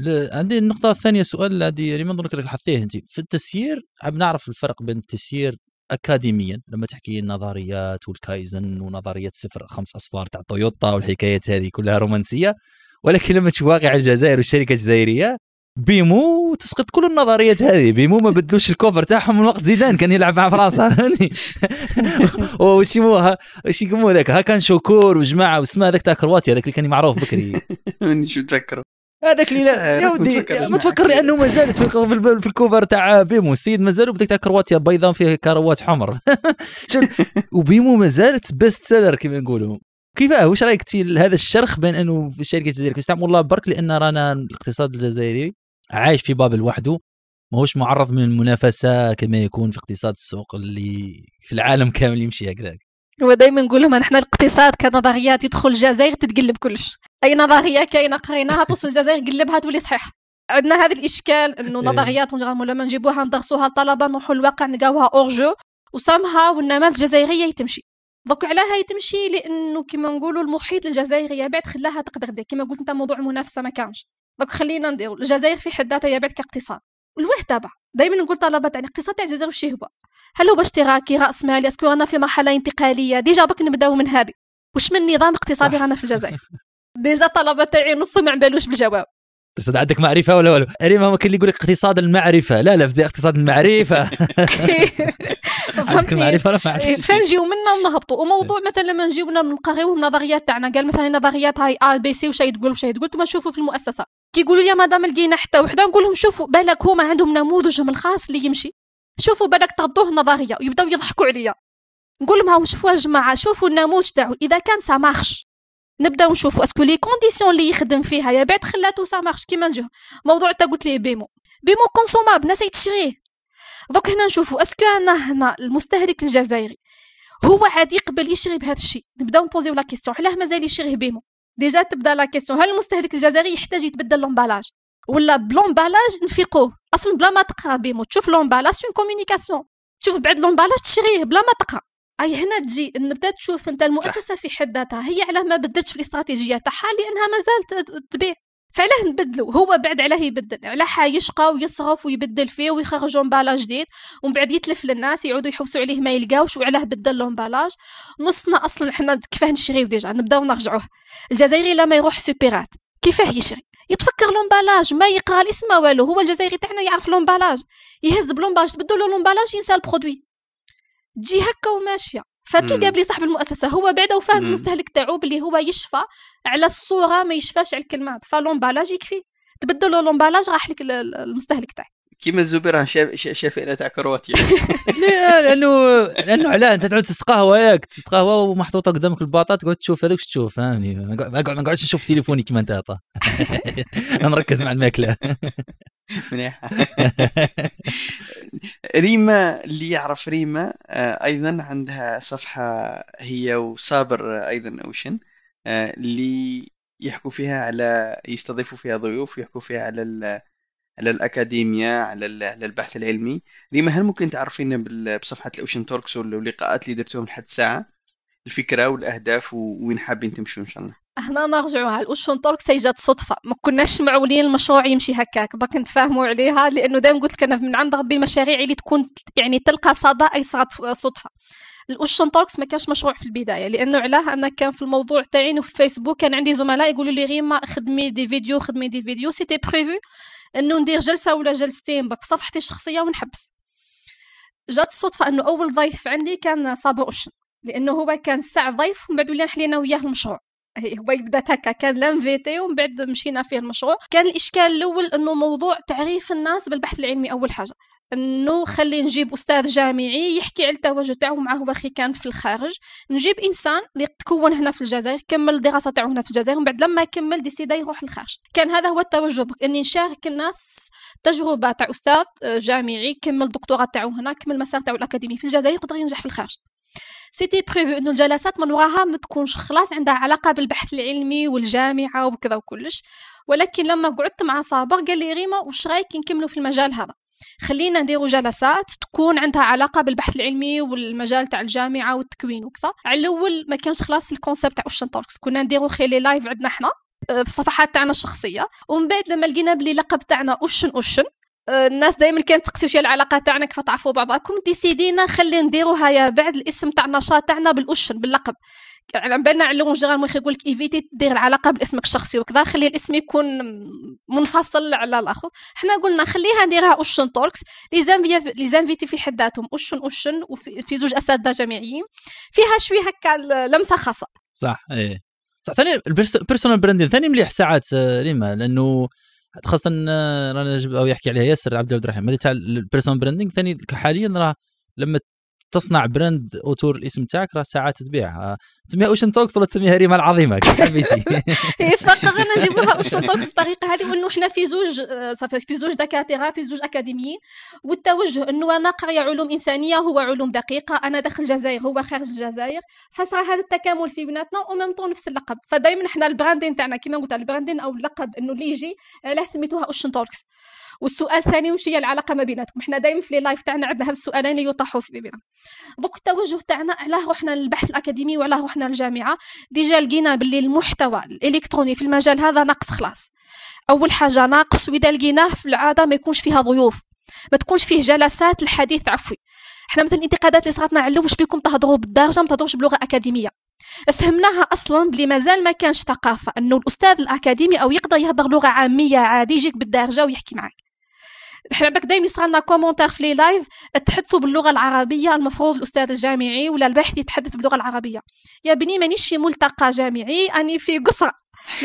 عندي النقطة الثانية سؤال هذه ريمان نظن لك حطيه انت في التسيير حاب نعرف الفرق بين التسيير اكاديميا لما تحكي النظريات والكايزن ونظريه صفر خمس اصفار تاع تويوتا والحكايات هذه كلها رومانسيه ولكن لما تشوف واقع الجزائر والشركه الجزائريه بيمو تسقط كل النظريات هذه بيمو ما بدلوش الكوفر تاعهم من وقت زيدان كان يلعب مع فرنسا وش يموها وش يقمو ذاك ها كان شوكور وجماعه واسمه هذاك تاع كرواتيا هذاك اللي كان معروف بكري شو تذكره هذاك اللي لا يا ودي ما تفكر انه مازال في الكوفر تاع بيمو السيد مازال بديك تاع كرواتيا بيضاء فيه كروات حمر وبيمو مازالت بيست سيلر كما نقولوا كيفاه واش رايك هذا الشرخ بين انه في الشركه الجزائريه يستعمل الله برك لان رانا الاقتصاد الجزائري عايش في بابل وحده ماهوش معرض من المنافسه كما يكون في اقتصاد السوق اللي في العالم كامل يمشي هكذاك هو دائما نقول لهم احنا الاقتصاد كنظريات يدخل الجزائر تتقلب كلش اي نظريه كاينه قريناها توصل الجزائر قلبها تولي صحيح عندنا هذا الاشكال انه إيه. نظريات لما نجيبوها ندرسوها الطلبه نروحوا للواقع نلقاوها اورجو وسامها والنماذج الجزائريه تمشي دوك علاها يتمشي لانه كما نقولوا المحيط الجزائري يا بعد خلاها تقدر دي كما قلت انت موضوع المنافسه ما كانش دوك خلينا نديرو الجزائر في حد ذاتها يا بعد كاقتصاد والوهدبه دائما نقول طلبات يعني اقتصاد تاع الجزائر وش هو هل هو اشتراكي راس مالي اسكو رانا في مرحله انتقاليه ديجا باك نبداو من هذه واش من نظام اقتصادي رانا في الجزائر ديجا طلبة تاعي نص ما عبالوش بالجواب استاذ عندك معرفه ولا والو ريما هو كاين اللي يقول لك اقتصاد المعرفه لا لا في اقتصاد المعرفه فهمتني معرفه إيه، فين نجيو منا ونهبطوا وموضوع إيه. مثلا لما نجيو نلقى النظريات تاعنا قال مثلا نظريات هاي ا بي سي وش تقول وش تقول تما نشوفوا في المؤسسه كيقولوا لي مدام لقينا حتى وحده نقول لهم شوفوا بالك هما عندهم نموذجهم الخاص اللي يمشي شوفوا بالك تغطوه نظريه ويبداو يضحكوا عليا نقول لهم هاو شوفوا يا جماعه شوفوا النموذج تاعو اذا كان سامخش نبدا نبداو نشوفوا اسكو لي كونديسيون اللي يخدم فيها يا بعد خلاتو سامخش كيما نجيو موضوع تا قلت ليه بيمو بيمو كونسوماب ناس يتشريه دوك هنا نشوفوا اسكو انا هنا المستهلك الجزائري هو عادي يقبل يشري بهذا الشيء نبداو نبوزيو لا كيسيون علاه مازال يشريه بيمو ديجا تبدا لا كيسيون هل المستهلك الجزائري يحتاج يتبدل لومبالاج ولا بلومبالاج نفيقوه اصلا بلا ما تقرا بيمو تشوف لومبالاج سون كومونيكاسيون تشوف بعد لومبالاج تشريه بلا ما تقرا اي هنا تجي نبدا تشوف انت المؤسسه في حد ذاتها هي علاه ما بدتش في الاستراتيجيه تاعها لانها مازالت تبيع فعلاه نبدلو هو بعد علاه يبدل علاه حيشقى ويصغف ويبدل فيه ويخرجوا امبالاج جديد ومن بعد يتلف للناس يعودوا يحوسوا عليه ما يلقاوش وعلاه بدل لهم امبالاج نصنا اصلا حنا كيفاه نشريو ديجا نبداو نرجعوه الجزائري لما يروح سوبيرات كيفاه يشري يتفكر لومبالاج ما يقرا الاسم والو هو الجزائري تاعنا يعرف لومبالاج يهز بلومباج تبدلو لومبالاج ينسى البرودوي تجي هكا وماشيه فكي قال لي صاحب المؤسسه هو بعدا وفاهم المستهلك تاعو باللي هو يشفى على الصوره ما يشفاش على الكلمات فلومبالاج يكفي تبدل لومبالاج راح لك المستهلك تاعك كيما الزبير شاف شاف تاع كرواتيا لا لانه لانه علاه انت تعود تستقهوى ياك تستقهوى ومحطوطه قدامك الباطا تقعد تشوف هذاك تشوف فهمني ما نقعدش نشوف تليفوني كيما انت نركز مع الماكله مليحه ريما اللي يعرف ريما آه، ايضا عندها صفحه هي وصابر ايضا اوشن آه، اللي يحكوا فيها على يستضيفوا فيها ضيوف يحكوا فيها على على الاكاديميا على على البحث العلمي ريما هل ممكن تعرفينا بصفحه الاوشن توركس واللقاءات اللي درتوهم لحد الساعه الفكره والاهداف ووين حابين تمشوا ان شاء الله هنا نرجعوها الاوشن تورك سي جات صدفه ما كناش معولين المشروع يمشي هكاك باك نتفاهموا عليها لانه دائما قلت لك انا من عند ربي المشاريع اللي تكون يعني تلقى صدى اي صدفه الاوشن توركس ما كانش مشروع في البدايه لانه علاه انا كان في الموضوع تاعي في فيسبوك كان عندي زملاء يقولوا لي ريما خدمي دي فيديو خدمي دي فيديو سيتي بريفو انه ندير جلسه ولا جلستين بك صفحتي الشخصيه ونحبس جات الصدفه انه اول ضيف عندي كان صابر اوشن لانه هو كان ساعة ضيف ومن بعد ولينا حلينا وياه المشروع هو بدات هكا كان لانفيتي ومن بعد مشينا فيه المشروع كان الاشكال الاول انه موضوع تعريف الناس بالبحث العلمي اول حاجه انه خلي نجيب استاذ جامعي يحكي على التواجد تاعو معاه باخي كان في الخارج نجيب انسان اللي تكون هنا في الجزائر كمل الدراسه تاعو هنا في الجزائر ومن بعد لما كمل ديسيدا يروح للخارج كان هذا هو التوجه اني نشارك الناس تجربه تاع استاذ جامعي كمل الدكتوراه تاعو هنا كمل المسار تاعو الاكاديمي في الجزائر يقدر ينجح في الخارج سيتي بريفو انه الجلسات من وراها ما تكونش خلاص عندها علاقه بالبحث العلمي والجامعه وكذا وكلش ولكن لما قعدت مع صابر قال لي ريما واش رايك نكملوا في المجال هذا خلينا نديروا جلسات تكون عندها علاقة بالبحث العلمي والمجال تاع الجامعة والتكوين وكذا على الأول ما كانش خلاص الكونسيبت تاع اوشن توكس كنا نديروا خيلي لايف عندنا حنا آه، في صفحات تاعنا الشخصية ومن بعد لما لقينا بلي لقب تاعنا اوشن اوشن الناس دائما كانت تقسيو العلاقه تاعنا كيف تعرفوا بعضكم ديسيدينا خلي نديروها يا بعد الاسم تاع النشاط تاعنا بالاشن باللقب يعني على بالنا على الاول جيرال يقول لك ايفيتي دير العلاقه باسمك الشخصي وكذا خلي الاسم يكون منفصل على الاخر حنا قلنا خليها نديرها اوشن توركس لي لي زانفيتي في حد ذاتهم اوشن اوشن وفي زوج اساتذه جامعيين فيها شويه هكا لمسه خاصه صح ايه صح ثاني البيرسونال براندين ثاني مليح ساعات ريما آه، لانه خاصه رانا او يحكي عليها ياسر عبد الرحيم هذه تاع البيرسون براندينغ ثاني حاليا راه لما تصنع براند اوتور الاسم تاعك راه ساعات تبيع آه، تسميها اوشن توكس ولا تسميها ريما العظيمه كيف حبيتي فقط انا نجيب لها اوشن توكس بالطريقه هذه وانه حنا في زوج آه، صافي في زوج دكاتره في زوج اكاديميين والتوجه انه انا قريه علوم انسانيه هو علوم دقيقه انا داخل الجزائر هو خارج الجزائر فصار هذا التكامل في بيناتنا وميم طون نفس اللقب فدائما حنا البراندين تاعنا كما قلت البراندين او اللقب انه اللي يجي علاه سميتوها اوشن توكس والسؤال الثاني واش هي العلاقه ما بيناتكم حنا دائما في لي لايف تاعنا عندنا هاد السؤالين اللي يطرحوا في بيننا دوك التوجه تاعنا علاه رحنا للبحث الاكاديمي وعلاه رحنا للجامعه ديجا لقينا باللي المحتوى الالكتروني في المجال هذا ناقص خلاص اول حاجه ناقص واذا لقيناه في العاده ما يكونش فيها ضيوف ما تكونش فيه جلسات الحديث عفوي حنا مثلا الانتقادات اللي صارت على واش بيكم تهضروا بالدارجه ما تهضروش بلغه اكاديميه فهمناها اصلا بلي مازال ما كانش ثقافه انه الاستاذ الاكاديمي او يقدر يهضر لغه عاميه عادي يجيك بالدارجه ويحكي معك حنا بالك دائما يصرى كومونتير في لي لايف تحدثوا باللغه العربيه المفروض الاستاذ الجامعي ولا الباحث يتحدث باللغه العربيه يا بني مانيش في ملتقى جامعي اني في قصر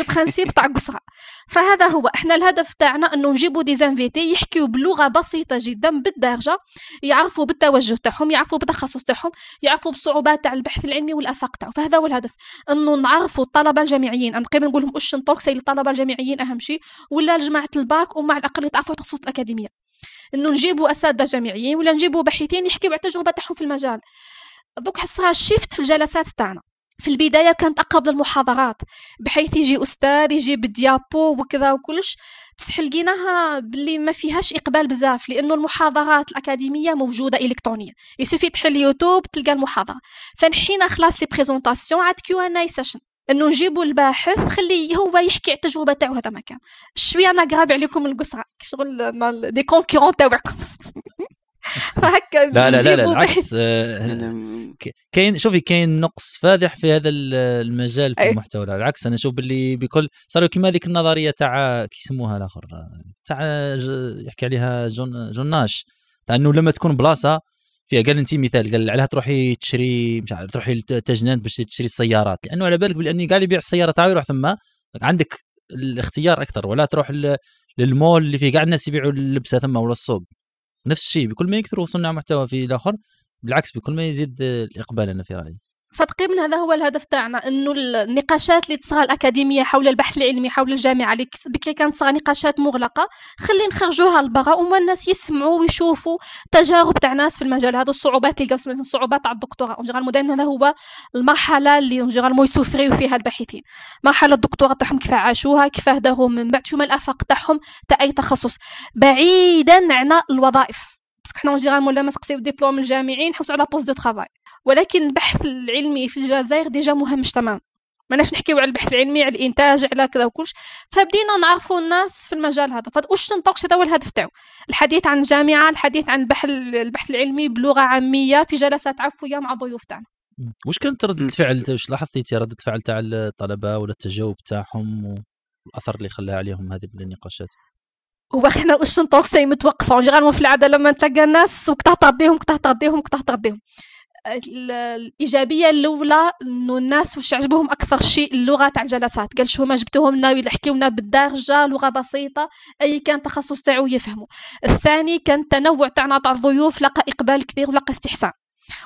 برانسيب تاع قصعه فهذا هو احنا الهدف تاعنا انه نجيبوا ديزانفيتي يحكيوا بلغه بسيطه جدا بالدارجه يعرفوا بالتوجه تاعهم يعرفوا بالتخصص تاعهم يعرفوا بالصعوبات تاع البحث العلمي والافاق تاعو فهذا هو الهدف انه نعرفوا الطلبه الجامعيين انا قبل نقول لهم اش نطرق الطلبه الجامعيين اهم شيء ولا جماعه الباك ومع الاقل يتعرفوا تخصص الاكاديميه انه نجيبوا اساتذه جامعيين ولا نجيبوا باحثين يحكيوا على التجربه تاعهم في المجال دوك حسها شيفت في الجلسات تاعنا في البدايه كانت اقرب للمحاضرات بحيث يجي استاذ يجيب الديابو وكذا وكلش بصح لقيناها باللي ما فيهاش اقبال بزاف لانه المحاضرات الاكاديميه موجوده الكترونيا يسوفي تحل يوتيوب تلقى المحاضره فنحينا خلاص لي بريزونطاسيون عاد كيو ان اي سيشن انه نجيبوا الباحث خلي هو يحكي على التجربه تاعو هذا مكان شويه انا قاب عليكم القصره شغل دي كونكورون تاعكم فهكا لا لا لا, لا العكس آه، كاين شوفي كاين نقص فادح في هذا المجال في المحتوى على العكس انا اشوف باللي بكل صاروا كيما هذيك النظريه تاع كيسموها الاخر تاع يحكي عليها جون جوناش تاع انه لما تكون بلاصه فيها قال انت مثال قال علاه تروحي تشري مش عارف تروحي لتجنان باش تشري السيارات لانه على بالك باني قال يبيع السياره تاعو يروح ثما عندك الاختيار اكثر ولا تروح للمول اللي فيه كاع الناس يبيعوا اللبسه ثم ولا السوق نفس الشيء بكل ما يكثر وصلنا محتوى في الاخر بالعكس بكل ما يزيد الاقبال انا في رايي فتقريبا هذا هو الهدف تاعنا انه النقاشات اللي تصغى الاكاديميه حول البحث العلمي حول الجامعه اللي بكري كانت تصغى نقاشات مغلقه خلي نخرجوها لبرا وما الناس يسمعوا ويشوفوا تجارب تاع ناس في المجال هذا الصعوبات اللي مثلا صعوبات تاع الدكتوراه اون جيرالمون دائما هذا هو المرحله اللي اون جيرالمون فيها الباحثين مرحله الدكتوراه تاعهم كيف عاشوها كيف هداهم من بعد شو ما الافاق تاعهم تاع اي تخصص بعيدا عن الوظائف باسكو حنا اون جيرالمون ما سقسيو ديبلوم الجامعيين نحوسو على بوست دو ترافاي ولكن البحث العلمي في الجزائر ديجا مهمش تمام ماناش نحكيو على البحث العلمي على الانتاج على كذا وكلش فبدينا نعرفوا الناس في المجال هذا فاش تنطق هذا هو الهدف تاعو الحديث عن الجامعه الحديث عن البحث البحث العلمي بلغه عاميه في جلسات عفويه مع ضيوف تاعنا واش كانت رد الفعل واش لاحظتي رده الفعل تاع الطلبه ولا التجاوب تاعهم والاثر اللي خلاها عليهم هذه النقاشات هو خلينا واش نطوق سي متوقفه في العاده لما تلقى الناس وقت تعطيهم وقت تعطيهم وقت تعطيهم الايجابيه الاولى انه الناس واش عجبهم اكثر شيء اللغه تاع الجلسات قال شو ما جبتوهم ناوي يحكيونا بالدارجه لغه بسيطه اي كان تخصص تاعو يفهمه الثاني كان التنوع تاعنا تاع الضيوف لقى اقبال كثير ولقى استحسان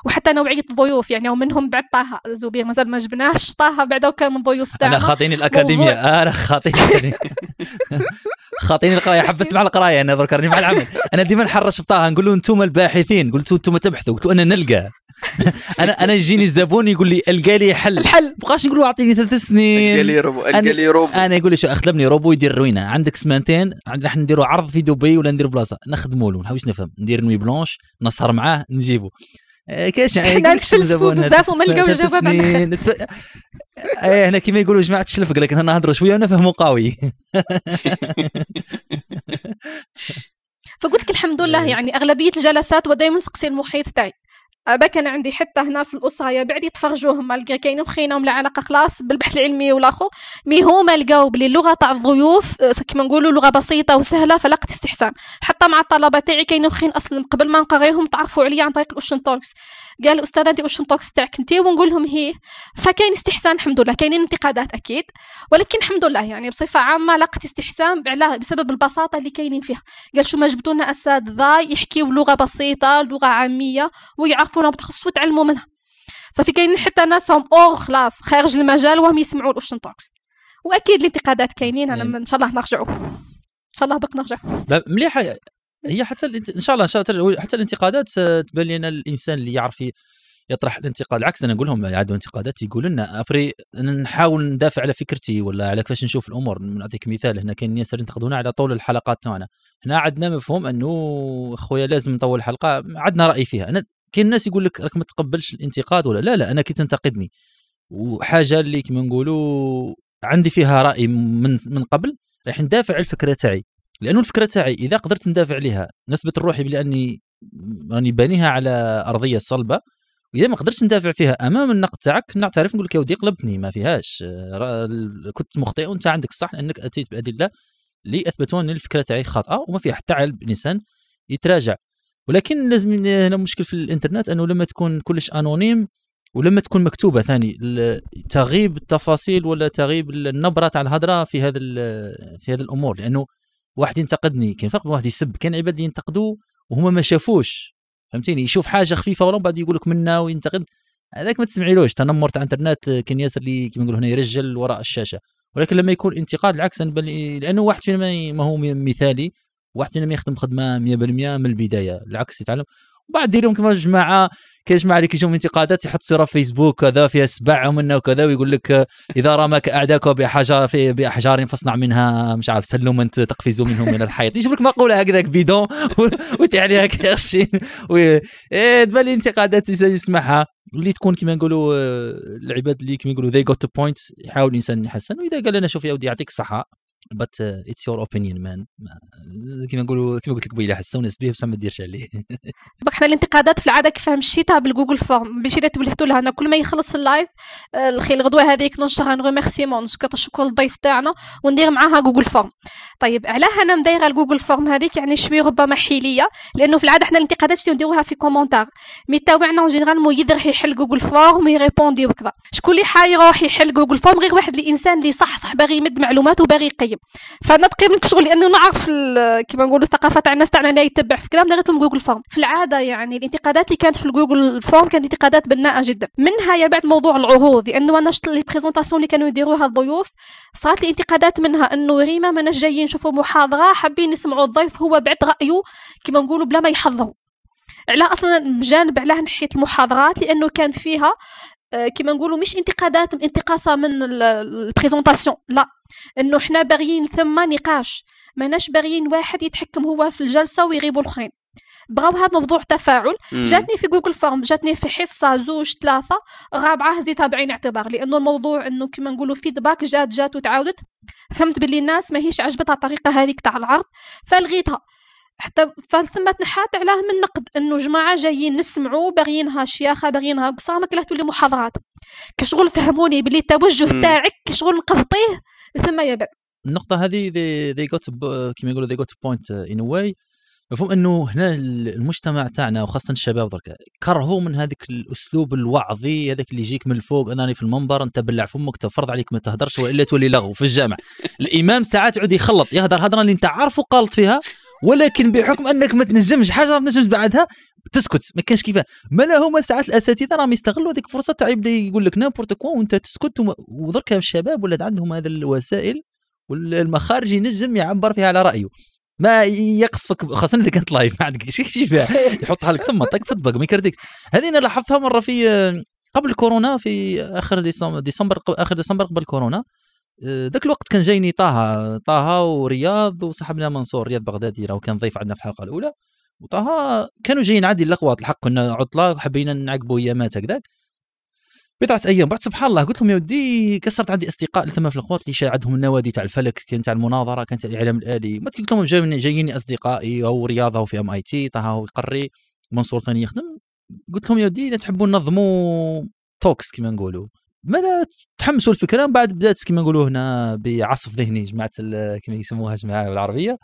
وحتى نوعيه الضيوف يعني ومنهم بعد طه زبير مازال ما جبناهش طه بعدا كان من ضيوف تاعنا انا خاطيني الاكاديميه انا خاطيني خاطيني القرايه حبست مع القرايه انا ذكرني مع العمل انا ديما نحرش بطاها نقول له انتم الباحثين قلت انتم تبحثوا قلت انا نلقى انا انا يجيني الزبون يقول لي القى لي حل الحل بقاش نقول له اعطيني ثلاث سنين القى لي روبو القى لي روبو انا يقول لي شو اخدمني روبو يدير روينه عندك سمانتين راح نديروا عرض في دبي ولا ندير بلاصه نخدموا له نحاول نفهم ندير نوي بلونش نسهر معاه نجيبه آه، كاش يعني حنا نتفلسفوا بزاف وما نلقاوش جواب ايه هنا كيما يقولوا جماعه الشلف قال لك هنا نهضروا شويه ونفهموا قوي فقلت لك الحمد لله إيه. يعني اغلبيه الجلسات ودائما سقسي المحيط تاعي أبا كان عندي حتى هنا في الأسرة بعد يتفرجوهم مالقى كاينين وخينهم لا علاقة خلاص بالبحث العلمي ولاخو مي هما لقاو بلي اللغة تاع الضيوف كيما نقولوا لغة بسيطة وسهلة فلقت استحسان حتى مع الطلبة تاعي كاينين وخين أصلا قبل ما نقريهم تعرفوا عليا عن طريق الأوشن توكس قال أستاذة أنت أوشن توكس تاعك أنت ونقول لهم هي فكاين استحسان الحمد لله كاينين انتقادات أكيد ولكن الحمد لله يعني بصفة عامة لقت استحسان على بسبب البساطة اللي كاينين فيها قال شو ما جبتونا أساتذة يحكيوا لغة بسيطة لغة عامية ويعرفوا يكونوا تخصصوا وتعلموا منها صافي كاينين حتى ناس هم اوغ خلاص خارج المجال وهم يسمعوا الاوشن توكس واكيد الانتقادات كاينين انا إيه. ان شاء الله نرجعوا ان شاء الله بك نرجع مليحه هي حتى ان شاء الله ان شاء الله ترجع حتى الانتقادات آه، تبان لنا الانسان اللي يعرف يطرح الانتقاد العكس انا نقول لهم عادوا انتقادات يقول لنا ابري نحاول ندافع على فكرتي ولا على كيفاش نشوف الامور نعطيك مثال هنا كاين اللي ينتقدونا على طول الحلقات تاعنا هنا عندنا مفهوم انه خويا لازم نطول الحلقه عندنا راي فيها انا كاين الناس يقول لك راك ما تقبلش الانتقاد ولا لا لا انا كي تنتقدني وحاجه اللي كما نقولوا عندي فيها راي من من قبل راح ندافع على الفكره تاعي لانه الفكره تاعي اذا قدرت ندافع عليها نثبت روحي بلاني راني بانيها على ارضيه صلبه واذا ما قدرتش ندافع فيها امام النقد تاعك نعترف نقول لك يا ودي قلبتني ما فيهاش كنت مخطئ وانت عندك الصح لانك اتيت بادله اللي اثبتوا ان الفكره تاعي خاطئه وما فيها حتى عيب الانسان يتراجع ولكن لازم هنا مشكل في الانترنت انه لما تكون كلش انونيم ولما تكون مكتوبه ثاني تغيب التفاصيل ولا تغيب النبره تاع الهضره في هذا في هذه الامور لانه واحد ينتقدني كاين فرق واحد يسب كان عباد ينتقدوا وهما ما شافوش فهمتيني يشوف حاجه خفيفه ولا بعد يقول لك منا وينتقد هذاك ما تسمعيلوش تنمر تاع الانترنت كاين ياسر اللي كيما نقولوا هنا يرجل وراء الشاشه ولكن لما يكون انتقاد العكس لانه واحد فينا ما هو مثالي واحد فينا ما يخدم خدمه 100% من البدايه العكس يتعلم وبعد ديرهم كما جماعه كاين جماعه اللي كيجيهم انتقادات يحط صوره في فيسبوك كذا فيها سبع ومنه وكذا ويقول لك اذا رماك اعداك بحجر في باحجار فاصنع منها مش عارف سلما تقفز منه من الحيط يجيب لك مقوله هكذاك بيدون وتعليها كيرشين إيه، تبان لي انتقادات يسمعها اللي تكون كما نقولوا العباد اللي كما نقولوا ذي جوت بوينت يحاول الانسان يحسن واذا قال انا شوف يا ودي يعطيك الصحه بات اتس يور اوبينيون مان كيما نقولوا كيما قلت لك قبيله حسونس به بصح ما ديرش عليه دوك حنا الانتقادات في العاده كيفاه مشيتها بالجوجل فورم باش اذا تبلهتوا لها انا كل ما يخلص اللايف آه، الخير الغدوه هذيك ننشر ان ريميرسيمون نشكر شكر الضيف تاعنا وندير معاها جوجل فورم طيب علاه انا مدايره الجوجل فورم هذيك يعني شويه ربما حيليه لانه في العاده حنا الانتقادات شنو نديروها في كومونتار مي تاوعنا اون جينيرال مو يقدر يحل جوجل فورم ويريبوندي وكذا شكون اللي حيروح يحل جوجل فورم غير واحد الانسان اللي صح صح باغي يمد معلومات وباغي طيب فانا تقريبا شغل لانه نعرف كما نقولوا الثقافه تاع الناس تاعنا لا يتبع في كلام دارت لهم جوجل فورم في العاده يعني الانتقادات اللي كانت في الجوجل فورم كانت انتقادات بناءه جدا منها يا بعد موضوع العروض لانه انا شفت لي بريزونطاسيون اللي كانوا يديروها الضيوف صارت لي انتقادات منها انه ريما ما جايين نشوفوا محاضره حابين نسمعوا الضيف هو بعد رايه كما نقولوا بلا ما يحضروا على اصلا بجانب علاه نحيت المحاضرات لانه كان فيها آه، كيما نقولوا مش انتقادات انتقاصه من البريزونطاسيون لا انه حنا باغيين ثم نقاش ماناش باغيين واحد يتحكم هو في الجلسه ويغيبوا الاخرين بغاوها موضوع تفاعل مم. جاتني في جوجل فورم جاتني في حصه زوج ثلاثه رابعه هزيتها بعين اعتبار لانه الموضوع انه كيما نقولوا فيدباك جات جات وتعاودت فهمت باللي الناس ماهيش عجبتها الطريقه هذيك تاع العرض فلغيتها حتى فثم تنحات علاه من نقد انه جماعه جايين نسمعوا باغيينها شياخه باغيينها ما كلها تولي محاضرات كشغل فهموني باللي التوجه تاعك كشغل نقضيه ثم يبع النقطه هذه they, they got كما يقولوا they got a point uh, in a way مفهوم انه هنا المجتمع تاعنا وخاصه الشباب درك كرهوا من هذاك الاسلوب الوعظي هذاك اللي يجيك من الفوق انا في المنبر انت بلع فمك تفرض عليك ما تهدرش والا تولي لغو في الجامع الامام ساعات يعود يخلط يهدر هدره اللي انت عارفه قالت فيها ولكن بحكم انك ما تنجمش حاجه ما تنجمش بعدها تسكت ما كانش كيفاه ما لا هما ساعات الاساتذه راهم يستغلوا هذيك الفرصه تاع يبدا يقول لك نامبورت كوا وانت تسكت ودرك الشباب ولات عندهم هذا الوسائل والمخارج ينجم يعبر فيها على رايه ما يقصفك خاصه اذا كانت لايف ما عندك فيها يحطها لك ثم طق طيب، في ما يكرديك هذه انا لاحظتها مره في آه، قبل كورونا في اخر ديسمبر ديسمبر اخر ديسمبر قبل كورونا ذاك آه، الوقت كان جايني طه طه ورياض وصاحبنا منصور رياض بغدادي راه كان ضيف عندنا في الحلقه الاولى وطه كانوا جايين عادي اللقوات الحق كنا عطله وحبينا نعقبوا ايامات هكذاك بضعه ايام بعد سبحان الله قلت لهم يا ودي كسرت عندي اصدقاء ثم في الاخوات اللي عندهم النوادي تاع الفلك كان تاع المناظره كان تاع الاعلام الالي ما قلت لهم جايين اصدقائي او رياضه وفي ام اي تي طه يقري منصور ثاني يخدم قلت لهم يا ودي اذا تحبوا ننظموا توكس كما نقولوا ما تحمسوا الفكره من بعد بدات كما نقولوا هنا بعصف ذهني جماعه كما يسموها جماعه بالعربيه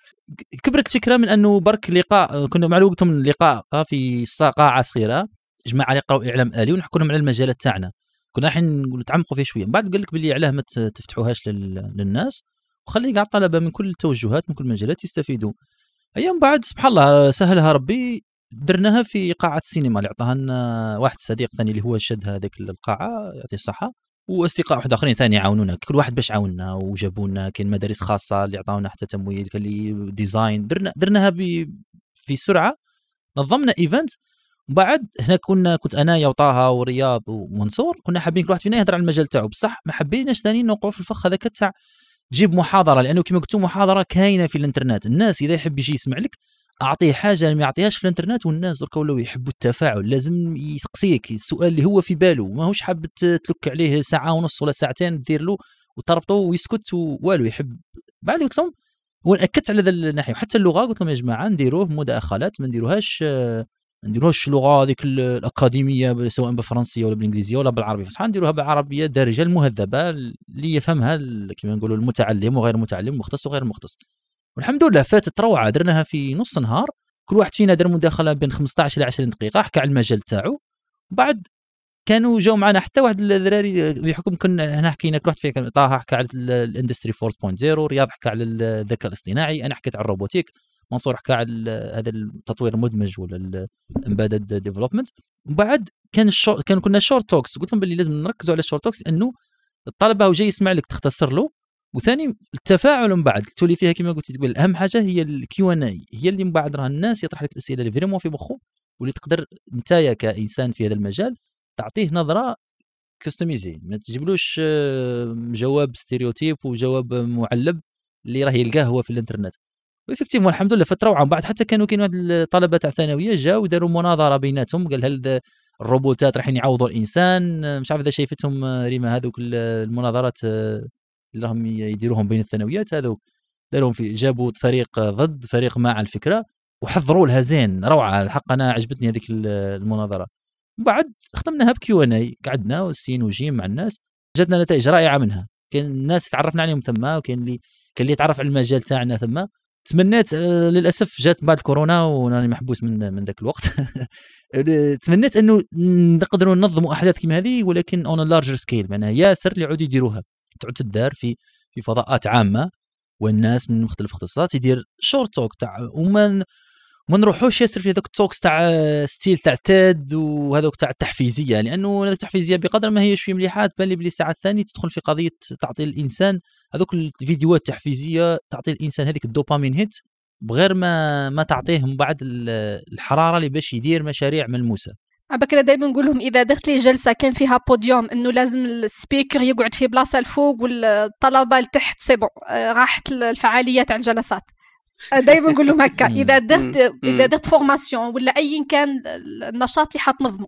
كبرت الفكره من انه برك لقاء كنا مع وقتهم لقاء في قاعه صغيره جماعه اللي يقراوا اعلام الي ونحكوا لهم على المجالات تاعنا كنا رايحين نتعمقوا فيه شويه من بعد قال لك باللي علاه ما تفتحوهاش للناس وخلي كاع الطلبه من كل التوجهات من كل المجالات يستفيدوا ايام بعد سبحان الله سهلها ربي درناها في قاعه السينما اللي عطاها لنا واحد الصديق ثاني اللي هو شد هذيك القاعه يعطيه الصحه واصدقاء واحد اخرين ثاني عاونونا كل واحد باش عاوننا وجابوا لنا كاين مدارس خاصه اللي عطاونا حتى تمويل كان ديزاين درنا درناها ب... في سرعه نظمنا ايفنت من بعد هنا كنا كنت انايا وطه ورياض ومنصور كنا حابين كل واحد فينا يهضر على المجال تاعو بصح ما حبيناش ثاني نوقعوا في الفخ هذاك تاع جيب محاضره لانه كما قلتوا محاضره كاينه في الانترنت الناس اذا يحب يجي يسمع لك اعطيه حاجه ما يعطيهاش في الانترنت والناس درك ولاو يحبوا التفاعل لازم يسقسيك السؤال اللي هو في باله ماهوش حاب تلك عليه ساعه ونص ولا ساعتين دير له وتربطه ويسكت والو يحب بعد قلت لهم واكدت على ذا الناحيه وحتى اللغه قلت لهم يا جماعه نديروه مداخلات ما نديروهاش ما نديروهاش اللغه هذيك الاكاديميه سواء بالفرنسيه ولا بالانجليزيه ولا بالعربيه فصح نديروها بالعربيه الدارجه المهذبه اللي يفهمها كما نقولوا المتعلم وغير المتعلم مختص وغير مختص والحمد لله فاتت روعه درناها في نص نهار كل واحد فينا دار مداخله بين 15 الى 20 دقيقه حكى على المجال تاعو بعد كانوا جاو معنا حتى واحد الذراري بحكم كنا هنا حكينا كل واحد فينا طه حكى على الاندستري 4.0 رياض حكى على الذكاء الاصطناعي انا حكيت على الروبوتيك منصور حكى على هذا التطوير المدمج ولا الامبيدد ديفلوبمنت بعد كان الشور... كان كنا شورت توكس قلت لهم باللي لازم نركزوا على الشورت توكس انه الطلبه وجاي يسمع لك تختصر له وثاني التفاعل من بعد تولي فيها كما قلت تقول اهم حاجه هي الكيو ان اي هي اللي من بعد راه الناس يطرح لك الاسئله اللي فريمون في مخه واللي تقدر انت كانسان في هذا المجال تعطيه نظره كستميزي ما تجيبلوش آه، جواب ستيريوتيب وجواب معلب اللي راه يلقاه هو في الانترنت وفيكتيفون الحمد لله فتره وعن بعد حتى كانوا كاين واحد الطلبه تاع ثانويه جاوا داروا مناظره بيناتهم قال هل الروبوتات رايحين يعوضوا الانسان مش عارف اذا شايفتهم آه، ريما هذوك المناظرات آه، اللي راهم يديروهم بين الثانويات هذو دارهم في جابوا فريق ضد فريق مع الفكره وحضروا لها زين روعه الحق انا عجبتني هذيك المناظره بعد ختمناها بكيو ان اي قعدنا والسين وجيم مع الناس جاتنا نتائج رائعه منها كاين الناس تعرفنا عليهم ثم وكاين اللي كان اللي تعرف على المجال تاعنا ثم تمنيت آه، للاسف جات بعد كورونا وراني محبوس من من ذاك الوقت تمنيت انه نقدروا ننظموا احداث كيما هذه ولكن اون لارجر سكيل معناها ياسر اللي يعودوا يديروها تعود تدار في في فضاءات عامه والناس من مختلف الاختصاصات يدير شورت توك تاع وما ما نروحوش ياسر في هذوك التوكس تاع ستيل تاع تاد وهذوك تاع التحفيزيه لانه هذوك التحفيزيه بقدر ما هيش في مليحه تبان لي بلي الساعه الثانيه تدخل في قضيه تعطي الانسان هذوك الفيديوهات التحفيزيه تعطي الانسان هذيك الدوبامين هيت بغير ما ما تعطيه من بعد الحراره اللي باش يدير مشاريع ملموسه بكره دائما نقول لهم اذا دخلت لي جلسه كان فيها بوديوم انه لازم السبيكر يقعد في بلاصه الفوق والطلبه لتحت سي بون آه، راحت الفعاليه تاع الجلسات آه، دائما نقول لهم هكا اذا درت اذا درت فورماسيون ولا ايا كان النشاط اللي حتنظمه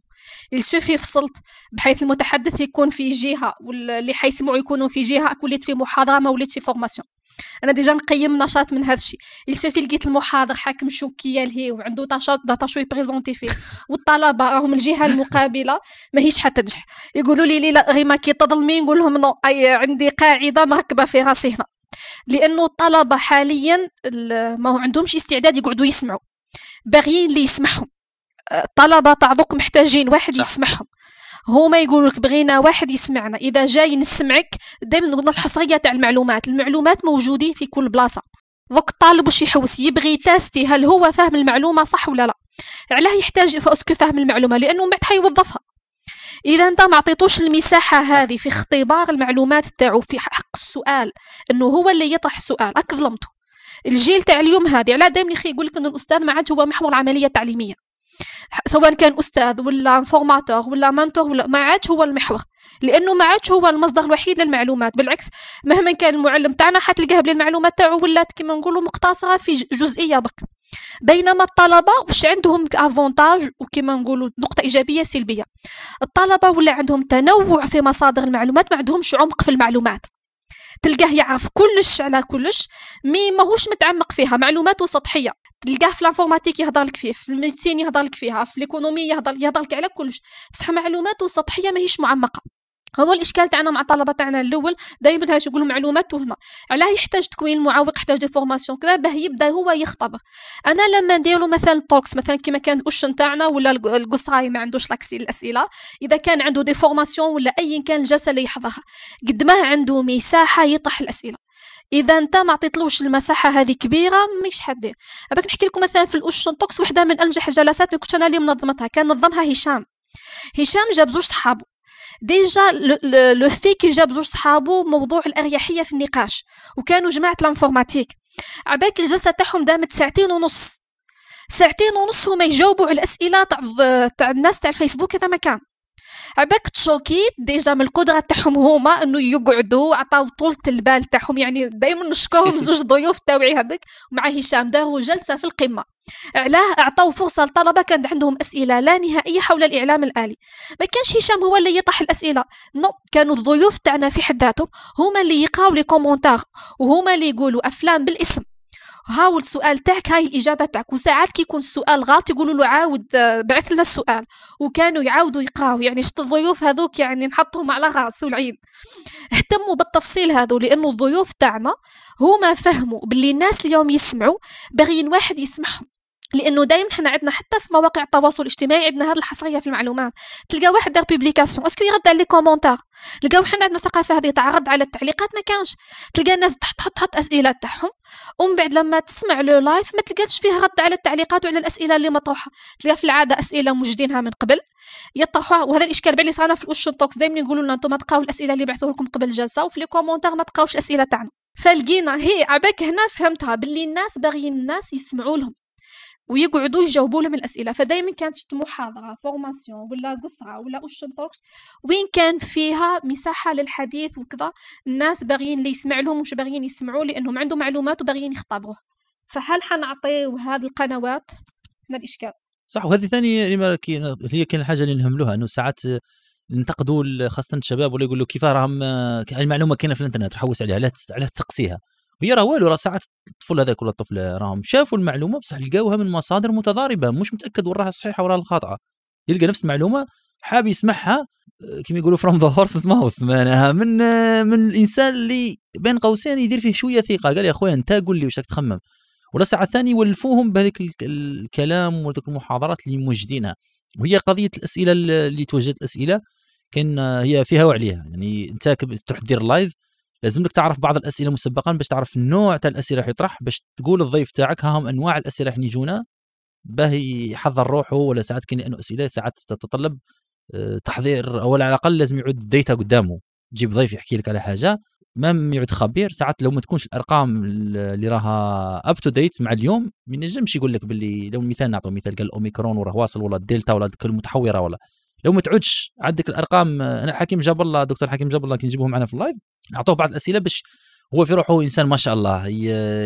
السوفي فصلت بحيث المتحدث يكون في جهه واللي حيسمعوا يكونوا في جهه وليت في محاضره ما وليت في فورماسيون انا ديجا نقيم نشاط من هذا الشيء سوفي لقيت المحاضر حاكم شوكيه لهي وعنده نشاط داتا شوي بريزونتي فيه والطلبه راهم الجهه المقابله ماهيش حتى تنجح يقولوا لي لا غير ما كي تظلمي نقول لهم نو أي عندي قاعده مركبه في راسي هنا لانه الطلبه حاليا ما عندهمش استعداد يقعدوا يسمعوا باغيين اللي يسمعهم الطلبه أه، تاع محتاجين واحد يسمعهم هما يقولوا لك بغينا واحد يسمعنا اذا جاي نسمعك دائما نقولنا الحصريه تاع المعلومات المعلومات موجودين في كل بلاصه دوك الطالب واش يحوس يبغي تاستي هل هو فاهم المعلومه صح ولا لا علاه يحتاج اسكو فاهم المعلومه لانه من بعد حيوظفها اذا انت ما عطيتوش المساحه هذه في اختبار المعلومات تاعو في حق السؤال انه هو اللي يطرح السؤال راك ظلمته الجيل تاع اليوم هذه على دائما يخي يقول لك انه الاستاذ ما عاد هو محور عمليه تعليميه سواء كان أستاذ ولا فورماتور ولا منتور ولا ما عادش هو المحور لأنه ما عادش هو المصدر الوحيد للمعلومات بالعكس مهما كان المعلم تاعنا حتلقاه بلي المعلومات تاعو ولات كيما نقولوا مقتصرة في جزئية بك بينما الطلبة واش عندهم افونتاج وكيما نقولوا نقطة إيجابية سلبية الطلبة ولا عندهم تنوع في مصادر المعلومات ما عندهمش عمق في المعلومات تلقاه يعرف كلش على كلش مي ماهوش متعمق فيها معلومات سطحيه تلقاه في لافورماتيك يهضر لك فيه في الميتين يهضر لك فيها في ليكونومي يهضر يهضر لك على كلش بصح معلوماته سطحيه ماهيش معمقه هو الاشكال تاعنا مع الطلبه تاعنا الاول دائما هاش يقولوا معلومات وهنا علاه يحتاج تكوين معوق يحتاج دي فورماسيون كذا باه يبدا هو يخطب انا لما نديروا مثلا توكس مثلا كما كان اوشن تاعنا ولا القصاي ما عندوش لاكسي الاسئله اذا كان عنده دي فورماسيون ولا ايا كان الجلسه اللي يحضرها قد ما عنده مساحه يطرح الاسئله اذا انت ما عطيتلوش المساحه هذه كبيره مش حد باك نحكي لكم مثلا في الاوشن توكس وحده من انجح الجلسات اللي كنت انا اللي منظمتها كان نظمها هشام هشام جاب زوج صحابه ديجا لو في كي جاب زوج صحابو موضوع الاريحيه في النقاش وكانوا جماعه لانفورماتيك عباك الجلسه تاعهم دامت ساعتين ونص ساعتين ونص هما يجاوبوا على الاسئله تاع تاع الناس تاع الفيسبوك هذا ما كان عباك تشوكيت ديجا من القدره تاعهم هما انه يقعدوا عطاو طولة البال تاعهم يعني دائما نشكوهم زوج ضيوف تاوعي هذاك مع هشام داروا جلسه في القمه علاه اعطاو فرصه لطلبه كان عندهم اسئله لا نهائيه حول الاعلام الالي ما كانش هشام هو اللي يطرح الاسئله نو كانوا الضيوف تاعنا في حد ذاتهم هما اللي يقراو لي كومونتار وهما اللي يقولوا افلام بالاسم هاو السؤال تاعك هاي الإجابة تاعك وساعات كي يكون السؤال غلط يقولوا له عاود بعث لنا السؤال وكانوا يعاودوا يقراو يعني شت الضيوف هذوك يعني نحطهم على راس والعين اهتموا بالتفصيل هذو لأنه الضيوف تاعنا هما فهموا باللي الناس اليوم يسمعوا باغيين واحد يسمعهم لانه دائما حنا عندنا حتى في مواقع التواصل الاجتماعي عندنا هذه الحصريه في المعلومات تلقى واحد دار بوبليكاسيون اسكو يرد على لي كومونتير تلقاو حنا عندنا الثقافه هذه تاع رد على التعليقات ما كانش تلقى الناس تحط تحط تحط اسئله تاعهم ومن بعد لما تسمع لو لايف ما تلقاش فيه رد على التعليقات وعلى الاسئله اللي مطروحه تلقى في العاده اسئله موجودينها من قبل يطرحوها وهذا الاشكال بعلي اللي في الاوشن توكس دائما يقولوا لنا انتم تلقاو الاسئله اللي بعثوا لكم قبل الجلسه وفي لي كومونتير ما تلقاوش الاسئله تاعنا فلقينا هي عباك هنا فهمتها باللي الناس باغيين الناس يسمعوا لهم ويقعدوا يجاوبوا لهم الاسئله فدائما كانت محاضره فورماسيون ولا قصعه ولا اوشن توكس وين كان فيها مساحه للحديث وكذا الناس باغيين اللي يسمع لهم وش باغيين يسمعوا لانهم عندهم معلومات وباغيين يخطبوها فهل حنعطيو هذه القنوات من الاشكال صح وهذه ثاني اللي هي كاين الحاجه اللي نهملوها انه ساعات ننتقدوا خاصه الشباب ولا يقولوا كيف راهم المعلومه يعني كاينه في الانترنت نحوس عليها علاه تسقسيها هي راه والو راه ساعات الطفل هذاك ولا الطفل راهم شافوا المعلومه بصح لقاوها من مصادر متضاربه مش متاكد وراها الصحيحه وراها الخاطئه يلقى نفس المعلومه حاب يسمعها كما يقولوا فروم ذا هورسز ماوث معناها من من الانسان اللي بين قوسين يدير فيه شويه ثقه قال يا خويا انت قول لي واش راك تخمم ولا ساعه ثاني يولفوهم بهذيك الكلام وذوك المحاضرات اللي موجدينها وهي قضيه الاسئله اللي توجد الاسئله كان هي فيها وعليها يعني انت تروح دير لايف لازم لك تعرف بعض الاسئله مسبقا باش تعرف النوع تاع الاسئله راح يطرح باش تقول الضيف تاعك هاهم انواع الاسئله راح يجونا باه يحضر روحه ولا ساعات كاين لانه اسئله ساعات تتطلب آه، تحضير او على الاقل لازم يعود ديتا قدامه تجيب ضيف يحكي لك على حاجه ما يعود خبير ساعات لو ما تكونش الارقام اللي راها اب تو ديت مع اليوم ما ينجمش يقول لك باللي لو مثال نعطوا مثال قال الاوميكرون وراه واصل ولا الدلتا ولا كل متحوره ولا لو ما تعودش عندك الارقام آه، انا حكيم جاب الله دكتور حكيم جاب الله كي نجيبوه معنا في اللايف نعطوه بعض الاسئله باش هو في روحه انسان ما شاء الله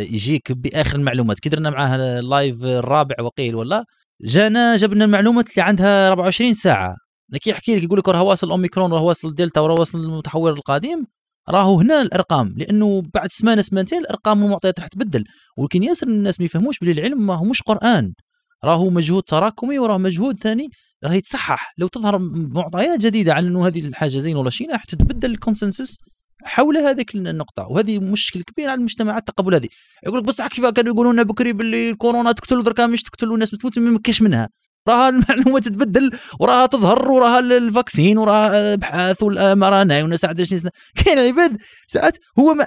يجيك باخر المعلومات كي درنا معاه اللايف الرابع وقيل ولا جانا جبنا المعلومات اللي عندها 24 ساعه كي يحكي لك يقول لك راه واصل اوميكرون راه واصل الدلتا وراه واصل المتحور القادم راهو هنا الارقام لانه بعد سمانه سمانتين الارقام والمعطيات راح تبدل ولكن ياسر الناس ما يفهموش بلي العلم ما هو مش قران راهو مجهود تراكمي وراه مجهود ثاني راه يتصحح لو تظهر معطيات جديده عن انه هذه الحاجه زين ولا شينه راح تتبدل الكونسنسس حول هذيك النقطة وهذه مشكل كبير عند المجتمعات التقبل هذه يقول لك بصح كيف كانوا يقولوا لنا بكري باللي الكورونا تقتل درك مش تقتل الناس بتموت ما كاش منها راها المعلومه تتبدل وراها تظهر وراها الفاكسين وراها ابحاث والام ار ان عاد كاين عباد ساعات هو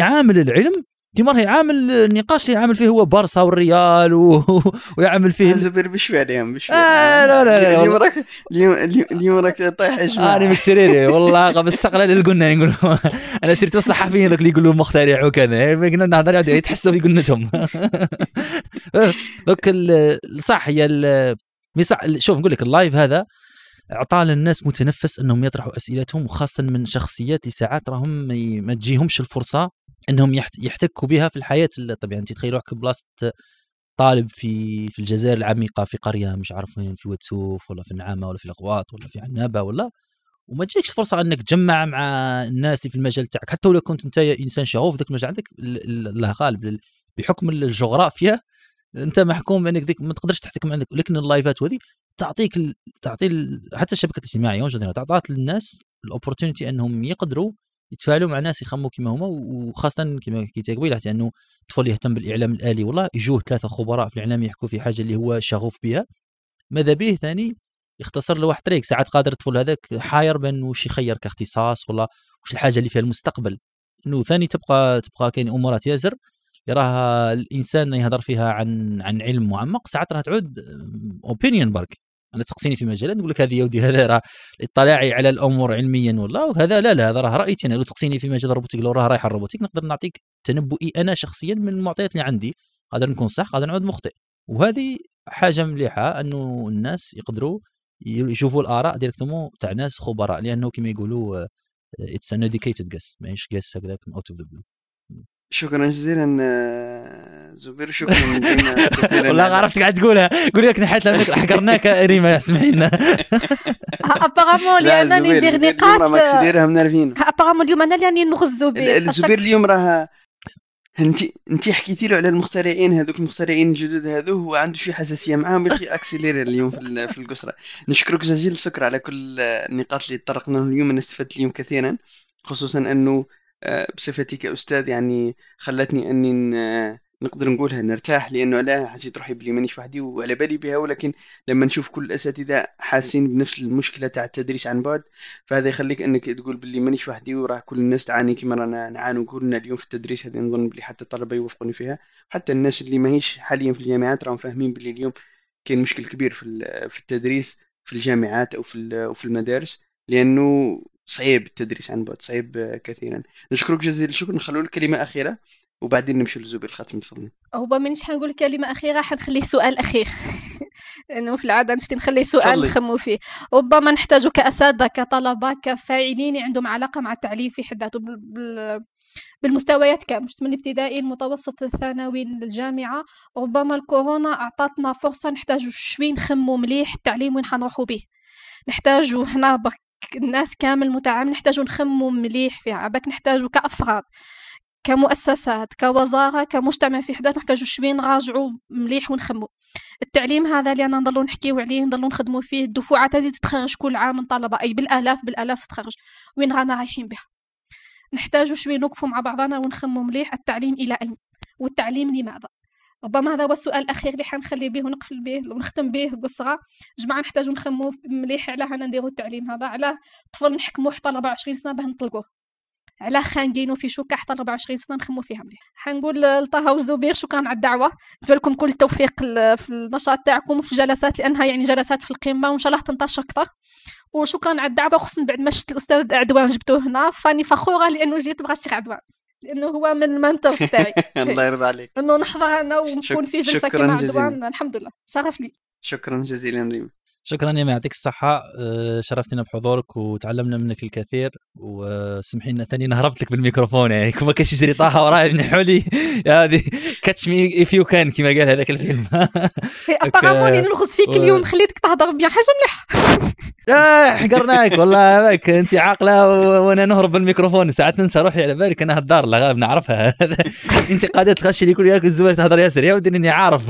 عامل العلم ديمار هي عامل النقاش يعامل فيه هو بارسا والريال و... ويعمل فيه زبير بشوي عليهم بشوي آه لا لا لا اليوم راك اليوم راك طايح جماعه انا آه، مكسريري والله قبل السقله اللي قلنا نقول انا صرت الصحفيين ذوك اللي يقولوا مخترع وكذا كنا نهضر يتحسوا في قلتهم دوك صح هي شوف نقول لك اللايف هذا اعطى للناس متنفس انهم يطرحوا اسئلتهم وخاصه من شخصيات اللي ساعات راهم ما تجيهمش الفرصه انهم يحتكوا بها في الحياه الطبيعيه انت تخيل روحك بلاصه طالب في في الجزائر العميقه في قريه مش عارف وين في وتسوف ولا في النعامه ولا في الاغواط ولا في عنابه ولا وما تجيكش فرصه انك تجمع مع الناس اللي في المجال تاعك حتى ولو كنت انت انسان شغوف ذاك المجال عندك الله غالب بحكم الجغرافيا انت محكوم بانك ما تقدرش تحتكم عندك لكن اللايفات وهذه تعطيك تعطي حتى الشبكه الاجتماعيه تعطات للناس الاوبورتونيتي انهم يقدروا يتفاعلوا مع ناس يخموا كما هما وخاصه كما حكيت قبيله انه الطفل يهتم بالاعلام الالي والله يجوه ثلاثه خبراء في الاعلام يحكوا في حاجه اللي هو شغوف بها ماذا به ثاني يختصر لواحد طريق ساعات قادر الطفل هذاك حاير بين واش يخير كاختصاص ولا واش الحاجه اللي فيها المستقبل انه ثاني تبقى تبقى كاين امورات ياسر يراها الانسان يهضر فيها عن عن علم معمق ساعات راه تعود اوبينيون برك انا تسقسيني في مجال نقول لك هذه يودي هذا راه اطلاعي على الامور علميا ولا وهذا لا لا هذا راه رايتي انا لو تسقسيني في مجال الروبوتيك لو راه رايح الروبوتيك نقدر نعطيك تنبؤي انا شخصيا من المعطيات اللي عندي قادر نكون صح قادر نعود مخطئ وهذه حاجه مليحه انه الناس يقدروا يشوفوا الاراء ديريكتومون تاع ناس خبراء لانه كما يقولوا اتس ان ديكيتد جس ماهيش جس هكذاك اوت اوف ذا بلو شكرا جزيلا آه، زبير شكرا والله عرفتك قاعد تقولها قول لك نحيت لك حقرناك ريما اسمحي لنا ابارامون اللي انا ندير نقاط ابارامون اليوم انا اللي راني نغز زبير زبير اليوم راه انت انت حكيتي له على المخترعين هذوك المخترعين الجدد هذو هو عنده شي حساسيه معاهم يا اخي اليوم في في القسرة نشكرك جزيل الشكر على كل النقاط اللي طرقناهم اليوم انا استفدت اليوم كثيرا خصوصا انه بصفتي كأستاذ يعني خلتني أني نقدر نقولها نرتاح لانه لا حسيت روحي بلي مانيش وحدي وعلى بالي بها ولكن لما نشوف كل الاساتذه حاسين بنفس المشكله تاع التدريس عن بعد فهذا يخليك انك تقول بلي مانيش وحدي وراه كل الناس تعاني كما رانا نعانوا كلنا اليوم في التدريس هذه نظن بلي حتى الطلبه يوافقوني فيها حتى الناس اللي ماهيش حاليا في الجامعات راهم فاهمين بلي اليوم كاين مشكل كبير في في التدريس في الجامعات او في المدارس لانه صعيب التدريس عن بعد صعيب كثيرا نشكرك جزيل الشكر نخلو لك كلمه اخيره وبعدين نمشي لزوبي الختم تفضلي هو مانيش حنقول كلمه اخيره حنخليه سؤال اخير لانه في العاده نشتي نخلي سؤال نخمو فيه ربما نحتاج كاساتذه كطلبه كفاعلين عندهم علاقه مع التعليم في حد ذاته بالمستويات من الابتدائي المتوسط الثانوي الجامعه ربما الكورونا اعطتنا فرصه نحتاج شوي نخمو مليح التعليم وين حنروحوا به نحتاجو هنا برك الناس كامل متعامل نحتاجو نخمو مليح فيها عباك نحتاجو كأفراد كمؤسسات كوزارة كمجتمع في حدات نحتاجو شوي نراجعو مليح ونخمو التعليم هذا اللي أنا نضلو نحكيو عليه نضلو نخدمو فيه الدفوعات هذه تتخرج كل عام من طلبة أي بالآلاف بالآلاف تتخرج وين رانا رايحين بها نحتاجو شوي نوقفو مع بعضنا ونخمو مليح التعليم إلى أين والتعليم لماذا ربما هذا هو السؤال الاخير اللي حنخلي به ونقفل به ونختم به قصرى جماعه نحتاجو نخمو مليح علاه انا نديرو التعليم هذا علاه طفل نحكمو حتى 24 سنه باه نطلقوه علاه خانقينو في شوكه حتى 24 سنه نخمو فيها مليح حنقول لطه والزبير شكرا على الدعوه نتمنى لكم كل التوفيق في النشاط تاعكم وفي الجلسات لانها يعني جلسات في القمه وان شاء الله تنتشر اكثر وشكرا على الدعوه خصوصا بعد ما شفت الاستاذ عدوان جبتوه هنا فاني فخوره لانه جيت بغيت عدوان لانه هو من المنتورز تاعي الله يرضى عليك انه نحضر انا ونكون في جلسه كيما عدوان الحمد لله شرف لي شكرا جزيلا ريم شكرا يا يعطيك الصحة آه، شرفتنا بحضورك وتعلمنا منك الكثير وسمحي لنا ثاني نهربت لك بالميكروفون يعني كما كاش يجري طاحة وراي من لي هذه كاتش مي اف يو كان كما قال هذاك الفيلم ابارامون نلغز فيك اليوم خليتك تهضر بيان حاجة مليحة آه، حقرناك والله باك انت عاقلة وانا نهرب بالميكروفون ساعات ننسى روحي على بالك انا هالدار لا غالب نعرفها انت قاعدة تخشي لي كل ياك تهضر ياسر يا ودي اني عارف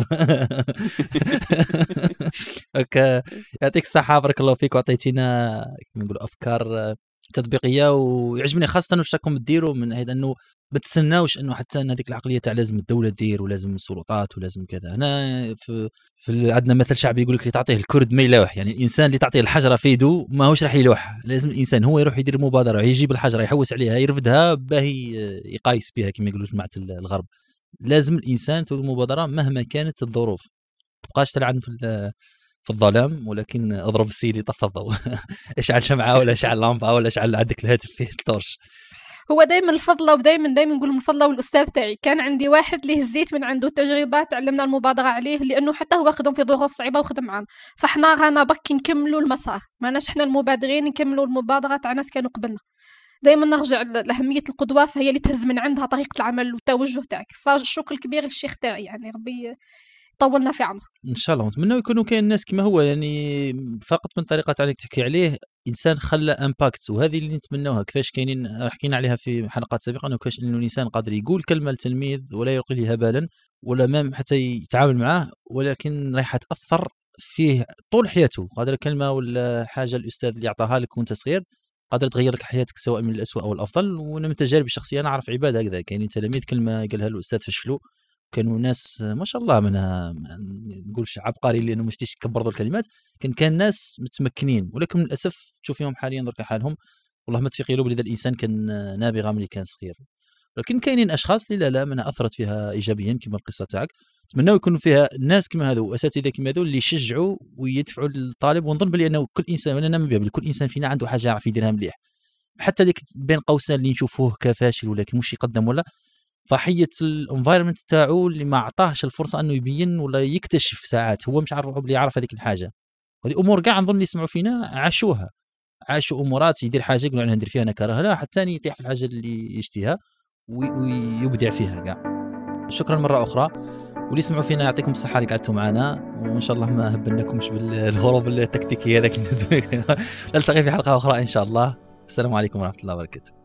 اوكي يعطيك الصحه بارك الله فيك وعطيتينا كما نقولوا افكار تطبيقيه ويعجبني خاصه واش راكم ديروا من هذا انه ما تسناوش انه حتى ان هذيك العقليه تاع لازم الدوله دير ولازم السلطات ولازم كذا هنا في, في عندنا مثل شعبي يقول لك اللي تعطيه الكرد ما يلوح يعني الانسان اللي تعطيه الحجره في يده ماهوش راح يلوح لازم الانسان هو يروح يدير مبادره يجيب الحجره يحوس عليها يرفدها باهي يقايس بها كما يقولوا جماعه الغرب لازم الانسان تود مبادره مهما كانت الظروف تبقاش تلعن في في الظلام ولكن اضرب السيدي طفى الضوء اشعل شمعه ولا اشعل لامبه ولا اشعل عندك الهاتف فيه التورش هو دائما الفضله ودائما دائما نقول الفضله والاستاذ تاعي كان عندي واحد اللي هزيت من عنده التجربه تعلمنا المبادره عليه لانه حتى هو خدم في ظروف صعيبه وخدم معانا فحنا رانا بك نكملوا المسار ماناش حنا المبادرين نكملوا المبادره تاع ناس كانوا قبلنا دائما نرجع لاهميه القدوه فهي اللي تهز من عندها طريقه العمل والتوجه تاعك فالشكر الكبير للشيخ تاعي يعني ربي طولنا في عمره ان شاء الله نتمنى يكونوا كاين الناس كما هو يعني فقط من طريقه عليك تحكي عليه انسان خلى امباكت وهذه اللي نتمنوها كيفاش كاينين حكينا عليها في حلقات سابقه انه كيفاش انه الانسان قادر يقول كلمه للتلميذ ولا يلقي له بالا ولا مام حتى يتعامل معاه ولكن رايحه تاثر فيه طول حياته قادر كلمه ولا حاجه الاستاذ اللي عطاها لك وانت صغير قادر تغير لك حياتك سواء من الاسوء او الافضل وانا من تجاربي الشخصيه انا اعرف عباد هكذا كاينين تلاميذ كلمه قالها الاستاذ فشلوا كانوا ناس ما شاء الله منها ما نقولش عبقري لانه ما شتيش كبروا الكلمات كان كان ناس متمكنين ولكن للاسف تشوف فيهم حاليا درك حالهم والله ما تفيق بلي الانسان كان نابغه ملي كان صغير ولكن كاينين اشخاص اللي لا لا منها اثرت فيها ايجابيا كما القصه تاعك نتمنوا يكونوا فيها ناس كما هذو اساتذه كما هذو اللي يشجعوا ويدفعوا للطالب ونظن بلي انه كل انسان وانا نؤمن بها كل انسان فينا عنده حاجه يعرف يديرها مليح حتى ديك بين قوسين اللي نشوفوه كفاشل ولا كي مش يقدم ولا ضحيه الانفايرمنت تاعو اللي ما عطاهش الفرصه انه يبين ولا يكتشف ساعات هو مش عارف اللي يعرف هذيك الحاجه هذه امور كاع نظن اللي يسمعوا فينا عاشوها عاشوا امورات يدير حاجه يقولوا عنها ندير فيها انا كره لا حتى يطيح في الحاجه اللي يشتيها ويبدع فيها كاع شكرا مره اخرى واللي يسمعوا فينا يعطيكم الصحه اللي قعدتوا معنا وان شاء الله ما هبلناكمش بالهروب التكتيكي هذاك نلتقي في حلقه اخرى ان شاء الله السلام عليكم ورحمه الله وبركاته